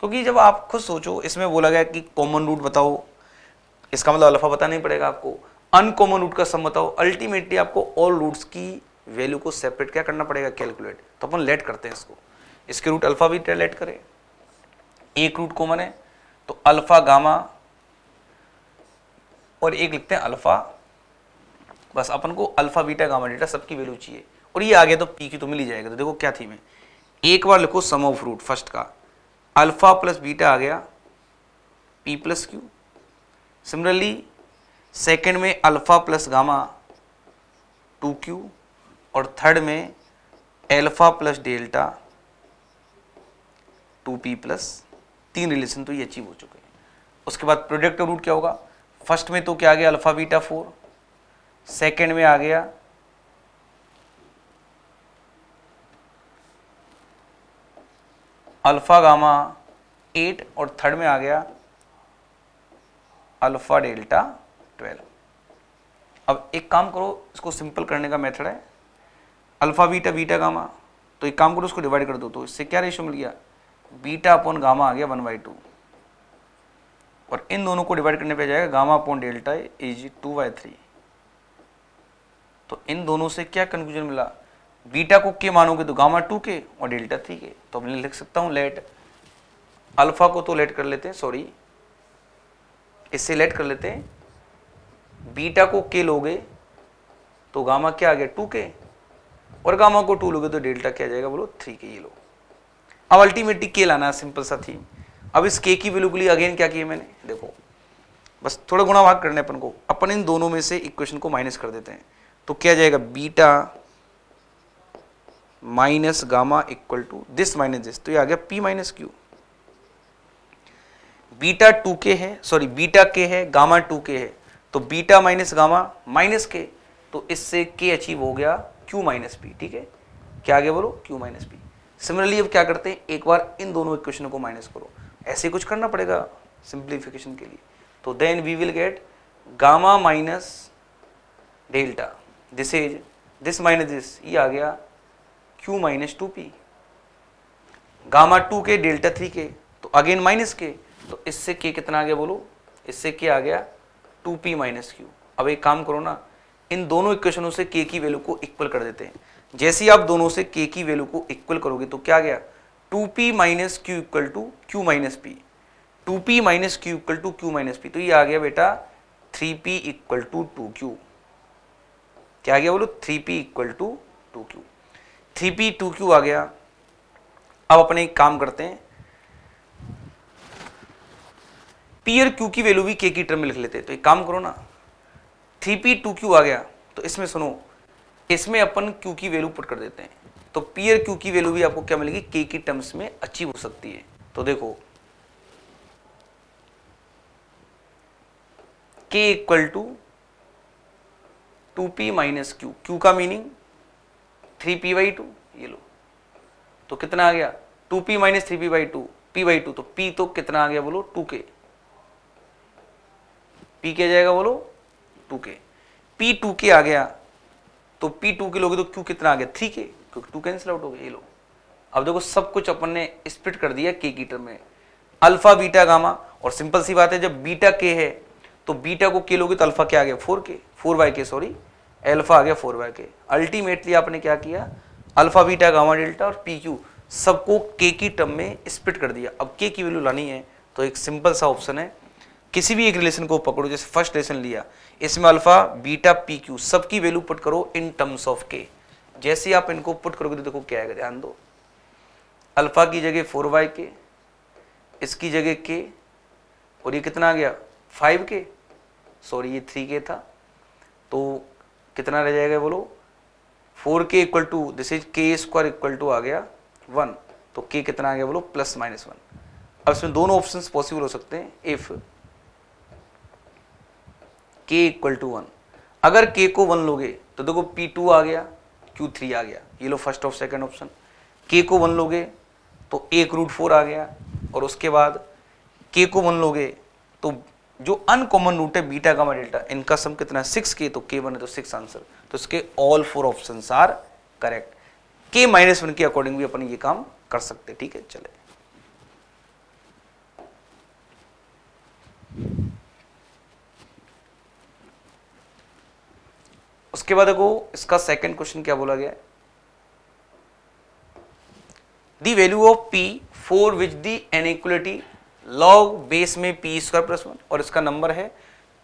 क्योंकि जब आप खुद सोचो इसमें बोला गया कि कॉमन रूट बताओ इसका मतलब अल्फा पता नहीं पड़ेगा आपको अनकॉमन रूट का सम बताओ अल्टीमेटली आपको ऑल रूट्स की वैल्यू को सेपरेट क्या करना पड़ेगा कैलकुलेट तो अपन लेट करते हैं इसको इसके रूट अल्फा बीटा लेट करें एक रूट कॉमन है तो अल्फा गामा और एक लिखते हैं अल्फा बस अपन को अल्फा बीटा गामा डेटा सबकी वैल्यू चाहिए और ये आगे तो पी की तो मिल ही जाएगा तो देखो क्या थी मैं एक बार लिखो सम ऑफ रूट फर्स्ट का अल्फा प्लस बीटा आ गया P plus Q similarly second में alpha plus gamma two Q और थर्ड में alpha plus delta two P plus तीन रिलेशन तो ये अचीव हो चुके हैं उसके बाद प्रोडक्ट रूट क्या होगा फर्स्ट में तो क्या आ गया अल्फा बीटा फोर सेकेंड में आ गया अल्फ़ा गामा एट और थर्ड में आ गया अल्फ़ा डेल्टा ट्वेल्व अब एक काम करो इसको सिंपल करने का मेथड है अल्फ़ा बीटा बीटा गामा तो एक काम करो उसको डिवाइड कर दो तो इससे क्या रेशो मिल गया बीटा अपॉन गामा आ गया वन बाई टू और इन दोनों को डिवाइड करने पे जाएगा gamma upon delta is two by three तो इन दोनों से क्या कंक्लूजन मिला बीटा को के मानोगे तो गामा टू के और डेल्टा थ्री के तो मैं लिख सकता हूं लेट अल्फा को तो लेट कर लेते हैं सॉरी इससे लेट कर लेते हैं बीटा को के लोगे तो गामा क्या आ गया टू के और गामा को टू लोगे तो डेल्टा क्या आ जाएगा बोलो थ्री के ये लो अब अल्टीमेटली के लाना है सिंपल सा थी अब इस के की वैल्यू के लिए अगेन क्या किया मैंने देखो बस थोड़ा गुणा भाग करने अपन को अपन इन दोनों में से इक्वेशन को माइनस कर देते हैं तो क्या जाएगा beta minus gamma equal to this minus this तो ये आ गया P minus Q beta two K है सॉरी बीटा के है गामा टू के है तो बीटा माइनस गामा माइनस के तो इससे के अचीव हो गया क्यू माइनस पी ठीक है क्या आगे बोलो क्यू माइनस पी सिमिलरली अब क्या करते हैं एक बार इन दोनों इक्वेशनों को माइनस करो ऐसे कुछ करना पड़ेगा सिंप्लीफिकेशन के लिए तो then we will get gamma minus delta this is this minus this ये आ गया Q minus two P gamma two K delta three K तो अगेन माइनस के तो इससे के कितना आ गया बोलो इससे के आ गया टू पी माइनस क्यू अब एक काम करो ना इन दोनों इक्वेशनों से के की वैल्यू को इक्वल कर देते हैं जैसे ही आप दोनों से के की वैल्यू को इक्वल करोगे तो क्या गया two P minus Q equal to Q minus P two P minus Q equal to Q minus P तो ये आ गया बेटा three P equal to two Q क्या आ गया बोलो three P equal to two Q three P two Q आ गया अब अपने एक काम करते हैं पी और क्यू की वैल्यू भी के की टर्म में लिख लेते हैं तो एक काम करो ना थ्री पी टू क्यू आ गया तो इसमें सुनो इसमें अपन क्यू की वैल्यू पुट कर देते हैं तो पी और क्यू की वैल्यू भी आपको क्या मिलेगी के की टर्म्स में अचीव हो सकती है तो देखो K equal to two P minus Q Q का meaning three P by two ये लो तो कितना आ गया two P minus three P by two P by two तो पी तो कितना आ गया बोलो टू के पी क्या जाएगा बोलो टू के पी टू के आ गया तो पी टू के लोगे तो क्यू कितना आ गया थ्री के क्योंकि टू कैंसिल आउट हो गया ये लो अब देखो सब कुछ अपन ने स्प्लिट कर दिया के की टर्म में अल्फा बीटा गामा और सिंपल सी बात है जब बीटा के है तो बीटा को के लोगे तो अल्फा क्या आ गया four K four by K sorry alpha आ गया फोर बाय के अल्टीमेटली आपने क्या किया अल्फा बीटा गामा डेल्टा और पी क्यू सबको के की टर्म में स्पिट कर दिया अब के की वैल्यू लानी है तो एक सिंपल सा ऑप्शन है किसी भी एक रिलेशन को पकड़ो जैसे फर्स्ट रिलेशन लिया इसमें अल्फा बीटा पी क्यू सबकी वैल्यू पुट करो इन टर्म्स ऑफ के जैसे आप इनको पुट करोगे तो देखो क्या आएगा ध्यान दो अल्फा की जगह फोर वाई के इसकी जगह के और ये कितना आ गया फाइव के सॉरी ये थ्री के था तो कितना रह जाएगा बोलो four K equal to this is K square equal to आ गया वन तो के कितना आ गया बोलो प्लस माइनस वन अब इसमें दोनों ऑप्शन पॉसिबल हो सकते हैं इफ के इक्वल टू वन अगर के को वन लोगे तो देखो पी टू आ गया क्यू थ्री आ गया ये लो first of second option K को वन लोगे तो एक रूट फोर आ गया और उसके बाद के को वन लोगे तो जो अनकॉमन रूट है बीटा गामा डेल्टा इनका सम कितना है सिक्स के तो के वन है तो सिक्स आंसर तो इसके all four option are correct K minus one के अकॉर्डिंग भी अपन ये काम कर सकते ठीक है चले उसके बाद देखो इसका सेकंड क्वेश्चन क्या बोला गया the value of P for which the inequality log base में पी स्क्वायर प्लस वन और इसका नंबर है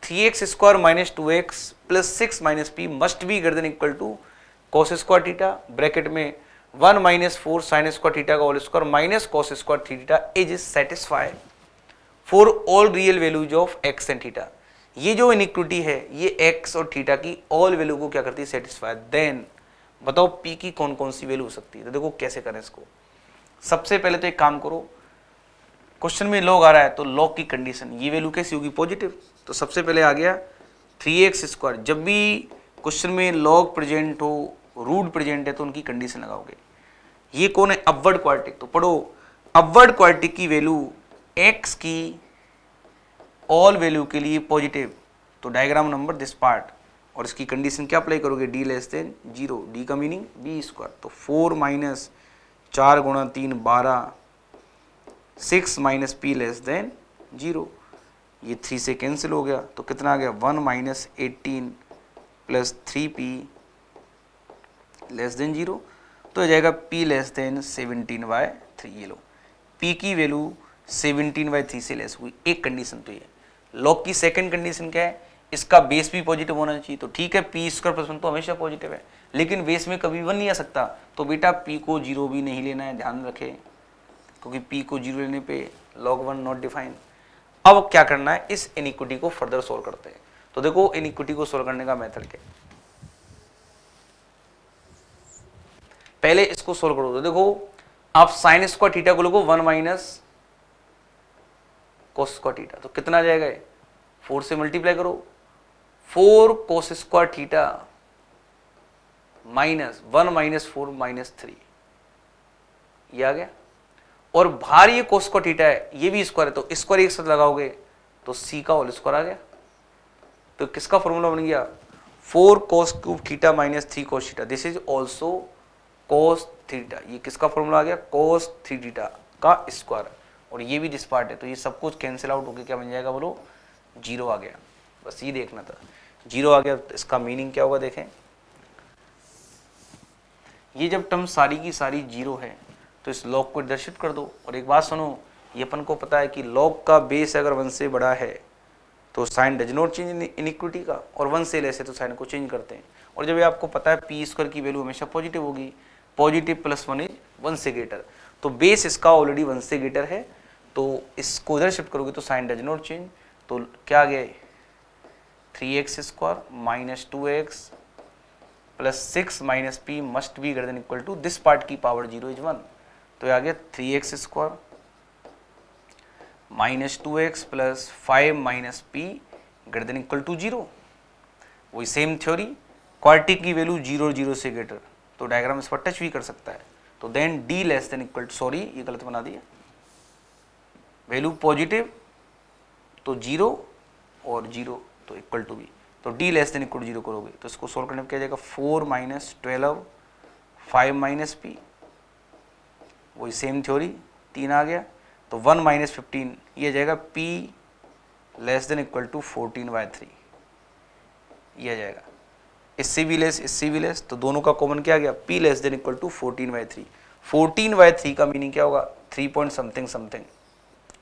three x square minus two x plus six minus P must be greater equal to cos square theta bracket में one minus four sine square theta का whole square minus cos square theta is is satisfied for all real values of X and theta ये जो inequity है ये x और theta की all value को क्या करती है सेटिस्फाई देन बताओ पी की कौन कौन सी वैल्यू हो सकती है तो देखो कैसे करें इसको सबसे पहले तो एक काम करो क्वेश्चन में लॉग आ रहा है तो लॉग की कंडीशन ये वैल्यू कैसी होगी पॉजिटिव तो सबसे पहले आ गया थ्री एक्स स्क्वायर जब भी क्वेश्चन में लॉग प्रेजेंट हो रूट प्रेजेंट है तो उनकी कंडीशन लगाओगे ये कौन है अपवर्ड क्वार्टिक तो पढ़ो अपवर्ड क्वार्टिक की वैल्यू एक्स की ऑल वैल्यू के लिए पॉजिटिव तो डायग्राम नंबर दिस पार्ट और इसकी कंडीशन क्या अप्लाई करोगे D less than zero D का मीनिंग बी स्क्वायर तो फोर माइनस चार गुणा तीन बारह six minus P less than zero ये थ्री से कैंसिल हो गया तो कितना आ गया one minus eighteen plus three P less than zero तो आ जाएगा P less than seventeen by three ये लो पी की वैल्यू सेवनटीन बाय थ्री से लेस हुई एक कंडीशन तो ये लॉक की सेकंड कंडीशन क्या है इसका बेस भी पॉजिटिव होना चाहिए तो ठीक है पी स्क्वायर प्लस वन तो हमेशा पॉजिटिव है लेकिन बेस में कभी वन नहीं आ सकता तो बेटा पी को जीरो भी नहीं लेना है ध्यान रखें क्योंकि p को जीरो लेने पे log वन नॉट डिफाइन अब क्या करना है इस इनिक्विटी को फर्दर सोल्व करते हैं तो देखो इनिक्विटी को सोल्व करने का मेथड क्या पहले इसको सोल्व करो तो देखो आप साइन स्क्वायर टीटा को लोगो one minus cos square theta तो कितना आ जाएगा फोर से मल्टीप्लाई करो four cos square theta minus one minus four minus three ये आ गया और बाहर ये कोस को टीटा है ये भी स्क्वायर है तो स्क्वायर एक साथ लगाओगे तो सी का होल स्क्वायर आ गया तो किसका फॉर्मूला बन गया four cos cube theta minus three cos theta this is also cos theta ये किसका फॉर्मूला आ गया कोस थ्री थीटा का स्क्वायर और ये भी दिस पार्ट है तो ये सब कुछ कैंसिल आउट होकर क्या बन जाएगा बोलो जीरो आ गया बस ये देखना था जीरो आ गया तो इसका मीनिंग क्या होगा देखें ये जब टर्म सारी की सारी जीरो है तो इस लोक को दर्शित कर दो और एक बात सुनो ये अपन को पता है कि लोक का बेस अगर वन से बड़ा है तो sine does not change in equity का और वन से लेस है तो साइन को चेंज करते हैं और जब ये आपको पता है पी स्क्वायर की वैल्यू हमेशा पॉजिटिव होगी positive plus one is one से ग्रेटर तो बेस इसका ऑलरेडी वन से ग्रेटर है तो इसको इधर शिफ्ट करोगे तो साइन डज नॉट चेंज तो क्या आ गया three x square minus two x plus six minus P must be greater equal to this part की पावर जीरो इज वन तो आ गया three x square minus two x plus five minus P greater than equal to zero वही same theory quartic की value zero zero से greater तो diagram इस पर टच भी कर सकता है तो then D less than equal to sorry ये गलत बना दिया वैल्यू पॉजिटिव तो जीरो और जीरो तो इक्वल टू भी तो D less than equal to zero करोगे तो इसको सोल्व करने में क्या जाएगा four minus twelve five minus P वही सेम थ्योरी तीन आ गया तो वन माइनस फिफ्टीन ये जाएगा P less than equal to fourteen by three ये आ जाएगा इससे भी लेस इससे भी लेस तो दोनों का कॉमन क्या गया P less than equal to fourteen by three fourteen by three का मीनिंग क्या होगा three point something something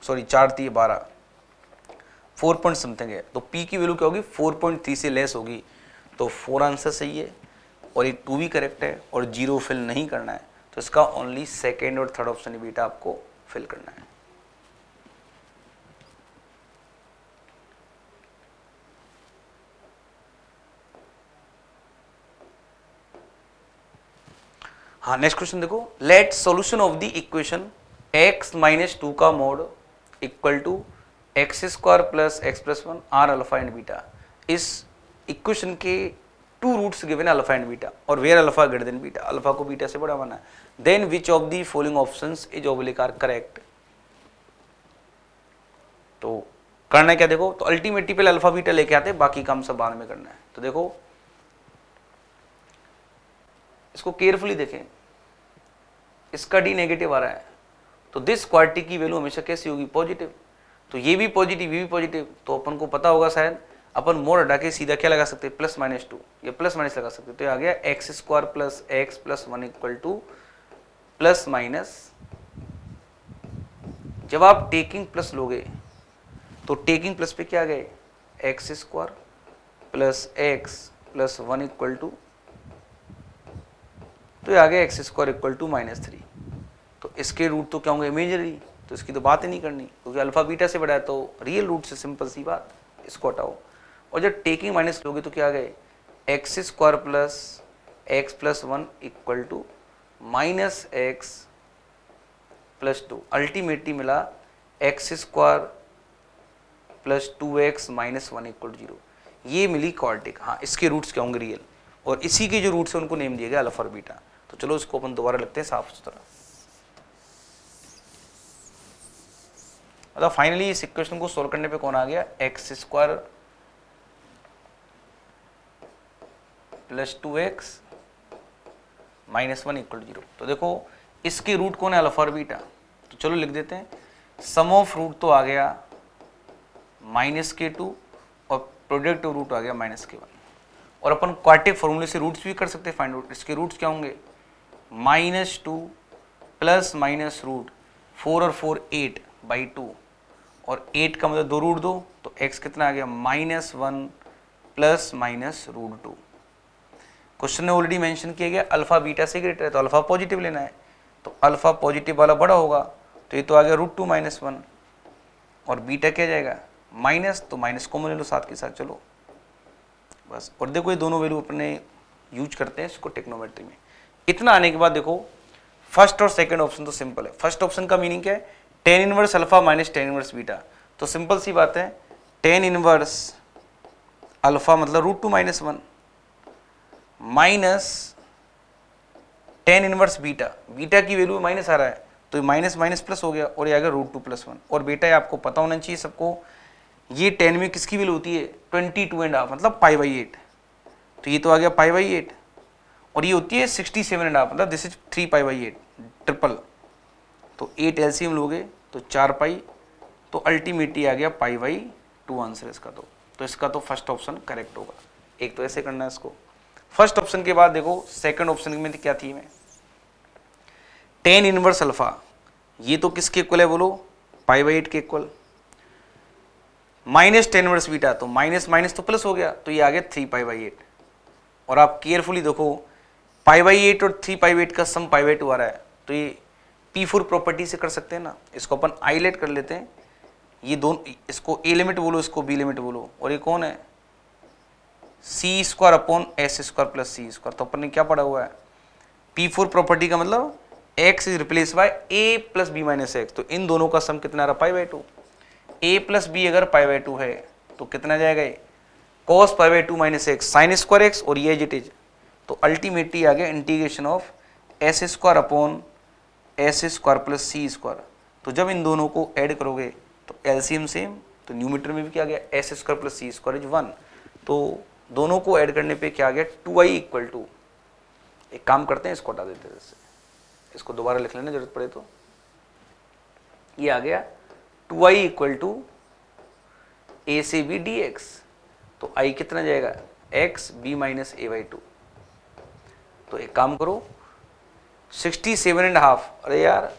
sorry चार थी बारह फोर पॉइंट समथिंग है तो पी की वैल्यू क्या होगी फोर पॉइंट थ्री से लेस होगी तो फोर आंसर सही है और ये टू भी करेक्ट है और जीरो फिल नहीं करना है तो इसका ओनली सेकेंड और थर्ड ऑप्शन बीटा आपको फिल करना है हाँ नेक्स्ट क्वेश्चन देखो let solution of the equation x minus two का mod equal to x square plus x plus one are alpha and beta इस इक्वेशन के two roots given alpha and beta और where alpha greater than beta alpha को beta से बड़ा माना है then which of the following options is oblique are correct तो करना है क्या देखो तो अल्टीमेटली पहले अल्फा बीटा लेके आते हैं बाकी काम सब बाद में करना है तो देखो इसको केयरफुली देखें इसका डी नेगेटिव आ रहा है तो दिस क्वालिटी की वैल्यू हमेशा कैसी होगी पॉजिटिव तो ये भी पॉजिटिव ये भी पॉजिटिव तो अपन को पता होगा शायद अपन मोर हटा के सीधा क्या लगा सकते हैं प्लस माइनस टू या प्लस माइनस लगा सकते तो आ गया x square plus x plus one equal to plus minus जब आप टेकिंग प्लस लोगे तो टेकिंग प्लस पे क्या गए x square plus x plus one equal to तो ये आ गया x square equal to minus three तो इसके रूट तो क्या होंगे इमेजरी तो इसकी तो बात ही नहीं करनी क्योंकि तो अल्फा बीटा से है तो रियल रूट से सिंपल सी बात इसको हटाओ और जब टेकिंग माइनस लोगे तो क्या आ गए x square plus x plus one equal to minus x plus two ultimately मिला x square plus two x minus one equal zero ये मिली क्वार्टिक हाँ इसके रूट्स क्या होंगे रियल और इसी के जो रूट्स हैं उनको नेम दिया गया अल्फा और बीटा तो चलो इसको अपन दोबारा लिखते हैं साफ सुथरा मतलब फाइनली इस इक्वेशन को सोल्व करने पे कौन आ गया x square plus two x minus one equal to zero तो देखो इसके रूट कौन है अल्फा और बीटा तो चलो लिख देते हैं सम ऑफ रूट तो आ गया माइनस के टू और प्रोडक्ट ऑफ रूट आ गया माइनस के वन और अपन क्वाटिक फॉर्मूले से रूट्स भी कर सकते हैं फाइंड आउट इसके रूट्स क्या होंगे minus two plus minus root four और फोर एट बाई टू और एट का मतलब दो रूट दो तो एक्स कितना आ गया minus one plus minus root two question ने ऑलरेडी मेंशन किया गया अल्फा बीटा से ग्रेटर है तो अल्फा पॉजिटिव लेना है तो अल्फा पॉजिटिव वाला बड़ा होगा तो ये तो आ गया रूट टू माइनस वन और बीटा क्या जाएगा माइनस तो माइनस कॉमन ले लो साथ के साथ चलो बस और देखो ये दोनों वैल्यू अपने यूज करते हैं इसको टेक्नोमेट्री में इतना आने के बाद देखो फर्स्ट और सेकेंड ऑप्शन तो सिंपल है फर्स्ट ऑप्शन का मीनिंग क्या है tan inverse alpha minus tan inverse beta तो सिंपल सी बात है टेन इनवर्स अल्फा मतलब root two minus one minus tan inverse beta beta की वैल्यू माइनस आ रहा है तो माइनस माइनस प्लस हो गया और ये आएगा रूट टू प्लस वन और बेटा ये आपको पता होना चाहिए सबको ये टेन में किसकी वैल्यू होती है ट्वेंटी टू एंड हाफ मतलब पाई बाई एट तो ये तो आ गया पाई बाई एट और ये होती है सिक्सटी सेवन एंड हाफ मतलब this is three pi by eight triple तो एट एलसीएम लोगे तो चार पाई तो अल्टीमेटली आ गया पाई बाई टू आंसर इसका तो तो इसका तो फर्स्ट ऑप्शन करेक्ट होगा एक तो ऐसे करना है इसको फर्स्ट ऑप्शन के बाद देखो सेकंड ऑप्शन में क्या थी मैं टेन इनवर्स अल्फा ये तो किसके इक्वल है बोलो पाई बाई एट के equal minus tan inverse beta तो माइनस माइनस तो प्लस हो गया तो ये आ गया थ्री पाई बाई एट और आप केयरफुली देखो पाई बाई एट और थ्री पाई बाई एट का सम पाई बाई टू आ रहा है तो ये पी फोर प्रॉपर्टी से कर सकते हैं ना इसको अपन आईलेट कर लेते हैं ये दोनों इसको ए लिमिट बोलो इसको बी लिमिट बोलो और ये कौन है c square upon s square plus c square तो अपन ने क्या पढ़ा हुआ है पी फोर प्रॉपर्टी का मतलब x is replace by a plus b minus x तो इन दोनों का सम कितना रहा pi by two A plus b अगर पाई बाई टू है तो कितना जाएगा ये cos pi by two minus x sine square x और ये जिट इज तो अल्टीमेटली आ गया integration of s square upon s square plus c square तो जब इन दोनों को ऐड करोगे तो एलसीएम सेम तो न्यूमीटर में भी क्या गया s square plus c square is one तो दोनों को ऐड करने पे क्या आ गया टू आई इक्वल टू एक काम करते हैं इसको हटा देते हैं जैसे इसको दोबारा लिख लेना जरूरत पड़े तो ये आ गया two I equal to a से बी डी एक्स तो आई कितना जाएगा x b minus a by two तो एक काम करो सिक्सटी सेवन एंड हाफ अरे यार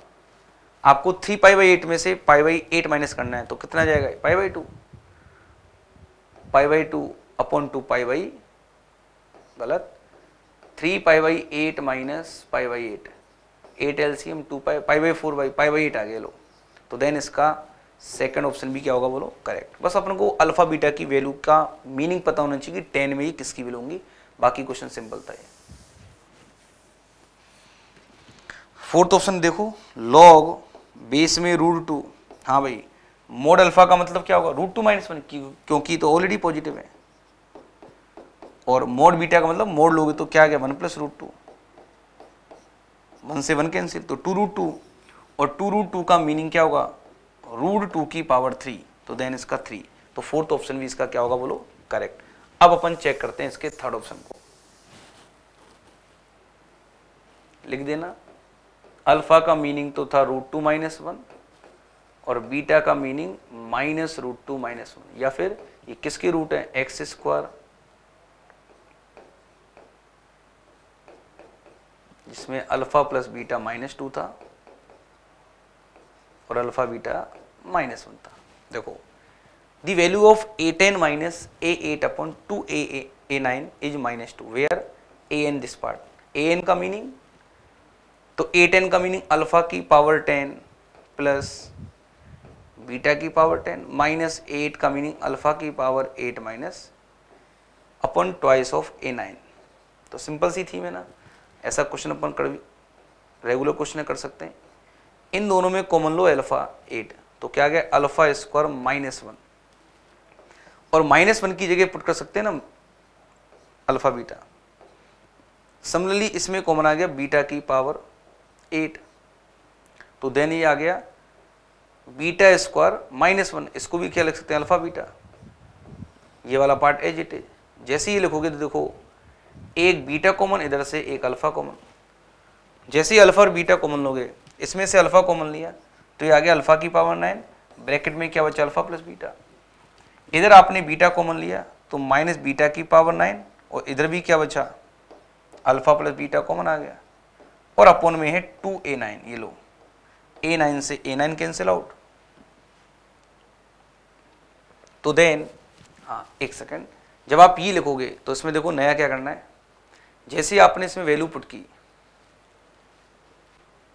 आपको थ्री पाई बाई एट में से पाई बाई एट माइनस करना है तो कितना जाएगा pi by two pi by two upon two pi by गलत three pi by eight minus pi by eight eight L M two pi pi by four by pi by eight आ गया लो तो देन इसका second option भी क्या होगा बोलो करेक्ट बस अपन को अल्फा बीटा की वैल्यू का मीनिंग पता होना चाहिए कि टेन में ही किसकी वैल्यू होंगी बाकी क्वेश्चन सिंपल था ये फोर्थ ऑप्शन देखो लॉग बेस में रूट टू हाँ भाई मोड अल्फा का मतलब क्या होगा रूट टू माइनस वन क्योंकि तो ऑलरेडी पॉजिटिव है और मोड बीटा का मतलब मोड लोगे तो क्या आ गया one plus root two one से वन कैंसिल तो टू रूट टू और टू रूट टू का मीनिंग क्या होगा रूट टू की पावर थ्री तो देन इसका थ्री तो फोर्थ ऑप्शन भी इसका क्या होगा बोलो करेक्ट अब अपन चेक करते हैं इसके थर्ड ऑप्शन को लिख देना अल्फा का मीनिंग तो था रूट टू माइनस वन और बीटा का meaning minus root two minus one या फिर ये किसके रूट है एक्स स्क्वायर जिसमें alpha plus beta minus two था और अल्फ़ा बीटा माइनस वन था देखो of a ten a eight upon two a a nine is minus two where a n this part a n का meaning तो a ten का meaning alpha की power ten plus beta की power ten minus eight का meaning alpha की power eight minus upon twice of nine तो simple सी थी मैं ना ऐसा क्वेश्चन अपन कर रेगुलर क्वेश्चन कर सकते हैं इन दोनों में कॉमन लो अल्फा एट तो क्या गया अल्फा स्क्वायर माइनस वन और माइनस वन की जगह पुट कर सकते हैं ना अल्फा बीटा समलली इसमें कॉमन आ गया बीटा की पावर एट तो देन ये आ गया बीटा स्क्वायर माइनस वन इसको भी क्या लिख सकते हैं अल्फा बीटा ये वाला पार्ट एज इट इज जैसे ही लिखोगे तो देखो एक बीटा कॉमन इधर से एक अल्फ़ा कॉमन जैसे ही अल्फ़ा और बीटा कॉमन लोगे इसमें से अल्फ़ा कॉमन लिया तो ये आ गया अल्फ़ा की पावर नाइन ब्रैकेट में क्या बचा अल्फ़ा प्लस बीटा इधर आपने बीटा कॉमन लिया तो माइनस बीटा की पावर नाइन और इधर भी क्या बचा अल्फ़ा प्लस बीटा कॉमन आ गया और अपोन में है टू ए नाइन ये लो ए नाइन से ए नाइन कैंसिल आउट तो देन हाँ एक सेकेंड जब आप ई लिखोगे तो इसमें देखो नया क्या करना है जैसे आपने इसमें वैल्यू पुट की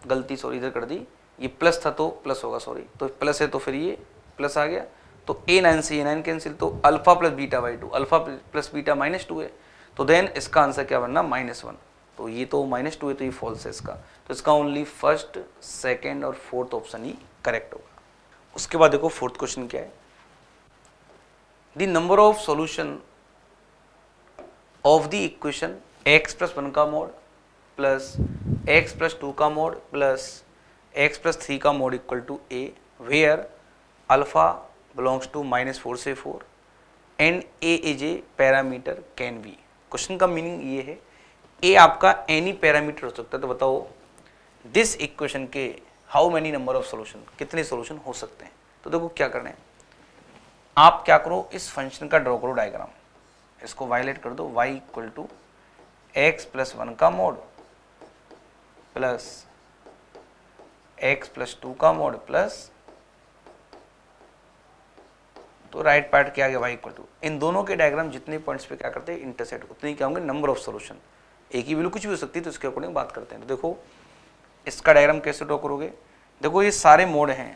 गलती सॉरी इधर कर दी ये प्लस था तो प्लस होगा सॉरी तो प्लस है तो फिर ये प्लस आ गया तो ए नाइन से ए नाइन कैंसिल तो alpha plus beta by two alpha plus beta minus two है तो देन इसका आंसर क्या बनना माइनस वन तो ये तो माइनस टू है तो ये फॉल्स है इसका तो इसका ओनली फर्स्ट सेकेंड और फोर्थ ऑप्शन ही करेक्ट होगा उसके बाद देखो फोर्थ क्वेश्चन क्या है the number of solution of the equation x plus one का mod plus x plus two का mod plus x plus three का mod equal to a where alpha belongs to minus four से four and a is a parameter can be question का meaning ये है ए आपका any parameter हो सकता है तो बताओ दिस इक्वेशन के how many number of solution कितने सोल्यूशन हो सकते हैं तो देखो क्या करना है आप क्या करो इस फंक्शन का ड्रॉ करो डायग्राम इसको वायलेट कर दो y equal to x plus one का mod plus x plus two का मोड प्लस तो राइट पार्ट के गया y इक्वल टू इन दोनों के डायग्राम जितने पॉइंट्स पे क्या करते हैं इंटरसेट उतने क्या होंगे नंबर ऑफ सोल्यूशन एक ही वैल्यू कुछ भी हो सकती है तो उसके अकॉर्डिंग बात करते हैं तो देखो इसका डायग्राम कैसे ड्रॉ करोगे देखो ये सारे मोड हैं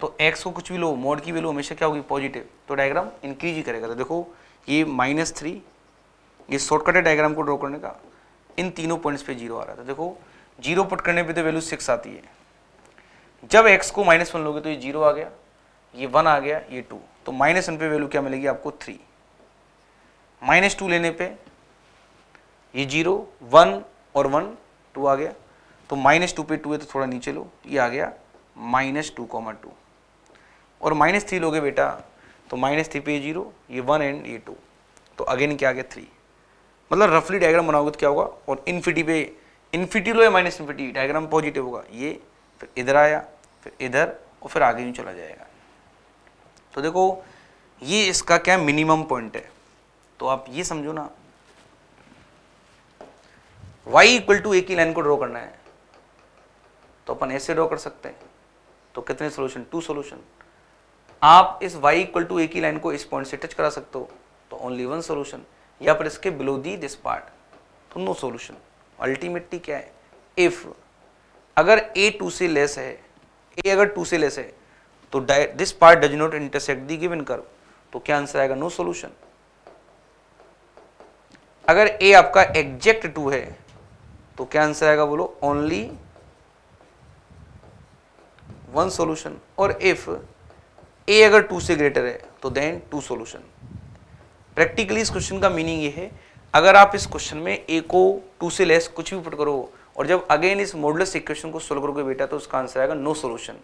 तो x को कुछ भी लो मोड की वैल्यू हमेशा क्या होगी पॉजिटिव तो डायग्राम इंक्रीज ही करेगा तो देखो ये माइनस थ्री ये शॉर्टकट है डायग्राम को ड्रॉ करने का इन तीनों पॉइंट्स पे जीरो आ रहा था देखो जीरो पुट करने पे तो वैल्यू सिक्स आती है जब एक्स को माइनस वन लोगे तो ये जीरो आ गया ये वन आ गया ये टू तो माइनस वन पे वैल्यू क्या मिलेगी आपको थ्री माइनस टू लेने पे ये जीरो वन और वन टू आ गया तो माइनस टू पे टू है तो थोड़ा नीचे लो ये आ गया माइनस टू कॉमा टू और माइनस थ्री लोगे बेटा तो माइनस थ्री पे जीरो ये वन एंड ये टू तो अगेन क्या आ गया थ्री मतलब रफली डायग्राम बनाओगे तो क्या होगा और इन्फिटी पे इन्फिटी लो या माइनस इन्फिटी डायग्राम पॉजिटिव होगा ये फिर इधर आया फिर इधर और फिर आगे यूँ चला जाएगा तो देखो ये इसका क्या मिनिमम पॉइंट है तो आप ये समझो ना y इक्वल टू एक ही लाइन को ड्रॉ करना है तो अपन ऐसे ड्रॉ कर सकते हैं तो कितने सोल्यूशन टू सोल्यूशन आप इस y इक्वल टू ए की लाइन को इस पॉइंट से टच करा सकते हो तो ओनली वन सोल्यूशन या फिर इसके बिलो दी दिस पार्ट तो नो सोल्यूशन अल्टीमेटली क्या है इफ अगर a टू से लेस है a अगर टू से लेस है तो this part does not intersect the given curve तो क्या आंसर आएगा नो सोल्यूशन अगर a आपका एग्जैक्ट टू है तो क्या आंसर आएगा बोलो ओनली वन सोल्यूशन और इफ ए अगर टू से ग्रेटर है तो देन टू सोल्यूशन प्रैक्टिकली इस क्वेश्चन का मीनिंग ये है अगर आप इस क्वेश्चन में ए को टू से लेस कुछ भी पुट करो और जब अगेन इस मॉडलस इक्वेशन को सोल्व करोगे बेटा तो उसका आंसर आएगा नो सोल्यूशन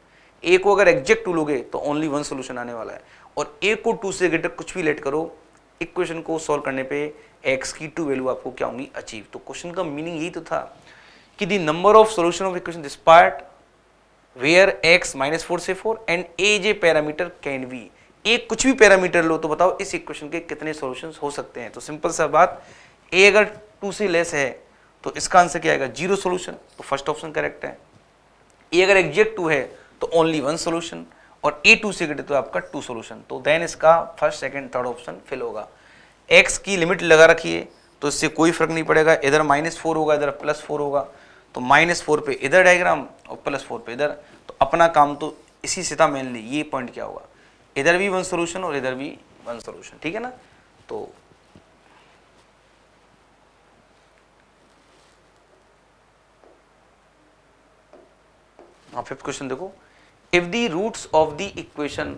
ए को अगर एग्जैक्ट टू लोगे तो ओनली वन सोल्यूशन आने वाला है और ए को टू से ग्रेटर कुछ भी लेट करो इक्वेशन को सोल्व करने पर एक्स की टू वैल्यू आपको क्या होंगी अचीव तो क्वेश्चन का मीनिंग यही तो था कि the number of solution of equation this part where x minus four से फोर एंड ए जे पैरामीटर कैन बी एक कुछ भी पैरामीटर लो तो बताओ इस इक्वेशन के कितने सोल्यूशन हो सकते हैं तो सिंपल सा बात ए अगर टू से लेस है तो इसका आंसर क्या आएगा जीरो सोल्यूशन तो फर्स्ट ऑप्शन करेक्ट है ए अगर एग्जैक्ट टू है तो ओनली वन सोल्यूशन और ए टू से कटे तो आपका टू सोल्यूशन तो देन इसका first second third option fail होगा एक्स की लिमिट लगा रखिए तो इससे कोई फर्क नहीं पड़ेगा इधर माइनस फोर होगा इधर प्लस फोर होगा तो माइनस फोर पे इधर डायग्राम और प्लस फोर पे इधर तो अपना काम तो इसी से था मेनली ये पॉइंट क्या होगा इधर भी वन सोल्यूशन और इधर भी वन सोल्यूशन ठीक है ना तो फिफ्थ क्वेश्चन देखो if the roots of the equation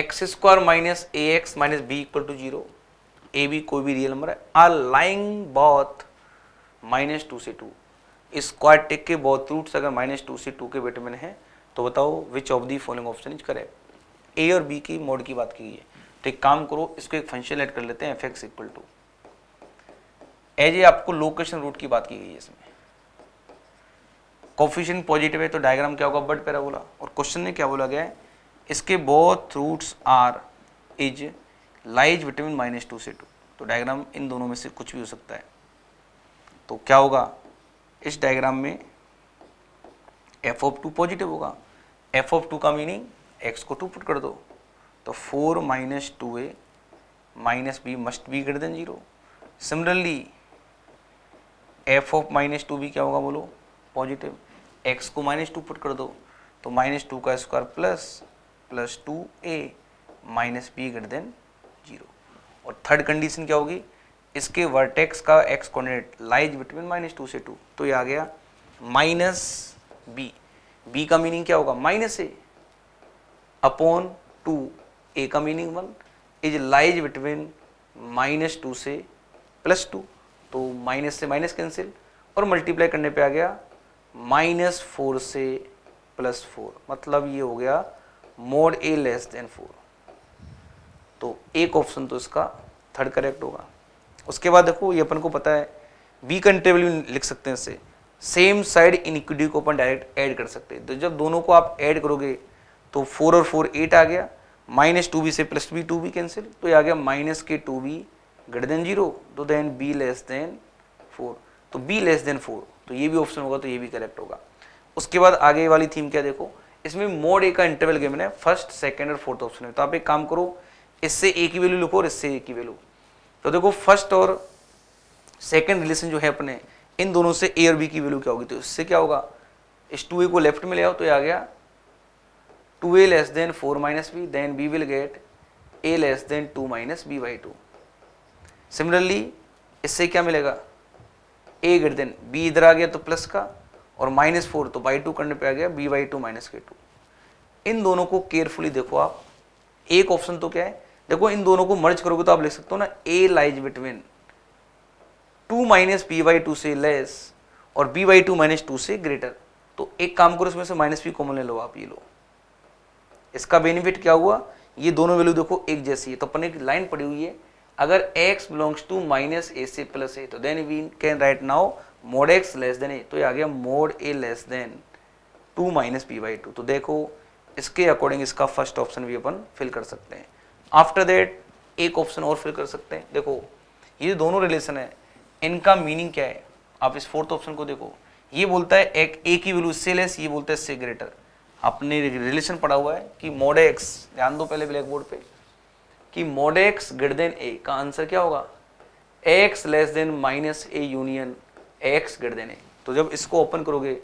x square minus A x minus b equal to zero a b कोई भी रियल नंबर है are lying both minus two से टू स्क्वायर टेक के बहुत रूट्स अगर minus two से two के विटामिन में है तो बताओ which of the following option is correct a और बी की मोड की बात की है तो एक काम करो इसको एक फंक्शन एड कर लेते हैं एफ एक्स इक्वल टू एज ए आपको लोकेशन रूट की बात की गई है इसमें कॉफिशन पॉजिटिव है तो डायग्राम क्या होगा बट बोला और क्वेश्चन में क्या बोला गया है इसके both roots are is lies विटामिन माइनस टू से टू तो डायग्राम इन दोनों में से कुछ भी हो सकता है तो क्या होगा इस डायग्राम में एफ ऑफ टू पॉजिटिव होगा एफ ऑफ टू का मीनिंग एक्स को टू पुट कर दो तो four minus two a minus b must be greater than zero similarly F of minus two बी क्या होगा बोलो पॉजिटिव एक्स को माइनस टू पुट कर दो तो माइनस टू का square plus plus two a minus b greater than zero और थर्ड कंडीशन क्या होगी इसके वर्टेक्स का X coordinate lies between minus two से टू तो ये आ गया माइनस बी बी का मीनिंग क्या होगा minus A upon two A का meaning one is lies between minus two से प्लस टू तो माइनस से माइनस कैंसिल और मल्टीप्लाई करने पे आ गया माइनस फोर से प्लस फोर मतलब ये हो गया mod A less than four तो एक ऑप्शन तो इसका थर्ड करेक्ट होगा उसके बाद देखो ये अपन को पता है वीक कंट्रेबल भी लिख सकते हैं इससे सेम साइड इनिक्विटी को अपन डायरेक्ट ऐड कर सकते हैं तो जब दोनों को आप ऐड करोगे तो फोर और फोर एट आ गया माइनस टू बी से plus B two B cancel तो ये आ गया माइनस के two B greater than zero तो then B less than four तो बी लेस देन फोर तो ये भी ऑप्शन होगा तो ये भी करेक्ट होगा उसके बाद आगे वाली थीम क्या देखो इसमें मोड ए का इंटरवल गेम है फर्स्ट सेकेंड और फोर्थ ऑप्शन है तो आप एक काम करो इससे ए की वैल्यू लिखो और इससे ए की वैल्यू तो देखो फर्स्ट और सेकेंड रिलेशन जो है अपने इन दोनों से ए और बी की वैल्यू क्या होगी तो इससे क्या होगा इस टू ए को लेफ्ट में ले आओ तो ये आ गया two A less than four minus B then B will get A less than two minus B by two similarly इससे क्या मिलेगा ए ग्रेटर देन बी इधर आ गया तो प्लस का और माइनस फोर तो बाई टू करने पे आ गया बी बाई टू माइनस के टू इन दोनों को केयरफुली देखो आप एक ऑप्शन तो क्या है देखो इन दोनों को मर्ज करोगे तो आप लिख सकते हो ना A lies between two minus P by two से लेस और B by two minus two से ग्रेटर तो एक काम करो इसमें से माइनस पी कॉमन ले लो आप ये लो इसका बेनिफिट क्या हुआ ये दोनों वैल्यू देखो एक जैसी है तो अपने एक लाइन पड़ी हुई है अगर x belongs to minus A से प्लस ए तो then we can write now mod x less than A तो ये आ गया mod a less than two minus P by two तो देखो इसके अकॉर्डिंग इसका फर्स्ट ऑप्शन भी अपन फिल कर सकते हैं आफ्टर दैट एक ऑप्शन और फिल कर सकते हैं देखो ये जो दोनों रिलेशन है इनका मीनिंग क्या है आप इस फोर्थ ऑप्शन को देखो ये बोलता है एक ए की वैल्यू से लेस ये बोलता है से ग्रेटर आपने रिलेशन पड़ा हुआ है कि मोड एक्स ध्यान दो पहले ब्लैक बोर्ड पे कि मोड एक्स ग्रेटर देन ए का आंसर क्या होगा x less than minus A union x greater than A तो जब इसको ओपन करोगे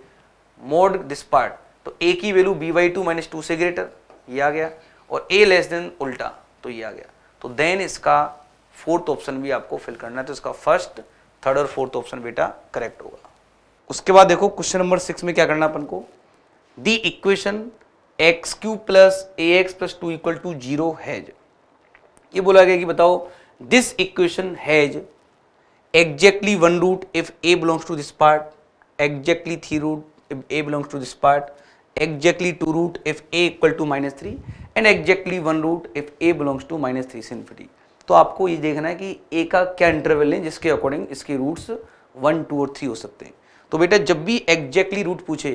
मोड दिस पार्ट तो ए की value B by two minus two से ग्रेटर ये आ गया और ए लेस देन उल्टा तो ये आ गया तो देन इसका फोर्थ ऑप्शन भी आपको फिल करना है तो इसका फर्स्ट थर्ड और फोर्थ ऑप्शन बेटा करेक्ट होगा उसके बाद देखो क्वेश्चन नंबर सिक्स में क्या करना अपन को दी equation X cube plus A x plus two equal to zero has ये बोला गया कि बताओ this equation has exactly one root if A belongs to this part exactly three root if A belongs to this part exactly two root if A equal to minus three and exactly one root if A belongs to minus three से infinity तो आपको ये देखना है कि ए का क्या interval है जिसके अकॉर्डिंग इसके रूट्स वन टू और थ्री हो सकते हैं तो बेटा जब भी एग्जैक्टली रूट पूछे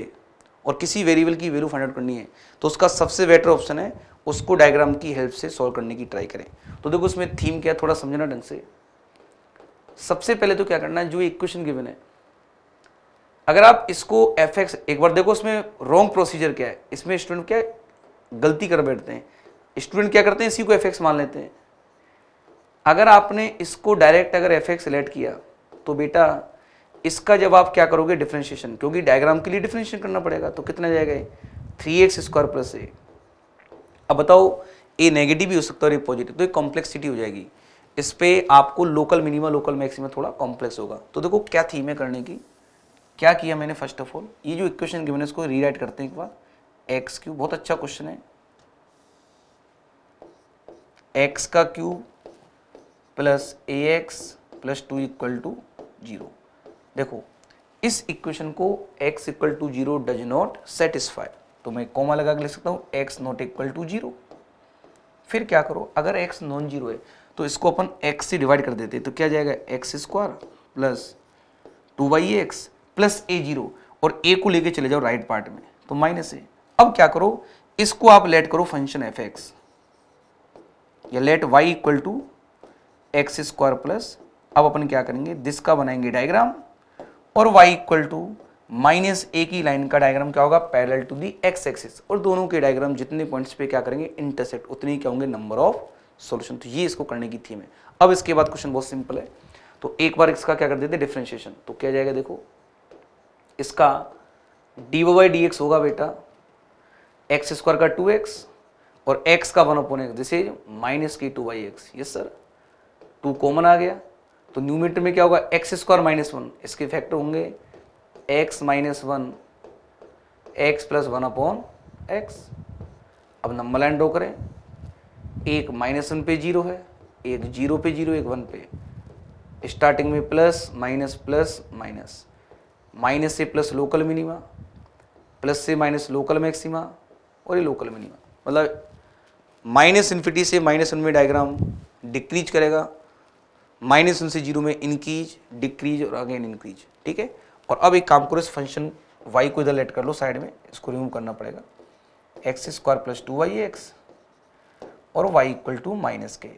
और किसी वेरिएबल की वैल्यू फाइंड आउट करनी है तो उसका सबसे बेटर ऑप्शन है उसको डायग्राम की हेल्प से सॉल्व करने की ट्राई करें तो देखो उसमें थीम क्या है थोड़ा समझना ढंग से सबसे पहले तो क्या करना है जो इक्वेशन गिवन है अगर आप इसको एफ एक बार देखो उसमें रॉन्ग प्रोसीजर क्या है इसमें स्टूडेंट क्या गलती कर बैठते हैं स्टूडेंट क्या करते हैं इसी को एफ मान लेते हैं अगर आपने इसको डायरेक्ट अगर एफ एक्स सेलेक्ट किया तो बेटा इसका जब आप क्या करोगे डिफ्रेंशिएशन क्योंकि डायग्राम के लिए डिफ्रेंशिएशन करना पड़ेगा तो कितना जाएगा three x square plus A अब बताओ ए नेगेटिव भी हो सकता है और ए पॉजिटिव तो एक कॉम्प्लेक्सिटी हो जाएगी इस पर आपको लोकल मिनिमा लोकल मैक्सिमा थोड़ा कॉम्प्लेक्स होगा तो देखो क्या थीम है करने की क्या किया मैंने फर्स्ट ऑफ ऑल ये जो इक्वेशन की मैंने इसको रीराइट करते हैं एक बार एक्स क्यूब बहुत अच्छा क्वेश्चन है एक्स का cube plus A x plus two equal to zero देखो इस इक्वेशन को x equal to zero does not satisfy तो मैं कॉमा लगा के लिख सकता हूँ x not equal to zero फिर क्या करो अगर x नॉन जीरो है तो इसको अपन x से डिवाइड कर देते हैं तो क्या जाएगा X square plus two by X plus A zero और ए को लेके चले जाओ राइट पार्ट में तो माइनस है अब क्या करो इसको आप लेट करो फंक्शन एफ एक्स या let Y equal to x square plus अब अपन क्या करेंगे दिस का बनाएंगे डायग्राम और y equal to minus A की लाइन का डायग्राम क्या होगा parallel to the x axis और दोनों के डायग्राम जितने पॉइंट्स पे क्या करेंगे इंटरसेक्ट उतने क्या होंगे नंबर ऑफ सॉल्यूशन तो ये इसको करने की थीम है अब इसके बाद क्वेश्चन बहुत सिंपल है तो एक बार इसका क्या कर देते डिफ्रेंशिएशन तो क्या जाएगा देखो इसका डी वाई डी एक्स होगा बेटा एक्स स्क्वायर का टू एक्स और एक्स का one upon X this is minus की two by X yes sir two common आ गया तो न्यूमीटर में क्या होगा एक्स स्क्वायर माइनस वन इसके फैक्टर होंगे X minus one x plus one upon X अब नंबर लाइन ड्रॉ करें एक माइनस वन पे जीरो है एक जीरो पे जीरो एक वन पे स्टार्टिंग में plus minus plus minus minus से प्लस लोकल मिनिमा प्लस से माइनस लोकल मैक्सिमा और ये लोकल मिनिमा मतलब माइनस इन्फिटी से माइनस वन में डायग्राम डिक्रीज करेगा माइनस वन से जीरो में इंक्रीज डिक्रीज और अगेन इंक्रीज ठीक है और अब एक काम करो इस फंक्शन वाई को इधर लेट कर लो साइड में इसको रिमूव करना पड़ेगा X square plus two Y X और वाई इक्वल टू माइनस के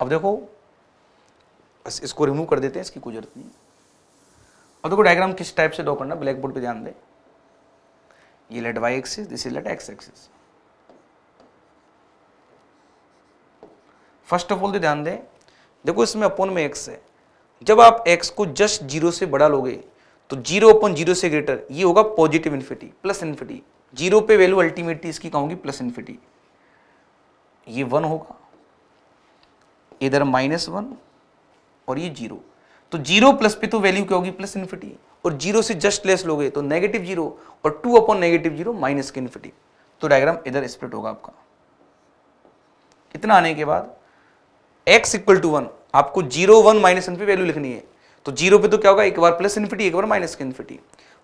अब देखो इसको रिमूव कर देते हैं इसकी कोई जरूरत नहीं अब देखो डायग्राम किस टाइप से ड्रॉ करना ब्लैक बोर्ड पर ध्यान दें ये let Y axis this is let X axis first of all तो ध्यान दें देखो इसमें अपोन में एक्स है जब आप एक्स को जस्ट जीरो से बड़ा लोगे तो जीरो अपॉन जीरो से ग्रेटर ये होगा positive infinity plus infinity zero पे वैल्यू अल्टीमेटली इसकी कहूंगी प्लस इन्फिटी ये वन होगा इधर माइनस वन और ये जीरो तो जीरो प्लस पे तो वैल्यू क्या होगी प्लस इन्फिटी और जीरो से जस्ट लेस लोगे तो नेगेटिव जीरो और two upon negative zero minus के इन्फिटी तो डायग्राम इधर स्प्लिट होगा आपका इतना आने के बाद एक्स इक्वल टू वन आपको zero one minus infinity value लिखनी है तो जीरो पे तो क्या होगा एक बार प्लस इन्फिटी एक बार माइनस के इन्फिटी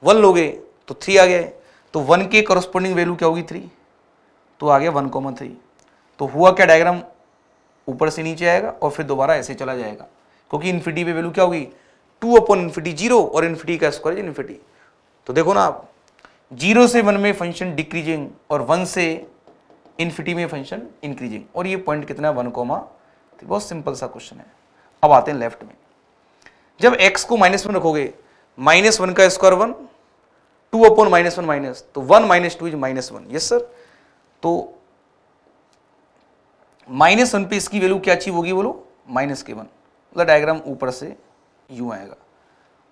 वन लोगे तो थ्री आ गए तो वन के कॉरस्पॉन्डिंग वैल्यू क्या होगी थ्री तो आ गया वन कॉमन थ्री तो हुआ क्या डायग्राम ऊपर से नीचे आएगा और फिर दोबारा ऐसे चला जाएगा क्योंकि इन्फिटी पे वैल्यू क्या होगी टू अपॉन इन्फिटी जीरो और इन्फिटी का स्क्वायर इज इन्फिटी तो देखो ना आप जीरो से वन में फंक्शन डिक्रीजिंग और वन से इन्फिटी में फंक्शन इंक्रीजिंग और ये पॉइंट कितना है वन कोमा तो बहुत सिंपल सा क्वेश्चन है अब आते हैं लेफ्ट में जब एक्स को माइनस वन रखोगे माइनस वन का square one two upon minus one minus तो one minus two is minus one yes sir तो माइनस वन पे इसकी वैल्यू क्या अचीव होगी बोलो माइनस के वन मतलब डायग्राम ऊपर से यू आएगा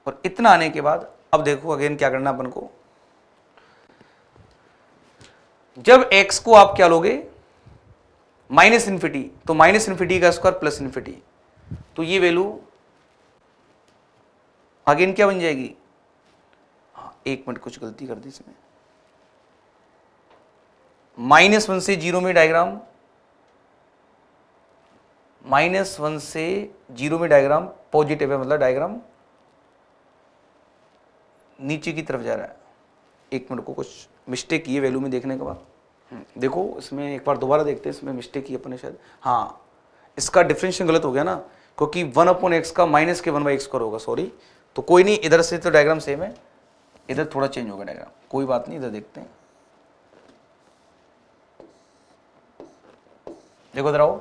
और इतना आने के बाद अब देखो अगेन क्या करना अपन को जब एक्स को आप क्या लोगे माइनस इन्फिटी तो माइनस इन्फिटी का स्क्वायर प्लस इन्फिटी तो ये वैल्यू अगेन क्या बन जाएगी हाँ एक मिनट कुछ गलती कर दी इसमें माइनस वन से जीरो में डायग्राम माइनस वन से जीरो में डायग्राम पॉजिटिव है मतलब डायग्राम नीचे की तरफ जा रहा है एक मिनट को कुछ मिस्टेक किए वैल्यू में देखने के बाद हम्म, देखो इसमें एक बार दोबारा देखते हैं इसमें मिस्टेक की अपने शायद हाँ इसका डिफ्रेंशियल गलत हो गया ना क्योंकि वन अपॉन एक्स का माइनस के वन बाई एक्स का होगा सॉरी तो कोई नहीं इधर से तो डायग्राम सेम है इधर थोड़ा चेंज होगा डायग्राम कोई बात नहीं इधर देखते हैं देखो इधर आओ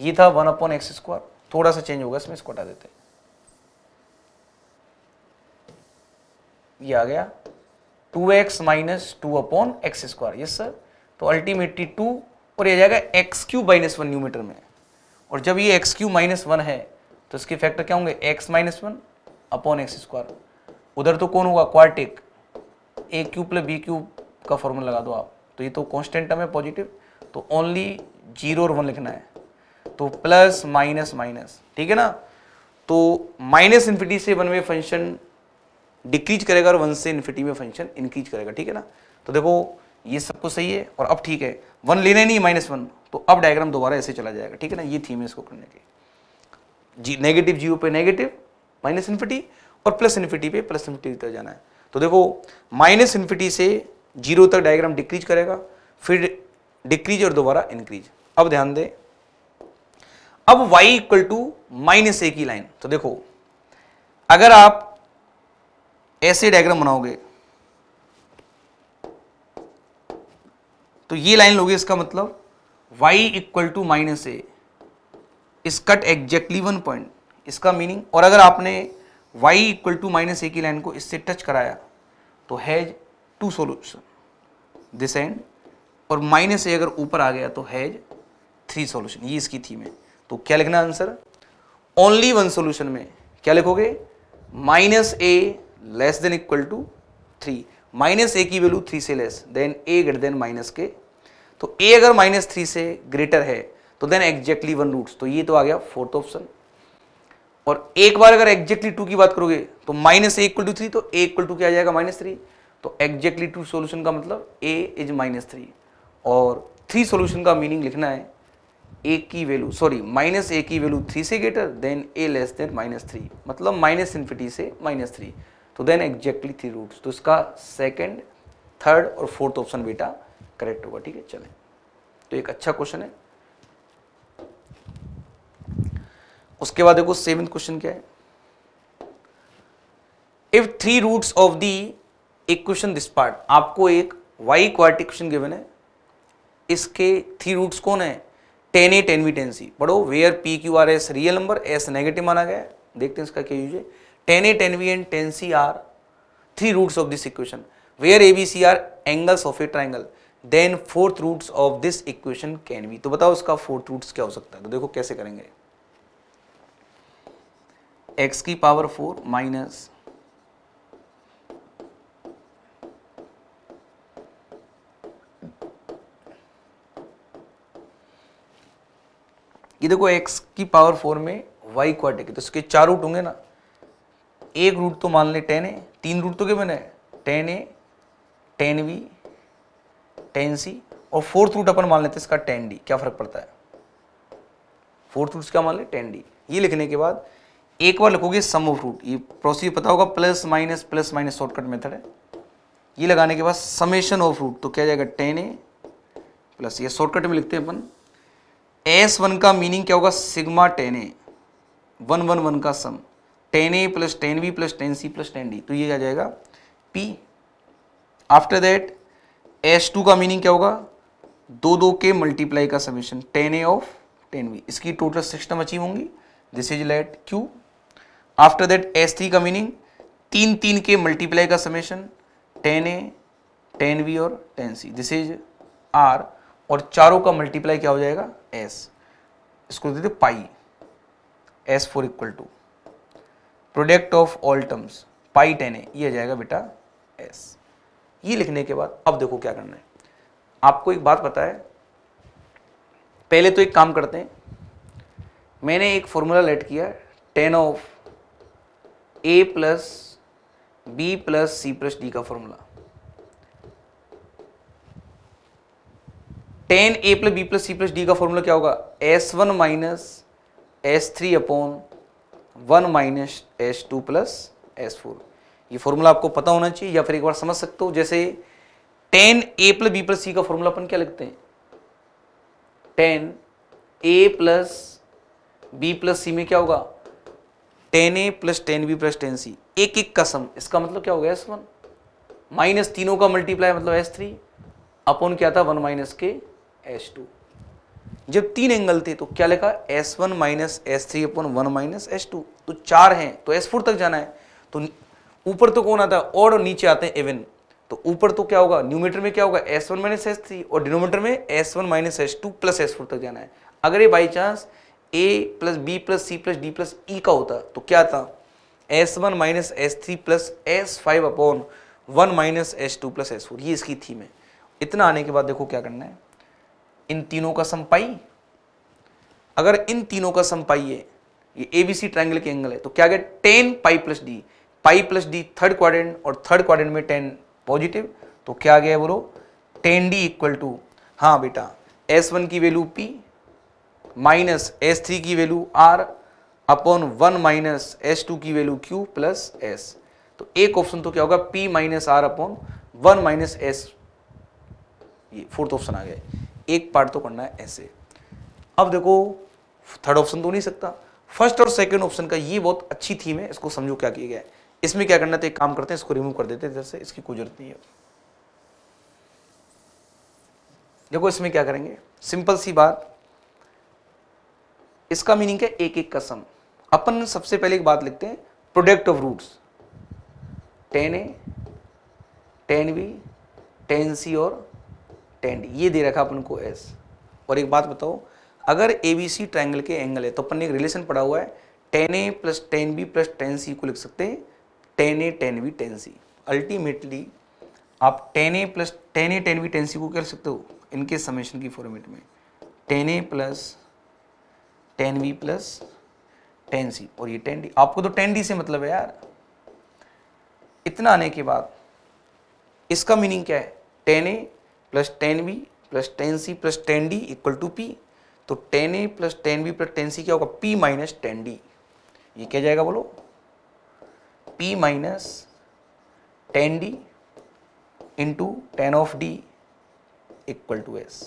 ये था वन अपॉन एक्स स्क्वायर थोड़ा सा चेंज होगा इसमें इसको हटा देते ये आ गया two x minus two upon X square yes sir तो अल्टीमेटली टू और ये जाएगा X cube minus one numerator में और जब ये एक्स क्यू माइनस वन है तो इसके फैक्टर क्या होंगे X minus one upon X square उधर तो कौन होगा quartic A Q plus B Q का फॉर्मूला लगा दो आप तो ये तो कॉन्स्टेंट टर्म है पॉजिटिव तो ओनली जीरो और वन लिखना है तो प्लस माइनस माइनस ठीक है ना तो माइनस इन्फिटी से वन में फंक्शन डिक्रीज करेगा और वन से इन्फिटी में फंक्शन इंक्रीज करेगा ठीक है ना तो देखो ये सब कुछ सही है और अब ठीक है वन लेना नहीं माइनस वन तो अब डायग्राम दोबारा ऐसे चला जाएगा ठीक है ना ये थीम है इसको करने की जी नेगेटिव जीरो पे नेगेटिव माइनस इन्फिटी और प्लस इन्फिटी पे प्लस इन्फिटी तक जाना है तो देखो माइनस इन्फिटी से जीरो तक डायग्राम डिक्रीज करेगा फिर डिक्रीज और दोबारा इंक्रीज अब ध्यान दें अब y equal to minus A की लाइन तो देखो अगर आप ऐसे डायग्राम बनाओगे तो ये लाइन लोगे इसका मतलब y equal to minus A इस कट एग्जैक्टली वन पॉइंट इसका मीनिंग और अगर आपने y equal to minus A की लाइन को इससे टच कराया तो has two solution this and और माइनस ए अगर ऊपर आ गया तो हैज थ्री सोल्यूशन ये इसकी थीम है तो क्या लिखना आंसर ओनली वन सोल्यूशन में क्या लिखोगे minus A less than equal to three minus A की वैल्यू थ्री से less than A greater than minus के तो ए अगर माइनस थ्री से ग्रेटर है तो देन एग्जैक्टली वन रूट्स तो ये तो आ गया फोर्थ ऑप्शन और एक बार अगर एग्जैक्टली टू की बात करोगे तो minus A equal to three तो ए इक्वल टू क्या आ जाएगा माइनस थ्री तो एग्जैक्टली टू सोल्यूशन का मतलब ए इज माइनस थ्री और थ्री सोल्यूशन का मीनिंग लिखना है ए की वैल्यू सॉरी माइनस ए की वैल्यू थ्री से greater than A less than minus three मतलब माइनस इन्फिटी से माइनस थ्री तो देन एग्जैक्टली थ्री रूट्स तो इसका सेकेंड थर्ड और फोर्थ ऑप्शन बेटा करेक्ट होगा ठीक है चले तो एक अच्छा क्वेश्चन है उसके बाद देखो सेवेंथ क्वेश्चन क्या है if three roots of the equation this part आपको एक वाई क्वार्टिक क्वेश्चन गिवन है इसके थ्री रूट्स कौन है tan A tan B tan C पढ़ो where P Q R S real number S negative माना गया देखते हैं इसका क्या यूज है tan A tan B and tan C are three roots of this equation where A B C are angles of a triangle then fourth roots of this equation can be तो बताओ उसका fourth roots क्या हो सकता है तो देखो कैसे करेंगे एक्स की पावर फोर माइनस ये देखो एक्स की पावर फोर में वाई क्वाड्रिक है तो इसके चार रूट होंगे ना एक रूट तो मान लें टेन ए तीन रूट तो क्या बने tan A tan V tan C और फोर्थ रूट अपन मान लेते हैं इसका टेन डी क्या फर्क पड़ता है फोर्थ रूट क्या मान लें टेन डी ये लिखने के बाद एक बार लिखोगे सम ऑफ रूट ये प्रोसीजर पता होगा plus minus plus minus shortcut method है ये लगाने के बाद समेशन ऑफ रूट तो क्या जाएगा टेन ए प्लस ये शॉर्टकट में लिखते हैं अपन एस वन का मीनिंग क्या होगा sigma tan A one one one का sum tan A plus tan B plus tan C plus tan D तो ये आ जाएगा P after that S two का मीनिंग क्या होगा दो दो के मल्टीप्लाई का summation tan A of tan B इसकी टोटल सिस्टम अचीव होंगी this is late Q after that S three का मीनिंग तीन तीन के मल्टीप्लाई का summation tan A tan B और tan C this is R और चारों का मल्टीप्लाई क्या हो जाएगा एस इसको देते pi S four equal to product of all terms pi tan A ये आ जाएगा बेटा एस ये लिखने के बाद अब देखो क्या करना है आपको एक बात पता है पहले तो एक काम करते हैं मैंने एक फॉर्मूला लेट किया tan of A plus B plus C plus D का formula tan A plus B plus C plus D का फॉर्मूला क्या होगा S one minus S three upon one minus S two plus S four ये formula आपको पता होना चाहिए या फिर एक बार समझ सकते हो जैसे tan A plus B plus सी का फॉर्मूला अपन क्या लिखते हैं tan A plus B plus C में क्या होगा tan A plus tan B plus tan C एक एक का सम इसका मतलब क्या होगा एस वन माइनस तीनों का मल्टीप्लाई मतलब एस थ्री अपॉन क्या था वन माइनस के एस टू जब तीन एंगल थे तो क्या लिखा S one minus S three upon one minus S two तो चार हैं तो एस फोर तक जाना है तो ऊपर तो कौन आता है और, नीचे आते हैं एवन तो ऊपर तो क्या होगा न्यूमीटर में क्या होगा S one minus S three और डिनोमीटर में S one minus S two plus S four तक जाना है अगर ये by chance A plus B plus C plus D plus E का होता तो क्या आता S one minus S three plus S five upon one minus S two plus S four ये इसकी थीम है इतना आने के बाद देखो क्या करना है इन तीनों का सम पाई अगर इन तीनों का सम पाई है ये एबीसी ट्रायंगल के एंगल है तो क्या गया tan pi plus D pi plus D third quadrant और थर्ड क्वाड्रेंट में टेन पॉजिटिव तो क्या गया बोलो टेन डी इक्वल टू हाँ बेटा एस वन की value P minus S three की value R upon one minus S two की वैल्यू क्यू प्लस एस तो एक ऑप्शन तो क्या होगा P minus R upon one minus S ये फोर्थ ऑप्शन आ गया एक पार्ट तो करना है ऐसे अब देखो थर्ड ऑप्शन तो नहीं सकता फर्स्ट और सेकंड ऑप्शन का ये बहुत अच्छी थीम है इसको समझो क्या किया गया है इसमें क्या करना था एक काम करते हैं इसको रिमूव कर देते हैं जैसे इसकी कोई जरूरत नहीं है देखो इसमें क्या करेंगे सिंपल सी बात इसका मीनिंग है एक एक कसम अपन सबसे पहले एक बात लिखते हैं product of roots tan A tan B tan C और टेंड ये दे रखा अपन को एस और एक बात बताओ अगर ए बी सी ट्राइंगल के एंगल है तो अपन ने एक रिलेशन पड़ा हुआ है tan A plus tan B plus tan C को लिख सकते हैं tan A tan B tan C ultimately आप tan A plus tan A tan B tan C को कर सकते हो इनके समेशन की फॉर्मेट में tan A plus tan B plus tan C और ये टेन डी आपको तो टेन डी से मतलब है यार इतना आने के बाद इसका मीनिंग क्या है tan A plus tan B plus tan C plus tan D equal to P तो tan A plus tan B plus tan C क्या होगा पी माइनस टेन डी ये क्या जाएगा बोलो P minus tan D into tan of D equal to S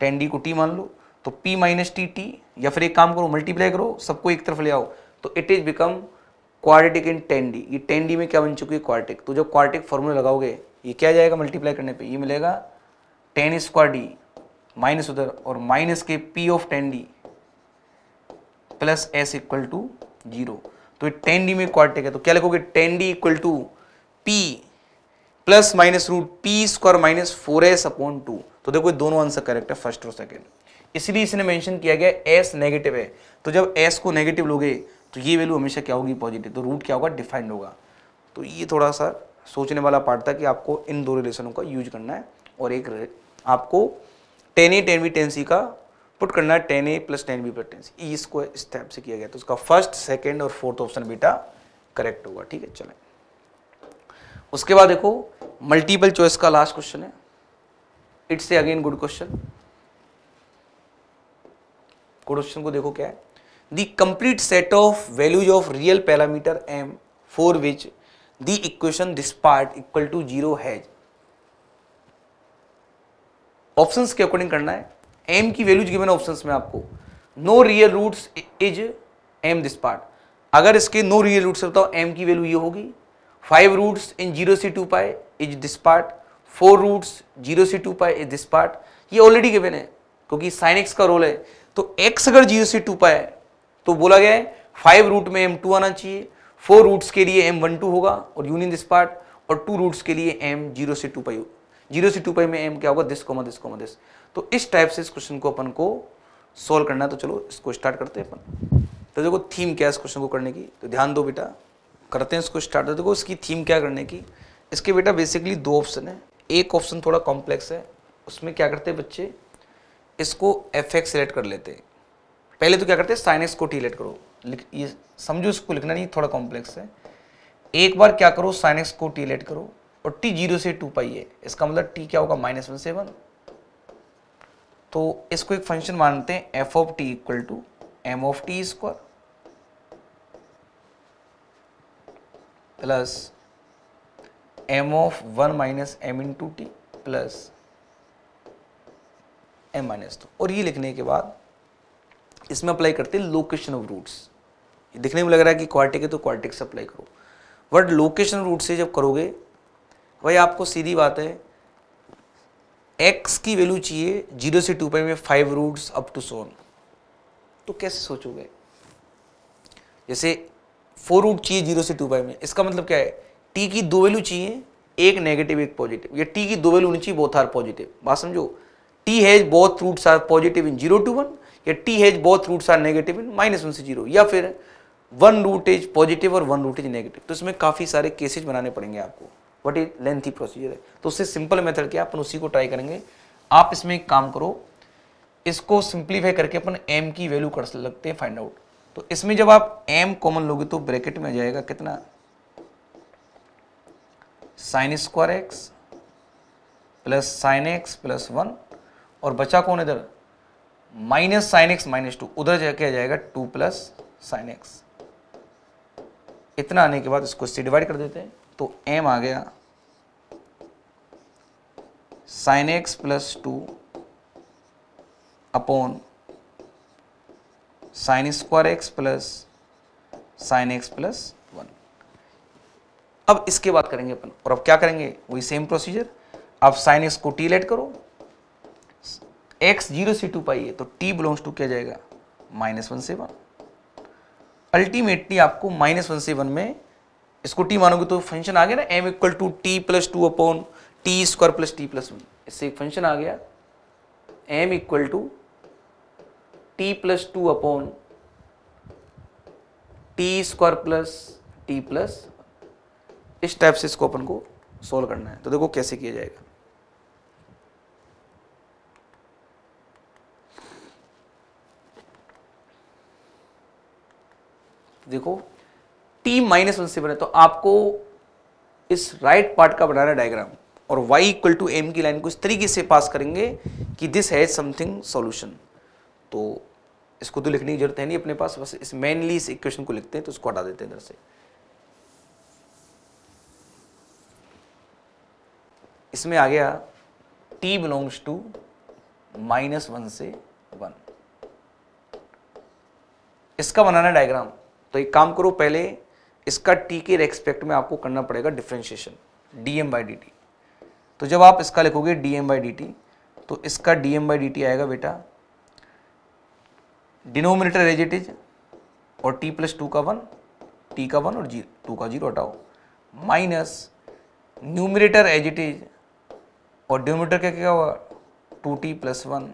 tan D को T मान लो तो पी माइनस टी टी या फिर एक काम करो मल्टीप्लाई करो सबको एक तरफ ले आओ तो it is become quadratic in tan D ये टेन डी में क्या बन चुकी है क्वार्टिक तो जब क्वार्टिक फॉर्मूला लगाओगे ये क्या जाएगा मल्टीप्लाई करने पे ये मिलेगा टेन स्क्वायर डी माइनस उधर और माइनस के P of tan D plus S equal to zero तो टेन डी में क्वार्टेक है तो क्या लिखोगे tan D equal to P plus minus root P square minus four S upon two तो देखो ये दोनों आंसर करेक्ट है फर्स्ट और सेकेंड इसलिए इसने मेंशन किया गया एस नेगेटिव है तो जब एस को नेगेटिव लोगे तो ये वैल्यू हमेशा क्या होगी पॉजिटिव तो रूट क्या होगा डिफाइंड होगा तो ये थोड़ा सा सोचने वाला पार्ट था कि आपको इन दो रिलेशनों का यूज करना है और एक आपको tan A tan B tan C का पुट करना है tan A plus tan B plus tan C इसको इस स्टेप से किया गया तो उसका फर्स्ट सेकेंड और फोर्थ ऑप्शन बेटा करेक्ट होगा ठीक है चलें उसके बाद देखो मल्टीपल चॉइस का लास्ट क्वेश्चन है it's a again good question question को देखो क्या है the complete set of values of real parameter M for which the equation this part equal to zero has options के अकॉर्डिंग करना है M की वैल्यूज गिवन ऑप्शंस में आपको no real root is M this part अगर इसके no real roots बताओ M की वैल्यू ये होगी फाइव रूट्स इन जीरो से two pi is this part four roots zero से two pi is this part ये ऑलरेडी गिवन है क्योंकि साइन एक्स का रोल है तो एक्स अगर जीरो से टू पाए तो बोला गया है फाइव रूट में एम टू आना चाहिए फोर रूट्स के लिए एम वन टू होगा और यूनियन दिस पार्ट और टू रूट्स के लिए एम जीरो से टू पाई जीरो से टू पाई में एम क्या होगा this comma this comma this तो इस टाइप से इस क्वेश्चन को अपन को सोल्व करना है तो चलो इसको स्टार्ट करते हैं अपन तो देखो थीम क्या है इस क्वेश्चन को करने की तो ध्यान दो बेटा करते हैं इसको स्टार्ट तो देखो इसकी थीम क्या करने की इसके बेटा बेसिकली दो ऑप्शन है एक ऑप्शन थोड़ा कॉम्प्लेक्स है उसमें क्या करते हैं बच्चे इसको एफ एक्स सेलेक्ट कर लेते हैं पहले तो क्या करते हैं साइन एक्स को टी सिलेक्ट करो ये समझो इसको लिखना नहीं थोड़ा कॉम्प्लेक्स है एक बार क्या करो साइन एक्स को टी लेट करो और टी जीरो से टू पाई है इसका मतलब टी क्या होगा माइनस वन से वन तो इसको एक फंक्शन मानते हैं F of T equal to M of T square plus M of one minus M into T plus M minus two और ये लिखने के बाद इसमें अप्लाई करते हैं लोकेशन ऑफ रूट्स दिखने में लग रहा है कि क्वार्टिक है तो क्वार्टिक से अप्लाई करो बट लोकेशन रूट से जब करोगे भाई आपको सीधी बात है एक्स की वैल्यू चाहिए जीरो से टू पाई में फाइव रूट्स अप टू सोन तो कैसे सोचोगे जैसे फोर रूट चाहिए जीरो से टू पाई में इसका मतलब क्या है टी की दो वैल्यू चाहिए एक नेगेटिव एक पॉजिटिव या टी की दो वैल्यू होनी चाहिए बोथ आर पॉजिटिव बात समझो T has both roots are positive in zero to one या T has both roots are negative in minus one से जीरो या फिर वन रूट इज पॉजिटिव और वन रूट इज नेगेटिव तो इसमें काफ़ी सारे केसेज बनाने पड़ेंगे आपको बट इज लेंथी प्रोसीजर है तो उससे सिंपल मेथड क्या अपन उसी को ट्राई करेंगे आप इसमें एक काम करो इसको सिंप्लीफाई करके अपन एम की वैल्यू कर लगते हैं फाइंड आउट तो इसमें जब आप एम कॉमन लोगे तो ब्रैकेट में जाएगा कितना sine square X plus sine X plus one और बचा कौन इधर minus sine X minus two उधर जाके आ जाएगा टू प्लस साइन एक्स इतना आने के बाद इसको इससे डिवाइड कर देते हैं तो एम आ गया sine X plus two upon sine square X plus sine X plus one अब इसके बाद करेंगे अपन और अब क्या करेंगे वही सेम प्रोसीजर अब साइन एक्स को टी लेट करो एक्स जीरो से टू पाई है तो टी बिलोंग्स टू क्या जाएगा माइनस वन से वन अल्टीमेटली आपको माइनस वन से वन में इसको टी मानोगे तो फंक्शन आ गया ना M equal to T plus two upon T square plus T plus one इससे एक फंक्शन आ गया M equal to T plus two upon T square plus T plus इस टाइप से इसको अपन को सोल्व करना है तो देखो कैसे किया जाएगा देखो t माइनस वन से बना तो आपको इस राइट right पार्ट का बनाना डायग्राम और y इक्वल टू एम की लाइन को इस तरीके से पास करेंगे कि दिस हैज समथिंग सॉल्यूशन तो इसको तो लिखने की जरूरत है नहीं अपने पास बस इस मेनली इस इक्वेशन को लिखते हैं तो उसको हटा देते हैं इधर से इसमें आ गया t belongs to minus one से वन इसका बनाना डायग्राम तो एक काम करो पहले इसका टी के रेस्पेक्ट में आपको करना पड़ेगा differentiation D M by D T तो जब आप इसका लिखोगे D M by D T तो इसका D M by D T आएगा बेटा डिनोमिनेटर एज इट इज और टी प्लस टू का वन टी का वन और जी टू का जीरो हटाओ minus numerator as it is और डिनोमीटर क्या क्या हुआ two T plus one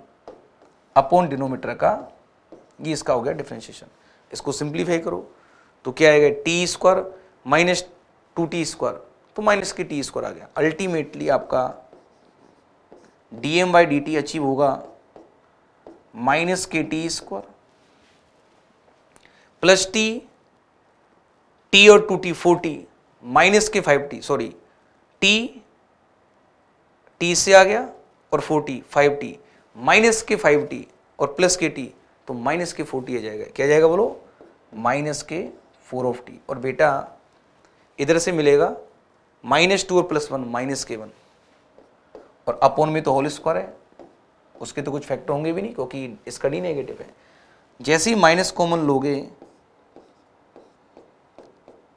upon denominator का ये इसका हो गया डिफ्रेंशिएशन इसको सिंप्लीफाई करो तो क्या आएगा T square minus two T square तो माइनस के टी स्क्वायर आ गया अल्टीमेटली आपका D M by D T achieve होगा माइनस के T square plus T T और two T four T minus के five T sorry T T से आ गया और four T five T minus के फाइव टी और प्लस के टी तो माइनस के फोर टी आ जाएगा क्या जाएगा बोलो माइनस के फोर ऑफ टी और बेटा इधर से मिलेगा माइनस टू और प्लस वन माइनस के वन और अपोन में तो होल स्क्वायर है उसके तो कुछ फैक्टर होंगे भी नहीं क्योंकि इसका डी नेगेटिव है जैसे ही माइनस कॉमन लोगे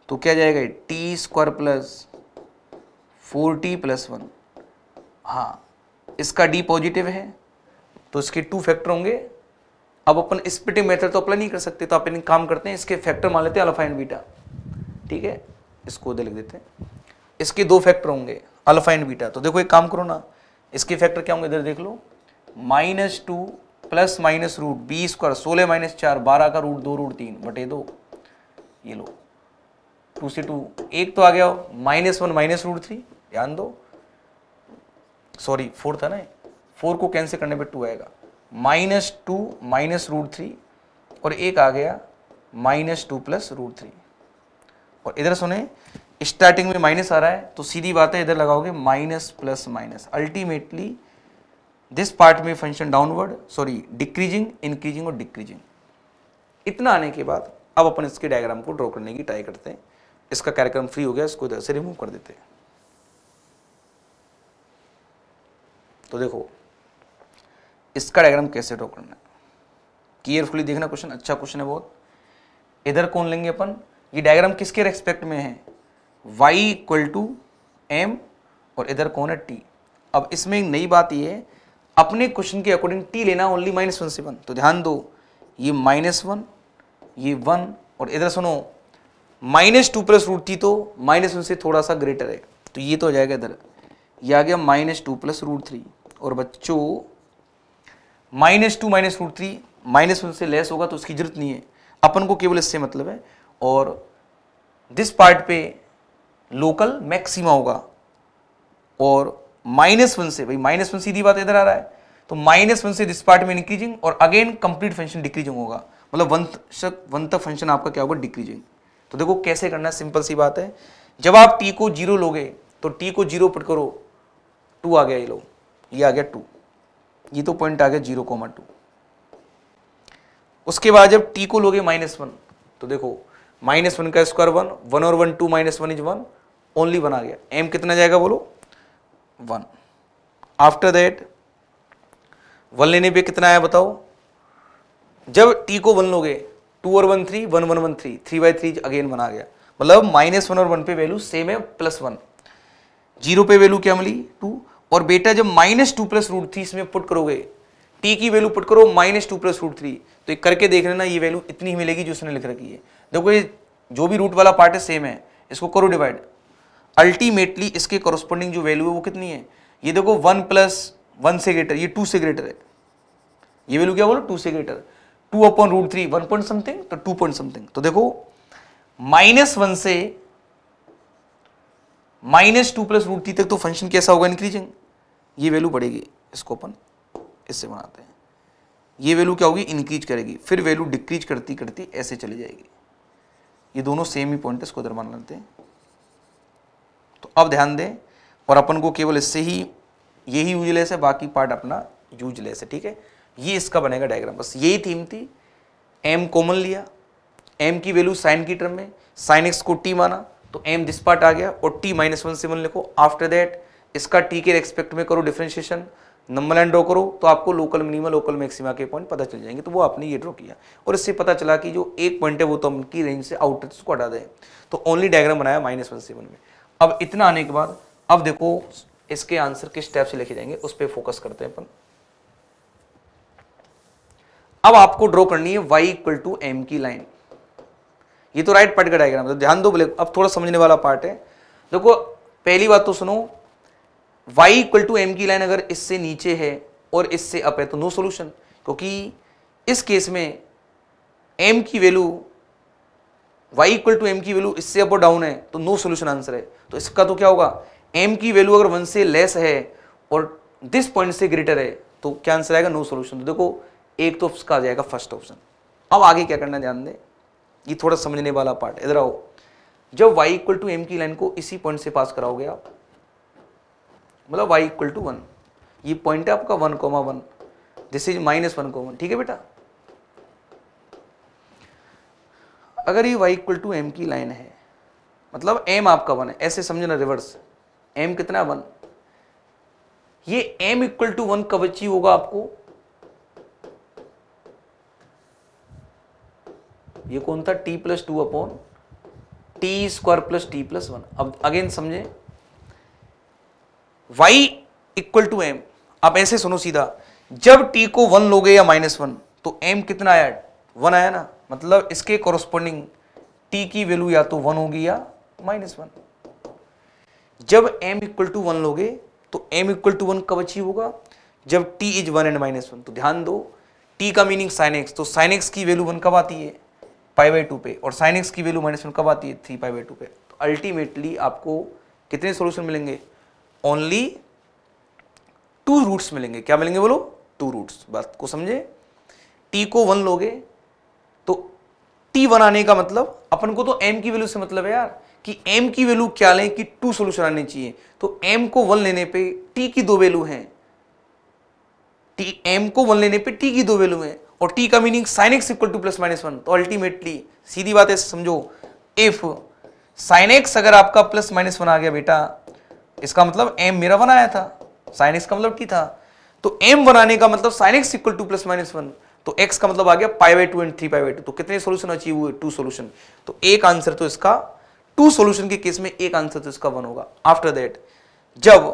तो क्या जाएगा T square plus four T plus one हाँ इसका डी पॉजिटिव है तो इसके टू फैक्टर होंगे अब अपन स्पिटिंग मेथड तो अप्लाई नहीं कर सकते तो आप एक काम करते हैं इसके फैक्टर मान लेते हैं अल्फा एंड बीटा ठीक है इसको दे लिख देते हैं इसके दो फैक्टर होंगे अल्फा एंड बीटा तो देखो एक काम करो ना इसके फैक्टर क्या होंगे इधर देख लो minus two plus minus root b square सोलह माइनस चार बारह का रूट दो रूट तीन बटे दो ये लो टू से टू एक तो आ गया minus one minus root three ध्यान दो सॉरी फोर था ना फोर को कैंसिल करने पे टू आएगा minus two minus root three और एक आ गया minus two plus root three और इधर सुने स्टार्टिंग में माइनस आ रहा है तो सीधी बात है इधर लगाओगे minus plus minus ultimately this part में function downward sorry decreasing increasing और डिक्रीजिंग इतना आने के बाद अब अपन इसके डायग्राम को ड्रॉ करने की ट्राई करते हैं इसका कार्यक्रम फ्री हो गया इसको इधर से रिमूव कर देते हैं तो देखो इसका डायग्राम कैसे ड्रॉ करना है केयरफुली देखना क्वेश्चन अच्छा क्वेश्चन है बहुत इधर कौन लेंगे अपन ये डायग्राम किसके रेस्पेक्ट में है वाई इक्वल टू एम और इधर कौन है टी अब इसमें एक नई बात ये है अपने क्वेश्चन के अकॉर्डिंग टी लेना ओनली माइनस वन से वन तो ध्यान दो ये माइनस वन ये वन और इधर सुनो minus two plus root three तो माइनस वन से थोड़ा सा ग्रेटर है तो ये तो हो जाएगा इधर ये आ गया minus two plus root three और बच्चों minus two minus root three minus one से लेस होगा तो उसकी जरूरत नहीं है अपन को केवल इससे मतलब है और दिस पार्ट पे लोकल मैक्सिमा होगा और माइनस वन से भाई माइनस वन सीधी बात इधर आ रहा है तो माइनस वन से दिस पार्ट में इंक्रीजिंग और अगेन कंप्लीट फंक्शन डिक्रीजिंग होगा मतलब वन तक वन तक फंक्शन आपका क्या होगा डिक्रीजिंग तो देखो कैसे करना सिंपल सी बात है जब आप टी को जीरो लोगे तो टी को जीरो पुट करो टू आ गया ये लो ये आ गया टू ये तो पॉइंट आ गया जीरो कोमा टू उसके बाद जब टी को लोगे माइनस वन तो देखो माइनस वन का स्क्वायर वन वन और one two minus one is one only one आ गया एम कितना जाएगा बोलो वन आफ्टर दैट वन लेने पे कितना आया बताओ जब टी को वन लोगे टू और one three one one one three three by three again one आ गया मतलब माइनस वन और वन पे वैल्यू सेम है प्लस वन जीरो पे वैल्यू क्या मिली टू और बेटा जब minus two plus root three इसमें पुट करोगे टी की वैल्यू पुट करो minus two plus root three तो एक करके देख लेना ये वैल्यू इतनी ही मिलेगी जो उसने लिख रखी है देखो ये जो भी रूट वाला पार्ट है सेम है इसको करो डिवाइड अल्टीमेटली इसके कॉरस्पॉन्डिंग जो वैल्यू है वो कितनी है ये देखो वन प्लस वन से ग्रेटर ये टू से ग्रेटर है ये वैल्यू क्या बोलो टू से greater two upon root three one point something तो टू पॉइंट समथिंग तो देखो माइनस वन से minus two plus root three तक तो फंक्शन कैसा होगा इंक्रीजिंग ये वैल्यू बढ़ेगी इसको अपन इससे बनाते हैं ये वैल्यू क्या होगी इंक्रीज करेगी फिर वैल्यू डिक्रीज करती करती ऐसे चली जाएगी ये दोनों सेम ही पॉइंट इसको उधर मान लेते हैं तो अब ध्यान दें और अपन को केवल इससे ही ये ही यूजलेस है बाकी पार्ट अपना यूजलेस है ठीक है ये इसका बनेगा डायग्राम बस यही थीम थी एम कॉमन लिया एम की वैल्यू साइन की टर्म में साइन एक्स को टी माना तो एम दिस पार्ट आ गया और टी माइनस वन से वन लिखो आफ्टर दैट इसका टी के रेस्पेक्ट में करो डिफ्रेंशिएशन नंबर लाइन ड्रॉ करो तो आपको लोकल मिनिमा लोकल मैक्सिमा के पॉइंट पता चल जाएंगे तो वो आपने ये ड्रॉ किया और इससे पता चला कि जो एक पॉइंट है वो तो हम की रेंज से आउट को हटा दें तो ओनली डायग्राम बनाया माइनस वन सेवन में अब इतना आने के बाद अब देखो इसके आंसर किस स्टेप से लिखे जाएंगे उस पर फोकस करते हैं अपन अब आपको ड्रॉ करनी है वाई इक्वल टू एम की लाइन ये तो राइट पार्ट का डायग्राम है तो ध्यान दो बोले अब थोड़ा समझने वाला पार्ट है देखो पहली बात तो सुनो y इक्वल टू एम की लाइन अगर इससे नीचे है और इससे अप है तो नो सोल्यूशन क्योंकि इस केस में m की value y equal to M की वैल्यू इससे अप और डाउन है तो नो सोल्यूशन आंसर है तो इसका तो क्या होगा m की वैल्यू अगर वन से लेस है और दिस पॉइंट से ग्रेटर है तो क्या आंसर आएगा नो सोल्यूशन तो देखो एक तो उसका आ जाएगा फर्स्ट ऑप्शन अब आगे क्या करना ध्यान दें ये थोड़ा समझने वाला पार्ट इधर आओ जब y इक्वल टू एम की लाइन को इसी पॉइंट से पास कराओगे आप मतलब वाई इक्वल टू वन ये पॉइंट है आपका one comma one this is minus one comma ठीक है बेटा अगर ये वाई इक्वल टू एम की लाइन है मतलब एम आपका वन है ऐसे समझना रिवर्स एम कितना वन ये एम इक्वल टू वन कब अचीव होगा आपको ये कौन था t plus two upon T square plus T plus one अब अगेन समझें y इक्वल टू एम आप ऐसे सुनो सीधा जब t को वन लोगे या माइनस वन तो m कितना आया वन आया ना मतलब इसके कॉरस्पॉन्डिंग t की वैल्यू या तो वन होगी या माइनस वन जब m इक्वल टू वन लोगे तो m इक्वल टू वन कब अचीव होगा जब t is one and minus one तो ध्यान दो t का मीनिंग साइन एक्स तो साइन एक्स की वैल्यू वन कब आती है पाई बाई टू पे और साइन एक्स की वैल्यू माइनस वन कब आती है थ्री पाई बाई टू पे तो अल्टीमेटली आपको कितने सोल्यूशन मिलेंगे ओनली टू रूट्स मिलेंगे क्या मिलेंगे बोलो टू रूट्स बात को समझे टी को वन लोगे तो टी वन आने का मतलब अपन को तो एम की वैल्यू से मतलब है यार कि एम की वैल्यू क्या लें कि टू सोल्यूशन आने चाहिए तो एम को वन लेने पे टी की दो वैल्यू हैं टी एम को वन लेने पे टी की दो वैल्यू हैं और टी का meaning sine x equal to plus minus one तो अल्टीमेटली सीधी बात है समझो इफ साइन एक्स अगर आपका प्लस माइनस वन आ गया बेटा इसका मतलब एम मेरा बनाया था साइन एक्स का मतलब टी था तो एम बनाने का मतलब sine x equal to plus minus one तो एक्स का मतलब आ गया pi by two and three pi by two तो कितने सोल्यूशन अचीव हुए टू सोल्यूशन तो एक आंसर तो इसका टू सोल्यूशन के केस में एक आंसर तो इसका वन होगा आफ्टर दैट जब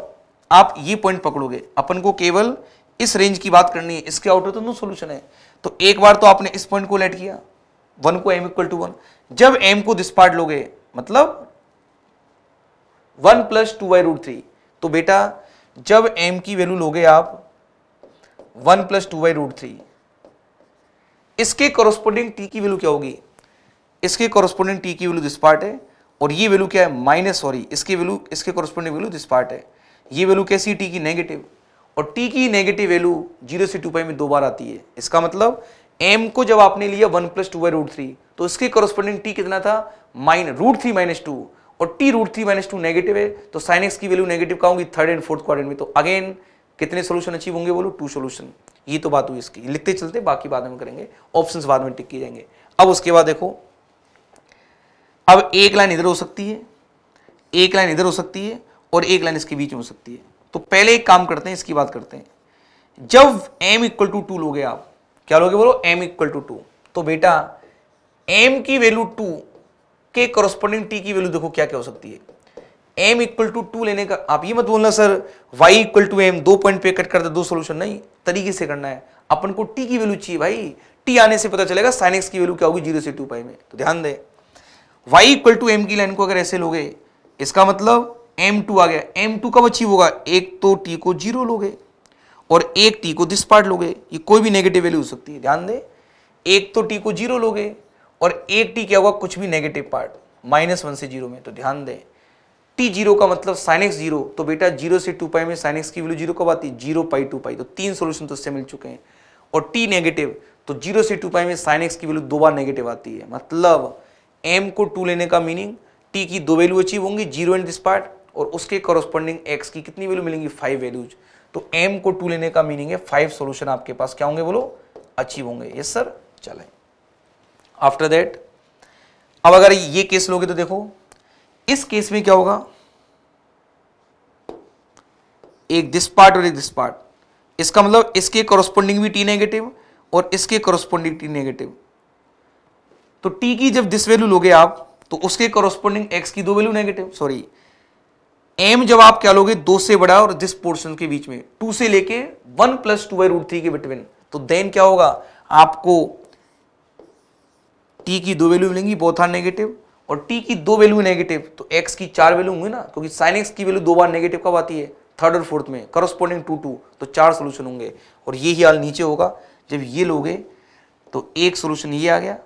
आप ये पॉइंट पकड़ोगे अपन को केवल इस रेंज की बात करनी है इसके आउटर तो नो सोल्यूशन है तो एक बार तो आपने इस पॉइंट को लेट किया वन को एम इक्वल टू वन जब एम को दिस पार्ट लोगे मतलब one plus two by root three तो बेटा जब m की वैल्यू लोगे आप one plus two by root three इसके कॉरस्पोंडिंग t की वैल्यू क्या होगी इसके कॉरस्पोंडिंग t की वैल्यू दिस पार्ट है और ये वैल्यू क्या है माइनस सॉरी इसकी वैल्यू इसके कॉरस्पोंडिंग वैल्यू दिस पार्ट है ये वैल्यू कैसी टी की नेगेटिव और टी की नेगेटिव वैल्यू जीरो से टू पाई में दो बार आती है इसका मतलब एम को जब आपने लिया one plus two by root three तो इसके कॉरस्पोंडिंग टी कितना था minus root three minus two और t root three minus two negative है तो साइन एक्स की वैल्यू नेगेटिव का होगी थर्ड एंड फोर्थ क्वार में तो अगेन कितने सोल्यूशन अचीव होंगे बोलो टू सोल्यूशन ये तो बात हुई इसकी लिखते चलते बाकी बाद में करेंगे ऑप्शन बाद में टिक किए जाएंगे अब उसके बाद देखो अब एक लाइन इधर हो सकती है एक लाइन इधर हो सकती है और एक लाइन इसके बीच में हो सकती है तो पहले एक काम करते हैं इसकी बात करते हैं जब m इक्वल टू टू लोगे आप क्या लोगे बोलो m इक्वल टू टू तो बेटा m की वैल्यू टू के कॉरस्पॉन्डिंग टी की वैल्यू देखो क्या क्या हो सकती है एम इक्वल टू टू लेने का आप ये मत बोलना sir y equal to m दो पॉइंट पे कट करते दो सोल्यूशन नहीं तरीके से करना है अपन को टी की वैल्यू चाहिए भाई टी आने से पता चलेगा साइन एक्स की वैल्यू क्या होगी जीरो से टू पाई में तो ध्यान दें वाई इक्वल टू एम की लाइन को अगर ऐसे लोगे इसका मतलब एम टू आ गया एम टू कब अचीव होगा एक तो टी को जीरो लोगे और एक टी को दिस पार्ट लोगे ये कोई भी नेगेटिव वैल्यू हो सकती है ध्यान दें एक तो टी को जीरो लोगे और एक टी क्या होगा कुछ भी नेगेटिव पार्ट माइनस वन से जीरो में तो ध्यान दें टी जीरो का मतलब साइन एक्स जीरो तो बेटा जीरो से टू पाई में साइन एक्स की वैल्यू जीरो कब आती है जीरो पाई टू पाई तो तीन सोल्यूशन तो इससे मिल चुके हैं और टी नेगेटिव तो जीरो से टू पाई में साइन एक्स की वैल्यू दो बार नेगेटिव आती है मतलब एम को टू लेने का मीनिंग टी की दो वैल्यू अचीव होंगी जीरो एंड दिस पार्ट और उसके कॉरस्पॉन्डिंग एक्स की कितनी वैल्यू मिलेंगी फाइव वैल्यूज तो एम को टू लेने का मीनिंग है फाइव सोल्यूशन आपके पास क्या होंगे बोलो अचीव होंगे यस सर चलें आफ्टर दैट अब अगर ये केस लोगे तो देखो इस केस में क्या होगा एक दिस पार्ट और एक दिस पार्ट इसका मतलब इसके कॉरस्पॉन्डिंग भी टी नेगेटिव और इसके कॉरस्पॉन्डिंग टी नेगेटिव तो टी की जब दिस वैल्यू लोगे आप तो उसके कॉरस्पॉन्डिंग एक्स की दो वैल्यू नेगेटिव सॉरी एम जब आप क्या लोगे दो से बड़ा और दिस पोर्शन के बीच में टू से लेके one plus two by root three के बिटवीन तो देन क्या होगा आपको टी की दो वैल्यू मिलेंगी बोथ आर नेगेटिव और टी की दो वैल्यू नेगेटिव तो एक्स की चार वैल्यू होंगी ना क्योंकि साइन एक्स की वैल्यू दो बार नेगेटिव कब आती है थर्ड और फोर्थ में करोस्पॉन्डिंग टू टू तो चार सोल्यूशन होंगे और ये ही हाल नीचे होगा जब ये लोगे तो एक सोल्यूशन ये आ गया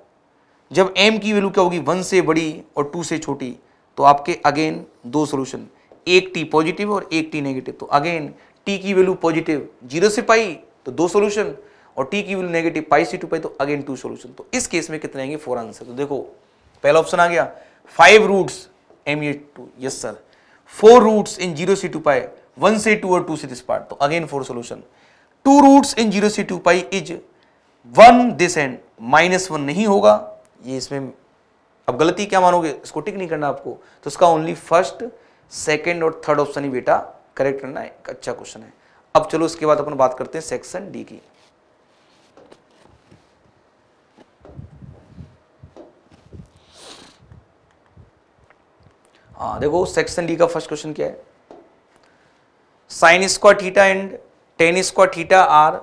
जब एम की वैल्यू क्या होगी वन से बड़ी और टू से छोटी तो आपके अगेन दो सोल्यूशन एक टी पॉजिटिव और एक टी नेगेटिव तो अगेन टी की वैल्यू पॉजिटिव जीरो से पाई तो दो सोल्यूशन और टी की वैल्यू नेगेटिव पाई सी टू पाई तो अगेन टू सोल्यूशन तो इस केस में कितने आएंगे फोर आंसर तो देखो पहला ऑप्शन आ गया five roots m a two yes sir four roots in zero सी टू पाई वन से टू और टू से दिस पार्ट तो again four solution two roots in zero सी two pi is one this and minus one नहीं होगा ये इसमें अब गलती क्या मानोगे इसको टिक नहीं करना आपको तो इसका ओनली फर्स्ट सेकेंड और थर्ड ऑप्शन ही बेटा करेक्ट करना है अच्छा क्वेश्चन है अब चलो इसके बाद अपन बात करते हैं सेक्शन डी की हाँ देखो सेक्शन डी का फर्स्ट क्वेश्चन क्या है sine square theta and tan square theta are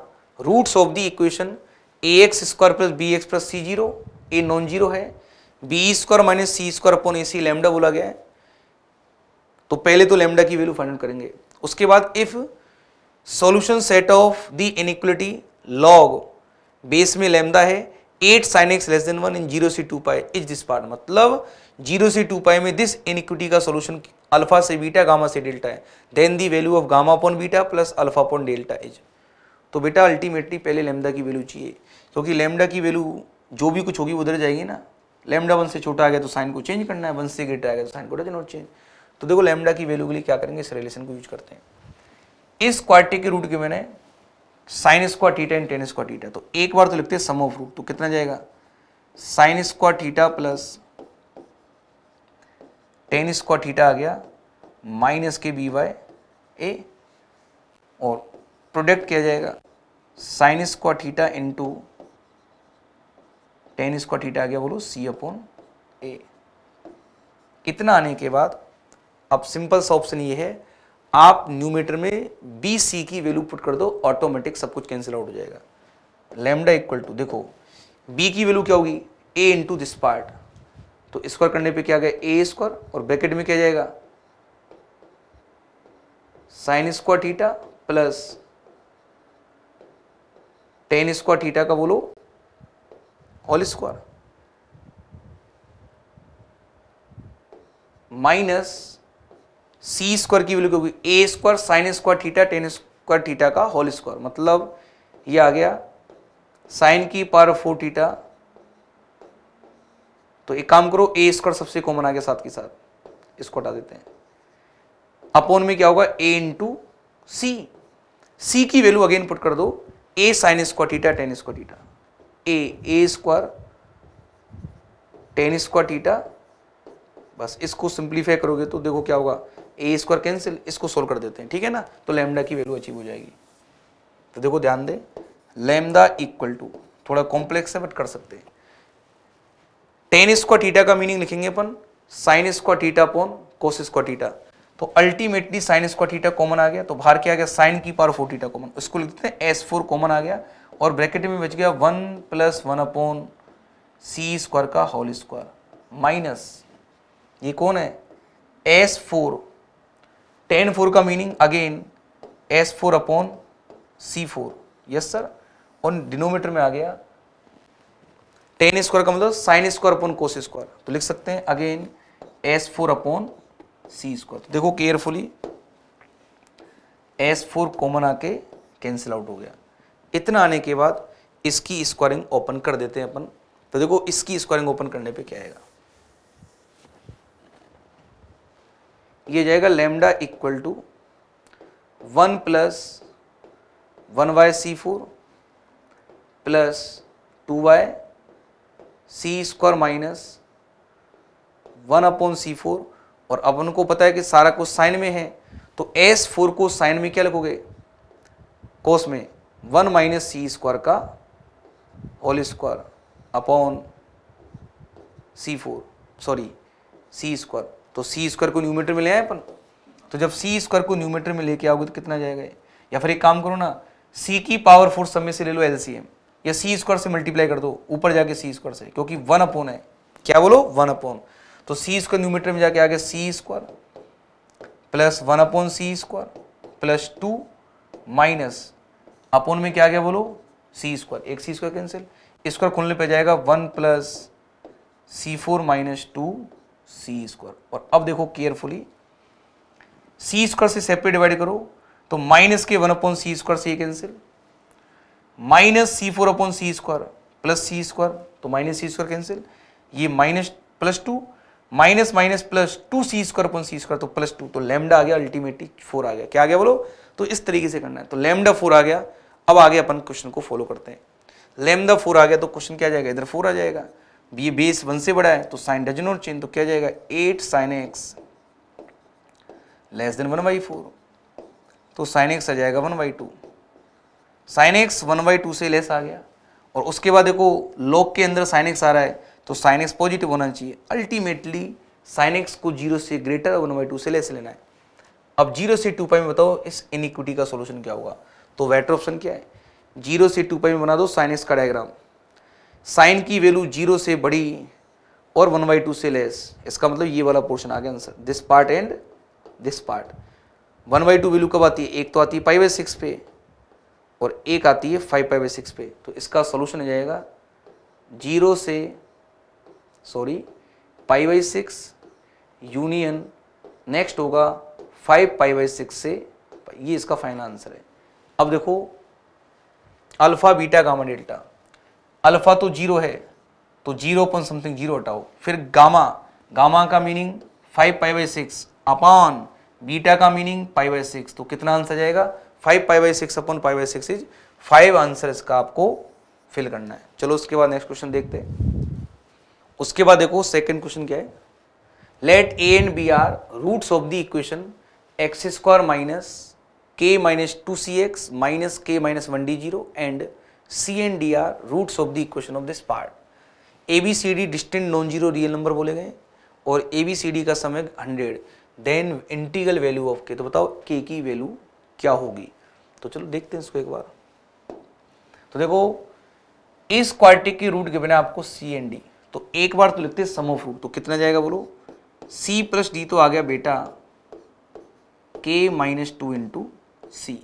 roots of the equation a x square plus b x plus c zero a non zero है b square minus c square upon a c lambda बोला गया है तो पहले तो lambda की value find करेंगे उसके बाद if solution set of the inequality log base में लेमडा है at sine x less than one in zero सी two pi is this part मतलब जीरो से टू पाई में दिस इनिक्विटी का सोल्यूशन अल्फा से बीटा गामा से delta है then the value of gamma upon beta plus alpha upon delta is तो बेटा अल्टीमेटली पहले लेमडा की वैल्यू चाहिए क्योंकि लेमडा की वैल्यू जो भी कुछ होगी उधर जाएगी ना लेमडा वन से छोटा आ गया तो साइन को चेंज करना है वन से ग्रेटर आएगा तो साइन को डज नॉट चेंज तो देखो लेमडा की वैल्यू के लिए क्या करेंगे इस रिलेशन को यूज करते हैं इस क्वार्टी के रूट के मैंने sine square theta and tan square theta तो एक बार तो लिखते हैं सम ऑफ रूट तो कितना जाएगा sine square theta plus tan square theta आ गया माइनस के बी वाई ए और प्रोडक्ट किया जाएगा sine square theta into tan square theta आ गया बोलो सी अपॉन ए इतना आने के बाद अब सिंपल सा ऑप्शन ये है आप न्यूमीटर में बी सी की वैल्यू पुट कर दो ऑटोमेटिक सब कुछ कैंसिल आउट हो जाएगा लेमडा इक्वल टू देखो बी की वैल्यू क्या होगी ए इंटू दिस पार्ट तो स्क्वायर करने पे क्या गया ए स्क्वायर और ब्रैकेट में क्या जाएगा sine square theta plus tan square theta का बोलो whole square minus c square की वैल्यू क्योंकि a square sine square theta tan square theta का होल स्क्वायर मतलब ये आ गया साइन की पावर फोर थीटा तो एक काम करो ए स्क्वायर सबसे कॉमन आ गया साथ के साथ इसको हटा देते हैं अपोन में क्या होगा ए इंटू सी सी की वैल्यू अगेन पुट कर दो a sine square theta tan square theta a a square tan square theta बस इसको सिंप्लीफाई करोगे तो देखो क्या होगा ए स्क्वायर कैंसिल इसको सोल्व कर देते हैं ठीक है ना तो लेमडा की वैल्यू अचीव हो जाएगी तो देखो ध्यान दें लेमडा इक्वल टू थोड़ा कॉम्प्लेक्स है बट कर सकते हैं टेन स्क्वायर टीटा का मीनिंग लिखेंगे अपन sine square theta upon cos square theta तो ultimately sine square theta common आ गया तो बाहर क्या आ गया साइन की पावर फोर टीटा कॉमन लिख लिखते हैं एस फोर कॉमन आ गया और ब्रैकेट में बच गया one plus one upon c square का होल स्क्वायर माइनस ये कौन है एस फोर टेन फोर का meaning again s four upon c four yes sir और डिनोमीटर में आ गया टेन स्क्वायर का मतलब sine square upon cos square तो लिख सकते हैं again s four upon c square तो देखो केयरफुली एस फोर कॉमन आके कैंसिल आउट हो गया इतना आने के बाद इसकी स्क्वायरिंग ओपन कर देते हैं अपन तो देखो इसकी स्क्वायरिंग ओपन करने पे क्या आएगा ये जाएगा lambda equal to one plus one y c four plus two y c square minus one upon c four और अब उनको पता है कि सारा कुछ साइन में है तो एस फोर को साइन में क्या लिखोगे कोस में वन माइनस सी स्क्वायर का whole square upon c four sorry c square तो सी स्क्वायर को न्यूमीटर में ले आए अपन तो जब सी स्क्वायर को न्यूमीटर में लेके आओगे तो कितना जाएगा या फिर एक काम करो ना सी की पावर फोर सब में से ले लो एलसीएम या सी स्क्वायर से मल्टीप्लाई कर दो ऊपर जाके सी स्क्वायर से क्योंकि वन अपोन है क्या बोलो वन अपोन तो सी स्क्वायर न्यूमीटर में जाके आ गया c square plus one upon c square plus two minus upon में क्या आ गया बोलो सी स्क्वायर एक सी स्क्वायर कैंसिल स्क्वायर खोलने पे जाएगा one plus c four minus two c square और अब देखो केयरफुली सी स्क्वायर से सेपरेट डिवाइड करो तो माइनस के वन अपॉन सी स्क्वायर से cancel minus c four upon c square plus c square तो माइनस सी स्क्वायर कैंसिल ये minus plus two minus minus plus two c square upon c square तो plus two तो lambda आ गया ultimately four आ गया क्या आ गया बोलो तो इस तरीके से करना है तो लेमडा फोर आ गया अब आगे अपन क्वेश्चन को फॉलो करते हैं लेमडा फोर आ गया तो क्वेश्चन क्या जाएगा इधर फोर आ जाएगा ये बेस वन से बड़ा है तो साइन डजन नॉट चेंज तो क्या जाएगा at sine x less than one by four तो साइन एक्स आ जाएगा one by two sine x one by two से लेस आ गया और उसके बाद देखो लॉग के अंदर साइन एक्स आ रहा है तो साइन एक्स पॉजिटिव होना चाहिए अल्टीमेटली साइन एक्स को जीरो से ग्रेटर वन बाई टू से लेस लेना है अब जीरो से टू पाई में बताओ इस इनिक्विटी का सोल्यूशन क्या होगा तो वेटर ऑप्शन क्या है जीरो से टू पाई में बना दो साइन एक्स का डायग्राम साइन की वैल्यू जीरो से बड़ी और वन बाई टू से लेस इसका मतलब ये वाला पोर्शन आ गया answer this part and this part one by two value कब आती है एक तो आती है पाई बाई सिक्स पे और एक आती है फाइव पाई बाई सिक्स पे तो इसका सोल्यूशन आ जाएगा जीरो से sorry pi by six union next होगा फाइव पाई बाई सिक्स से ये इसका फाइनल आंसर है अब देखो alpha beta gamma delta alpha तो जीरो है तो जीरो अपन समथिंग जीरो हटाओ फिर गामा गामा का meaning five pi by six upon beta का मीनिंग पाई बाई सिक्स तो कितना आंसर जाएगा five pi by six upon pi by six is five answer इसका आपको फिल करना है चलो उसके बाद नेक्स्ट क्वेश्चन देखते हैं उसके बाद देखो सेकंड क्वेश्चन क्या है let a and b are roots of the equation x square minus k minus two c x minus k minus one d zero and c and d are roots of the equation of this part a B c d distinct non zero real number बोले गए और a B c d का समय hundred then integral value of k तो बताओ के की value क्या होगी तो चलो देखते हैं इसको एक बार तो देखो इस क्वार्टिक की रूट गिवन है आपको सी एंड डी तो एक बार तो लिखते हैं सम ऑफ रूट तो कितना जाएगा बोलो सी प्लस डी तो आ गया बेटा के माइनस टू इंटू सी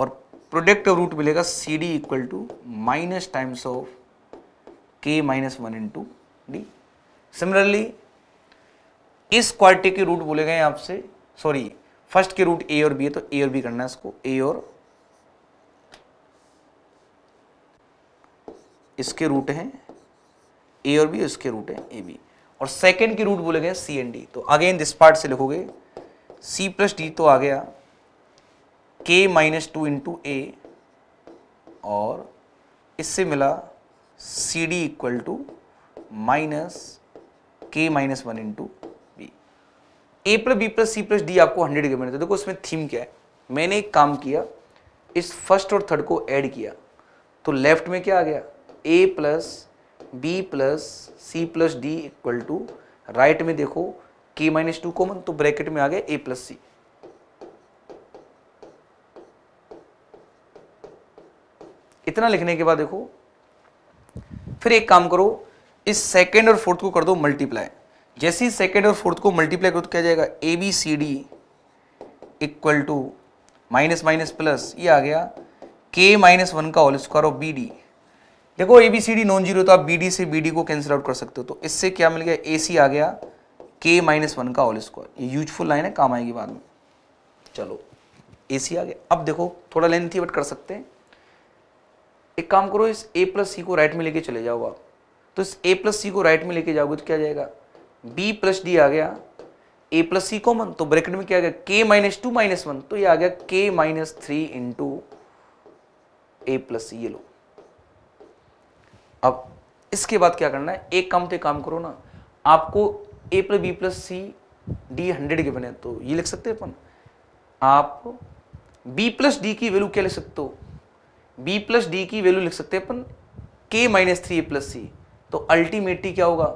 और प्रोडक्ट ऑफ रूट मिलेगा c d equal to minus times of k minus one into d similarly इस क्वार्टिक की रूट बोले गए आपसे सॉरी फर्स्ट के रूट ए और बी है तो ए और बी करना है इसको ए और इसके रूट हैं ए और बी इसके रूट हैं ए बी और सेकंड के रूट बोले गए सी एंड डी तो अगेन दिस पार्ट से लिखोगे सी प्लस डी तो आ गया के माइनस टू इंटू ए और इससे मिला c d equal to minus k minus one into a plus B plus C plus d आपको हंड्रेड के बने देखो इसमें थीम क्या है मैंने एक काम किया इस फर्स्ट और थर्ड को ऐड किया तो लेफ्ट में क्या आ गया a plus B plus C plus d equal to right में देखो के माइनस टू कॉमन तो ब्रैकेट में आ गया ए प्लस सी इतना लिखने के बाद देखो फिर एक काम करो इस सेकेंड और फोर्थ को कर दो मल्टीप्लाई जैसे ही सेकेंड और फोर्थ को मल्टीप्लाई करो तो क्या जाएगा a B c d equal to minus minus plus ये आ गया के माइनस वन का होल स्क्वायर और बी डी देखो a B c d non zero तो आप बी डी से बी डी को कैंसिल आउट कर सकते हो तो इससे क्या मिल गया ए सी आ गया के माइनस वन का होल स्क्वायर ये यूजफुल लाइन है काम आएगी बाद में चलो ए सी आ गया अब देखो थोड़ा लेंथ ही बट कर सकते हैं एक काम करो इस ए प्लस सी को राइट में लेके चले जाओ आप तो इस ए प्लस सी को राइट में लेके जाओगे तो क्या जाएगा बी प्लस डी आ गया ए प्लस सी कॉमन तो ब्रैकेट में क्या आ गया k minus two minus one तो ये आ गया k minus three into a plus c ये लो अब इसके बाद क्या करना है एक काम तो काम करो ना आपको a plus B plus c d hundred के बने तो ये लिख सकते हैं अपन आप बी प्लस डी की वैल्यू क्या लिख सकते हो बी प्लस डी की वैल्यू लिख सकते हैं अपन k minus three a plus c तो अल्टीमेटली क्या होगा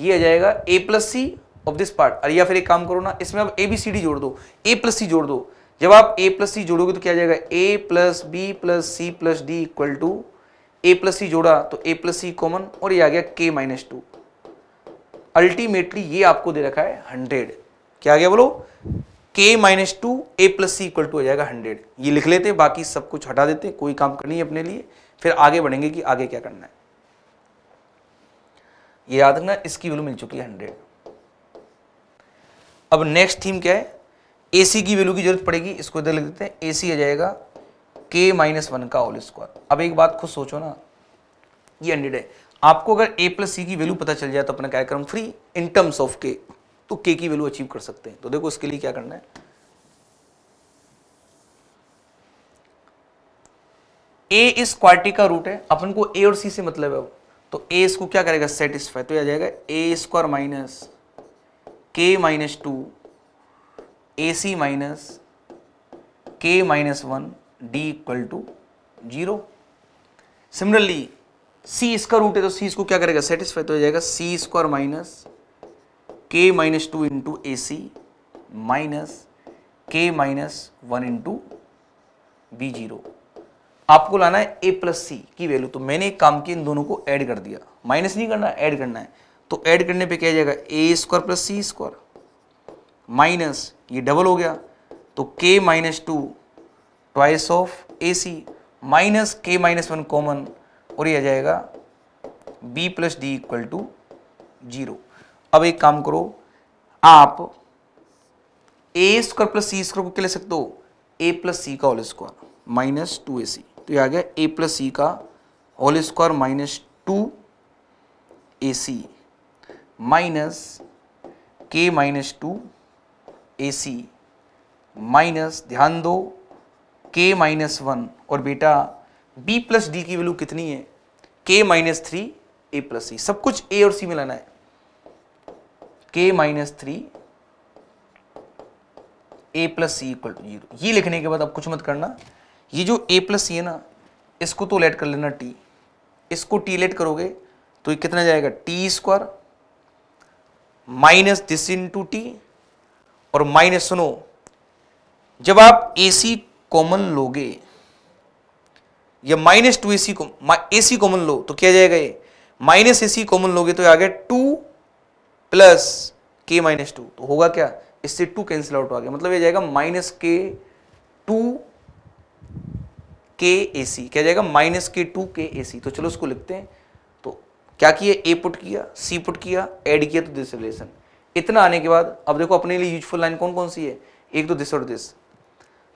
ये आ जाएगा ए plus c of this part और या फिर एक काम करो ना इसमें आप ए बी सी डी जोड़ दो ए प्लस सी जोड़ दो जब आप ए प्लस सी जोड़ोगे तो क्या आ जाएगा ए plus B plus C plus d equal to A plus c जोड़ा तो ए प्लस सी कॉमन और ये आ गया के माइनस टू अल्टीमेटली ये आपको दे रखा है हंड्रेड क्या आ गया बोलो के minus two A plus c equal to आ जाएगा हंड्रेड ये लिख लेते बाकी सब कुछ हटा देते कोई काम करनी है अपने लिए फिर आगे बढ़ेंगे कि आगे क्या करना है ये याद रखना इसकी वैल्यू मिल चुकी है 100 अब नेक्स्ट थीम क्या है एसी की वैल्यू की जरूरत पड़ेगी इसको इधर लिख देते हैं एसी आ जाएगा के माइनस वन का ऑल स्क्वायर अब एक बात खुद सोचो ना ये हंड्रेड है आपको अगर ए प्लस सी की वैल्यू पता चल जाए तो अपना क्या करूँ free in terms of k तो के की वैल्यू अचीव कर सकते हैं तो देखो इसके लिए क्या करना है ए इस क्वार्टी का रूट है अपन को ए और सी से मतलब है तो ए इसको क्या करेगा सेटिस्फाई तो आ जाएगा ए square minus k minus two a c minus k minus one d equal to zero similarly c इसका रूट है तो सी इसको क्या करेगा सेटिस्फाई तो आ जाएगा c square minus k minus two into a c minus k minus one into b zero आपको लाना है ए प्लस सी की वैल्यू तो मैंने एक काम किया इन दोनों को ऐड कर दिया माइनस नहीं करना ऐड करना है तो ऐड करने पे क्या जाएगा ए square plus c square minus ये डबल हो गया तो k minus two twice of a c minus k minus one common और ये आ जाएगा b plus d equal to zero अब एक काम करो आप a square plus c square को क्या ले सकते हो ए प्लस सी का whole square minus two a c तो ये आ गया ए प्लस सी का whole square minus two a c minus k minus two a c minus ध्यान दो के माइनस वन और बेटा बी प्लस डी की वैल्यू कितनी है के minus three a plus c सब कुछ ए और सी में लाना है के minus three a plus c equal to zero ये लिखने के बाद अब कुछ मत करना ये जो ए प्लस सी है ना इसको तो लेट कर लेना टी इसको टी लेट करोगे तो ये कितना जाएगा T square minus this into t और माइनस सुनो जब आप ए सी कॉमन लोगे या minus two a c a c common लो तो क्या जाएगा ये माइनस ए सी कॉमन लोगे तो आ गया two plus k minus two तो होगा क्या इससे टू कैंसिल आउट हो गया मतलब ये जाएगा माइनस के टू के ए सी क्या जाएगा माइनस के टू के ए सी तो चलो उसको लिखते हैं तो क्या किया ए पुट किया सी पुट किया एड किया तो दिस रिलेशन इतना आने के बाद अब देखो अपने लिए यूजफुल लाइन कौन कौन सी है एक तो दिस और दिस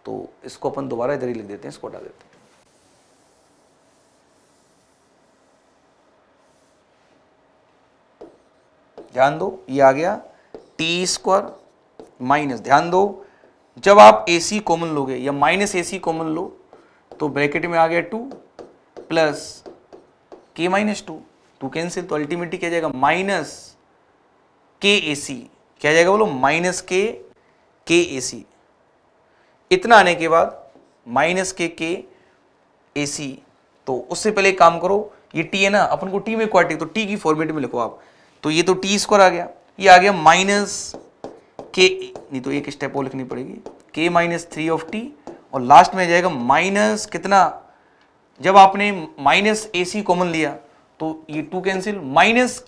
तो इसको अपन दोबारा इधर ही लिख देते हैं इसको हटा देते हैं ध्यान दो ये आ गया टी स्क्वायर माइनस ध्यान दो जब आप ए सी कॉमन लोगे या माइनस ए सी कॉमन लो तो ब्रैकेट में आ गया two plus k minus two two cancel तो अल्टीमेटली क्या जाएगा माइनस के ए सी क्या जाएगा बोलो माइनस के के ए सी इतना आने के बाद माइनस के के ए सी तो उससे पहले एक काम करो ये टी है ना अपन को टी में क्वार्टिक तो टी की फॉर्मेट में लिखो आप तो ये तो टी स्क्वायर आ गया ये आ गया माइनस के नहीं तो एक स्टेप और लिखनी पड़ेगी k minus three of t और लास्ट में जाएगा माइनस कितना जब आपने माइनस ए सी कॉमन लिया तो ये टू कैंसिल माइनस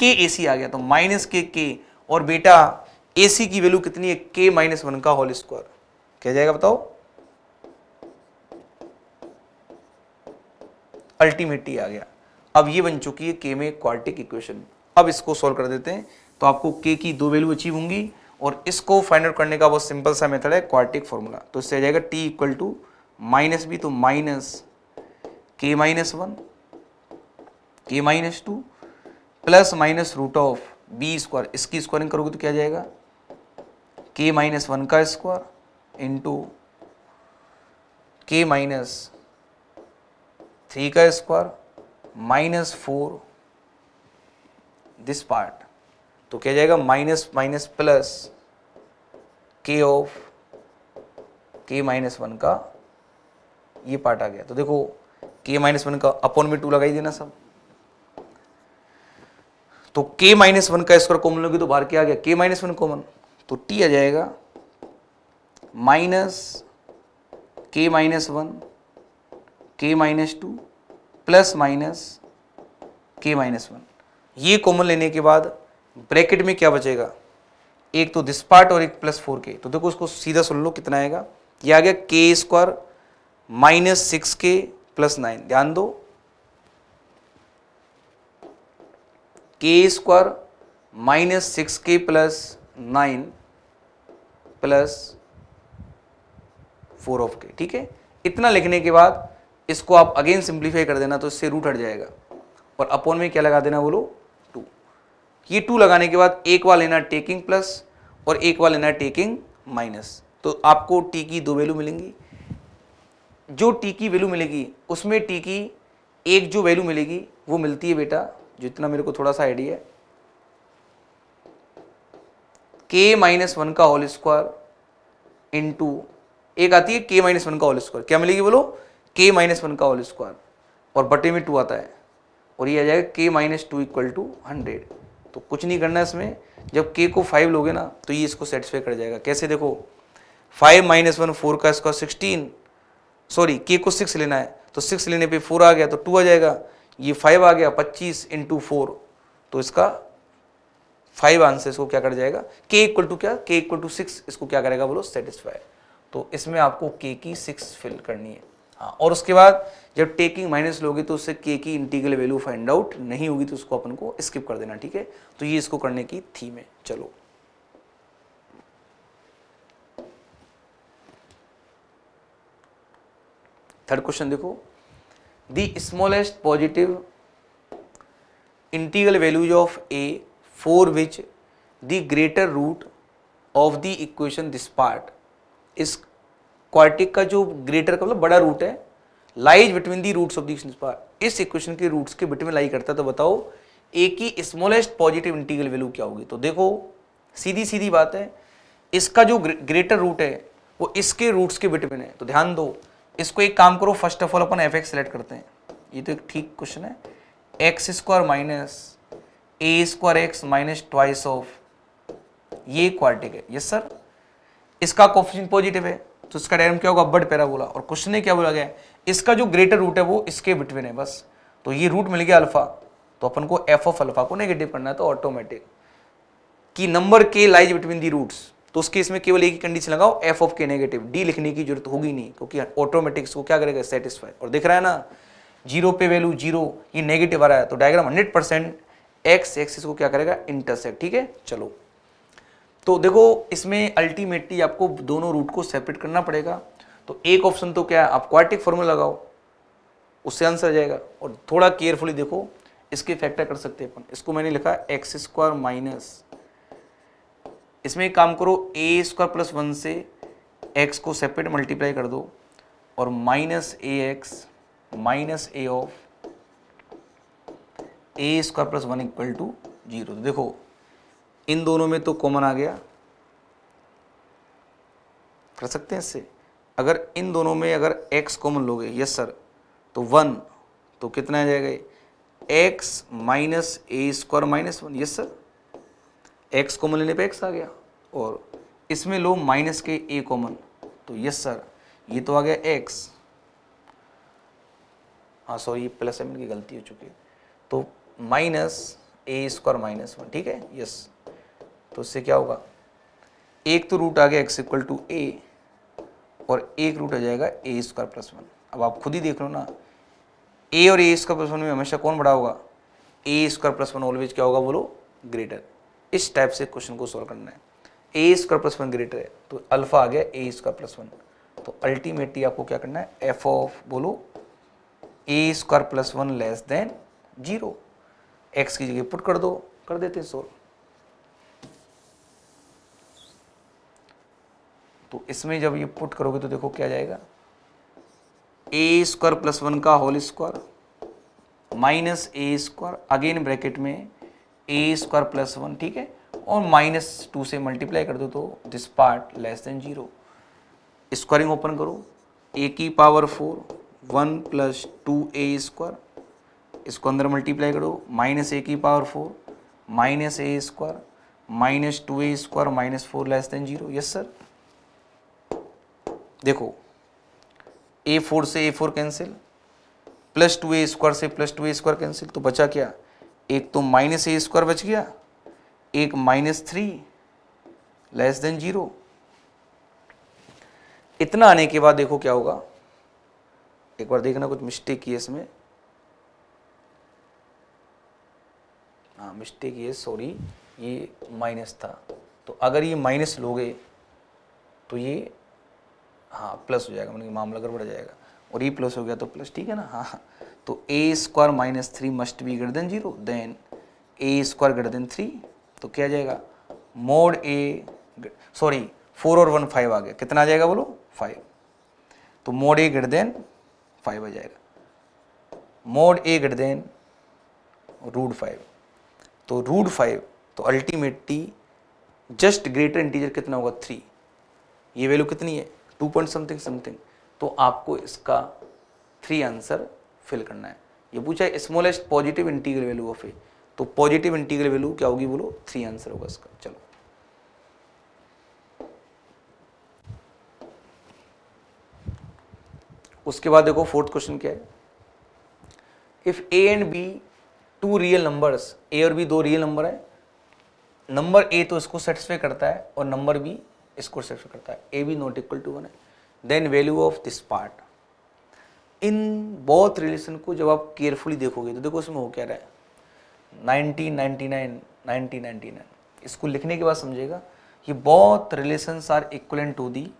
के ए सी आ गया तो माइनस के के और बेटा ए सी की वैल्यू कितनी है के माइनस वन का होल स्क्वायर क्या जाएगा बताओ अल्टीमेटली आ गया अब ये बन चुकी है के में क्वार्टिक इक्वेशन अब इसको सॉल्व कर देते हैं तो आपको के की दो वैल्यू अचीव होंगी और इसको फाइंड आउट करने का बहुत सिंपल सा मेथड है क्वार्टिक फॉर्मूला तो इससे आ जाएगा t equal to minus b तो minus k minus one k minus two plus minus root of b square इसकी स्क्वायरिंग करोगे तो क्या जाएगा के माइनस वन का square into k minus three का square minus four this part तो क्या जाएगा minus minus plus k of k minus one का ये पार्ट आ गया तो देखो के माइनस वन का अपॉन में टू लगाई देना सब तो के माइनस वन का स्क्वायर कॉमन लोगे तो बाहर क्या आ गया के माइनस वन कॉमन तो टी आ जाएगा minus k minus one k minus two plus minus k minus one ये कॉमन लेने के बाद ब्रैकेट में क्या बचेगा एक तो दिस पार्ट और एक प्लस फोर के तो देखो उसको सीधा सुन लो कितना आएगा ये आ गया k square minus six k plus nine ध्यान दो k square minus six k plus nine plus four of k ठीक है इतना लिखने के बाद इसको आप अगेन सिंप्लीफाई कर देना तो इससे रूट हट जाएगा और अपोन में क्या लगा देना बोलो ये टू लगाने के बाद एक वाला लेना टेकिंग प्लस और एक वाला लेना टेकिंग माइनस तो आपको टी की दो वैल्यू मिलेंगी जो टी की वैल्यू मिलेगी उसमें टी की एक जो वैल्यू मिलेगी वो मिलती है बेटा जितना मेरे को थोड़ा सा आइडिया है के माइनस वन का होल स्क्वायर इंटू एक आती है के माइनस वन का होल स्क्वायर क्या मिलेगी बोलो के माइनस वन का होल स्क्वायर और बटे में टू आता है और ये आ जाएगा के minus two equal to hundred तो कुछ नहीं करना इसमें जब के को फाइव लोगे ना तो ये इसको सेटिस्फाई कर जाएगा कैसे देखो फाइव माइनस वन फोर का इसका सिक्सटीन सॉरी के को सिक्स लेना है तो सिक्स लेने पे फोर आ गया तो टू आ जाएगा ये फाइव आ गया पच्चीस इंटू फोर तो इसका फाइव आंसर इसको क्या कर जाएगा के इक्वल टू क्या के इक्वल टू सिक्स इसको क्या करेगा बोलो सेटिस्फाई तो इसमें आपको के की सिक्स फिल करनी है हाँ और उसके बाद जब टेकिंग माइनस लोगे तो उससे के की इंटीग्रल वैल्यू फाइंड आउट नहीं होगी तो उसको अपन को स्किप कर देना ठीक है तो ये इसको करने की थीम है चलो थर्ड क्वेश्चन देखो the smallest positive integral values of A for which the greater root of the equation this part इस क्वार्टिक का जो ग्रेटर का मतलब बड़ा रूट है lies between the roots of these इस इक्वेशन के रूट्स के बिटवीन लाई करता है तो बताओ ए की स्मॉलेस्ट पॉजिटिव इंटीग्रल वैल्यू क्या होगी तो देखो सीधी सीधी बात है इसका जो ग्रेटर रूट है वो इसके रूट्स के बिटवीन है तो ध्यान दो इसको एक काम करो फर्स्ट ऑफ ऑल अपन एफ एक्स सेलेक्ट करते हैं ये तो एक ठीक क्वेश्चन है x square minus A square X minus twice of ये क्वार्टिक है यस सर इसका कोफिशिएंट पॉजिटिव है तो इसका डायग्राम क्या होगा बड पैराबोला और क्वेश्चन ने क्या बोला गया इसका जो ग्रेटर रूट है वो इसके बिटवीन है बस तो ये रूट मिल गया अल्फा तो अपन को एफ ऑफ अल्फा को नेगेटिव करना है तो ऑटोमेटिक कि नंबर के लाइज बिटवीन दी रूट्स तो उसके इसमें केवल एक ही कंडीशन लगाओ F of K negative D लिखने की जरूरत होगी नहीं क्योंकि ऑटोमेटिक्स को क्या करेगा सेटिस्फाई और दिख रहा है ना जीरो पे वैल्यू जीरो ये नेगेटिव आ रहा है तो diagram hundred percent X axis को क्या करेगा इंटरसेक्ट ठीक है चलो तो देखो इसमें अल्टीमेटली आपको दोनों रूट को सेपरेट करना पड़ेगा तो एक ऑप्शन तो क्या है आप क्वाटिक फॉर्मूला लगाओ उससे आंसर आ जाएगा और थोड़ा केयरफुली देखो इसके फैक्टर कर सकते हैं अपन इसको मैंने लिखा एक्स स्क्वायर माइनस इसमें काम करो ए स्क्वायर प्लस वन से एक्स को सेपरेट मल्टीप्लाई कर दो और minus A x minus A of A square plus one equal to zero देखो इन दोनों में तो कॉमन आ गया कर सकते हैं इससे अगर इन दोनों में अगर x कॉमन लोगे यस सर तो वन तो कितना आ जाएगा x minus A square minus one yes sir x common लेने पे x आ गया और इसमें लो माइनस के ए कॉमन तो यस सर ये तो आ गया x हाँ सॉरी प्लस एम की गलती हो चुकी है तो minus A square minus one ठीक है यस तो इससे क्या होगा एक तो रूट आ गया एक्स इक्वल टू ए और एक रूट हो जाएगा ए स्क्वायर प्लस वन अब आप खुद ही देख लो ना ए और ए स्क्वायर प्लस वन में हमेशा कौन बड़ा होगा ए स्क्वायर प्लस वन ऑलवेज क्या होगा बोलो ग्रेटर इस टाइप से क्वेश्चन को सॉल्व करना है A square plus one greater है तो अल्फा आ गया ए स्क्वायर प्लस वन तो अल्टीमेटली आपको क्या करना है एफ ऑफ बोलो A square plus one less than zero X की जगह पुट कर दो कर देते हैं सोल्व तो इसमें जब ये पुट करोगे तो देखो क्या जाएगा ए स्क्वायर प्लस वन का whole square minus A square again bracket में ए स्क्वायर प्लस वन ठीक है और माइनस टू से मल्टीप्लाई कर दो तो this part less than zero squaring open करो ए की power four one plus two A square इसको अंदर मल्टीप्लाई करो माइनस ए की power four minus A square minus two A square minus four less than zero yes sir देखो A four से A four cancel plus two A square से plus two A square cancel तो बचा क्या एक तो minus A square बच गया एक minus three less than zero इतना आने के बाद देखो क्या होगा एक बार देखना कुछ मिस्टेक की इसमें हाँ मिस्टेक ये सॉरी ये माइनस था तो अगर ये माइनस लोगे तो ये हाँ प्लस हो जाएगा मतलब मामला गड़बड़ जाएगा और ये प्लस हो गया तो प्लस ठीक है ना हाँ, हाँ। तो A square minus three must be greater than zero then A square greater than three तो क्या जाएगा मोड ए सॉरी फोर और वन फाइव आ गया कितना आ जाएगा बोलो फाइव तो मोड ए ग्रेटर देन फाइव आ जाएगा मोड ए ग्रेटर देन रूट फाइव तो रूट फाइव तो अल्टीमेटली जस्ट ग्रेटर इंटीजर कितना होगा थ्री ये वैल्यू कितनी है टू पॉइंट समथिंग समथिंग तो आपको इसका थ्री आंसर फिल करना है ये पूछा है smallest positive integral value of ए तो पॉजिटिव इंटीग्रल वैल्यू क्या होगी बोलो थ्री आंसर होगा इसका चलो उसके बाद देखो फोर्थ क्वेश्चन क्या है if A and B two real numbers A और बी दो रियल नंबर है नंबर ए तो इसको सेटिस्फाई करता है और नंबर बी इसको रिसेप्शन करता है A B not equal to one है then value of this part in both relation को जब आप केयरफुली देखोगे तो देखो उसमें हो क्या रहा है नाइनटीन नाइनटी नाइन नाइनटीन इसको लिखने के बाद समझेगा ये both relations are equal to the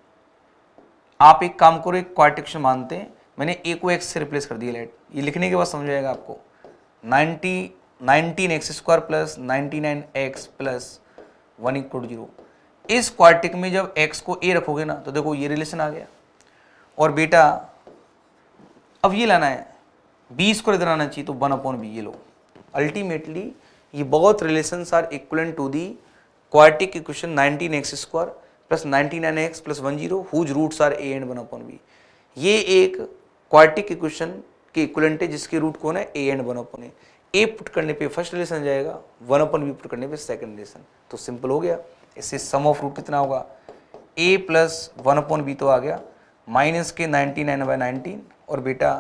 आप एक काम करो एक क्वार्टिक्शन मानते हैं मैंने ए को एक्स से रिप्लेस कर दिया लेट ये लिखने के बाद समझ जाएगा आपको ninety nineteen X square plus ninety nine x plus one equal to zero इस क्वार्टिक में जब एक्स को ए रखोगे ना तो देखो ये रिलेशन आ गया और बेटा अब ये लाना है बी स्क्वायर इधर आना चाहिए तो वन अपॉन बी ये लो अल्टीमेटली ये both relation are equal to the quartic equation nineteen X square plus ninety nine x plus one zero whose roots are A and one upon B ये एक quartic equation के equivalent है जिसके root कौन है A and one upon A A put करने पे first relation जाएगा वन अपॉन बी पुट करने पे सेकंड रिलेशन तो सिंपल हो गया इससे सम ऑफ रूट कितना होगा A plus one upon B तो आ गया माइनस के नाइनटी नाइन बाई नाइनटीन और बेटा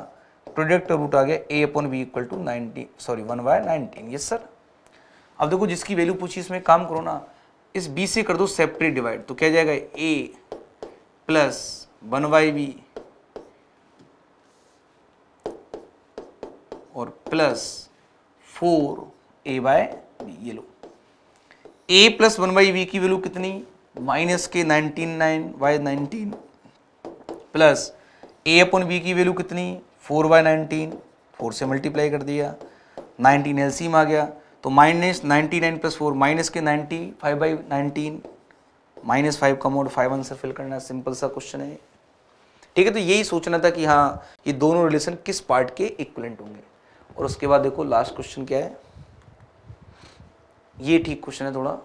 प्रोडक्ट रूट आ गया A upon B equal to nineteen sorry one by nineteen yes sir अब देखो जिसकी वैल्यू पूछी इसमें काम करो ना इस बी से कर दो सेपरेट डिवाइड तो क्या जाएगा ए प्लस वन बाय बी और plus four A by B ये लो A plus one by B की वैल्यू कितनी माइनस के nineteen nine by nineteen plus A अपन बी की वैल्यू कितनी फोर बाई नाइनटीन फोर से मल्टीप्लाई कर दिया नाइनटीन एलसीम आ गया तो minus ninety nine plus four minus के ninety five by nineteen minus five का मोड फाइव आंसर फिल करना सिंपल सा क्वेश्चन है ठीक है तो यही सोचना था कि हाँ ये दोनों रिलेशन किस पार्ट के इक्वलेंट होंगे और उसके बाद देखो लास्ट क्वेश्चन क्या है ये ठीक क्वेश्चन है थोड़ा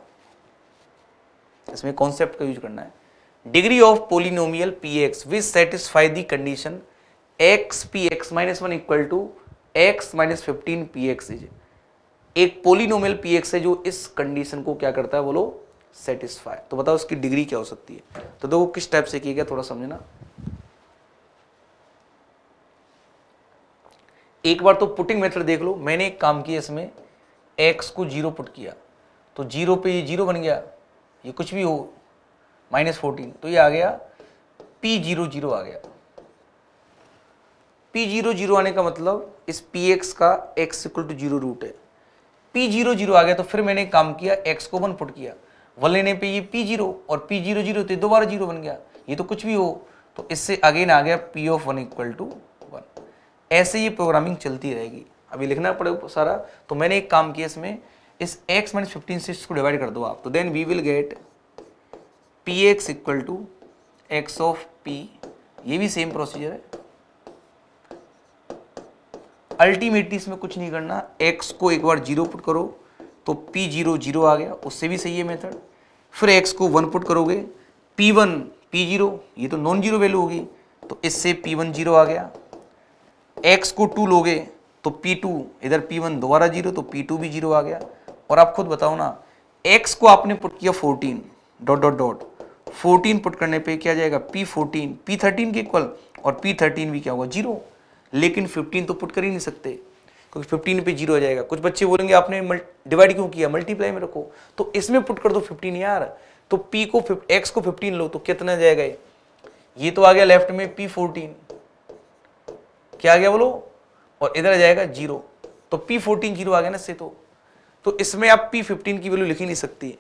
इसमें कॉन्सेप्ट का यूज करना है degree of polynomial P X which satisfy the condition X P X minus one equal to x minus fifteen P X is एक पोलिनोमियल पी एक्स है जो इस कंडीशन को क्या करता है बोलो सेटिस्फाई तो बताओ उसकी डिग्री क्या हो सकती है तो देखो किस टाइप से किया गया थोड़ा समझना एक बार तो पुटिंग मेथड देख लो मैंने एक काम किया इसमें एक्स को जीरो पुट किया तो जीरो पे ये जीरो बन गया ये कुछ भी हो माइनस फोर्टीन तो ये आ गया पी जीरो जीरो आ गया पी जीरो जीरो आने का मतलब इस पी एक्स का X equal to zero root है पी जीरो जीरो आ गया तो फिर मैंने काम किया एक्स को वन पुट किया वन लेने पे ये पी जीरो और पी जीरो जीरो तो दोबारा जीरो बन गया ये तो कुछ भी हो तो इससे अगेन आ गया P of one equal to one ऐसे ये प्रोग्रामिंग चलती रहेगी अभी लिखना पड़ेगा सारा तो मैंने एक काम किया इसमें इस x माइनस फिफ्टीन से इसको डिवाइड कर दो आप तो then we will get P X equal to X of P ये भी सेम प्रोसीजर है अल्टीमेटली इसमें कुछ नहीं करना x को एक बार जीरो पुट करो तो p जीरो जीरो आ गया उससे भी सही है मेथड फिर x को वन पुट करोगे p वन पी जीरो ये तो नॉन जीरो वैल्यू होगी तो इससे p वन जीरो आ गया x को टू लोगे तो P2 इधर P1 दोबारा जीरो तो P2 भी जीरो आ गया और आप खुद बताओ ना x को आपने पुट किया 14 डॉट डॉट डॉट 14 पुट करने पे क्या जाएगा P14 P13 के इक्वल और P13 भी क्या होगा जीरो लेकिन 15 तो पुट कर ही नहीं सकते क्योंकि 15 पे जीरो आ जाएगा कुछ बच्चे बोलेंगे आपने डिवाइड क्यों किया मल्टीप्लाई में रखो तो इसमें पुट कर दो फिफ्टीन यार तो पी को एक्स को फिफ्टीन लो तो कितना जाएगा ये तो आ गया लेफ्ट में फोर्टीन क्या आ गया बोलो और इधर आ जाएगा जीरो तो पी फोर्टीन जीरो आ गया ना इससे तो तो इसमें आप पी फिफ्टीन की वैल्यू लिख ही नहीं सकती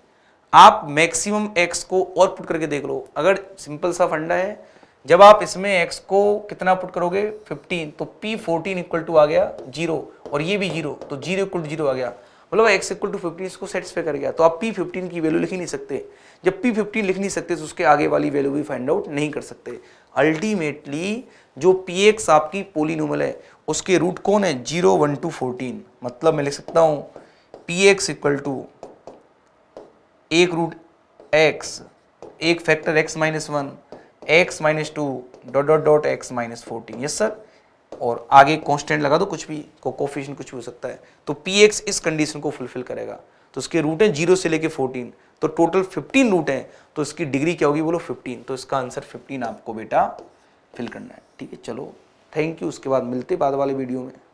आप मैक्सिमम एक्स को और पुट करके देख लो अगर सिंपल सा फंडा है जब आप इसमें एक्स को कितना पुट करोगे 15 तो पी फोर्टीन इक्वल टू आ गया जीरो और ये भी जीरो तो जीरो इक्वल टू जीरो आ गया मतलब एक्स इक्वल टू फिफ्टीन इसको सेटिस्फाई कर गया तो आप पी फिफ्टीन की वैल्यू लिख ही नहीं सकते जब पी फिफ्टीन लिख नहीं सकते तो उसके आगे वाली वैल्यू भी फाइंड आउट नहीं कर सकते अल्टीमेटली जो पी एक्स आपकी पोलिनोमल है उसके रूट कौन है जीरो वन टू फोर्टीन मतलब मैं लिख सकता हूँ पी एक्स इक्वल टू एक रूट एक्स एक factor X minus one X minus two dot dot dot X minus fourteen yes sir और आगे कांस्टेंट लगा दो कुछ भी को कुछ भी हो सकता है तो पी एक्स इस कंडीशन को फुलफिल करेगा तो उसके रूट हैं जीरो से लेके फोर्टीन तो टोटल फिफ्टीन रूट हैं तो इसकी डिग्री क्या होगी बोलो फिफ्टीन तो इसका आंसर फिफ्टीन आपको बेटा फिल करना है ठीक है चलो थैंक यू उसके बाद मिलते बाद वाले वीडियो में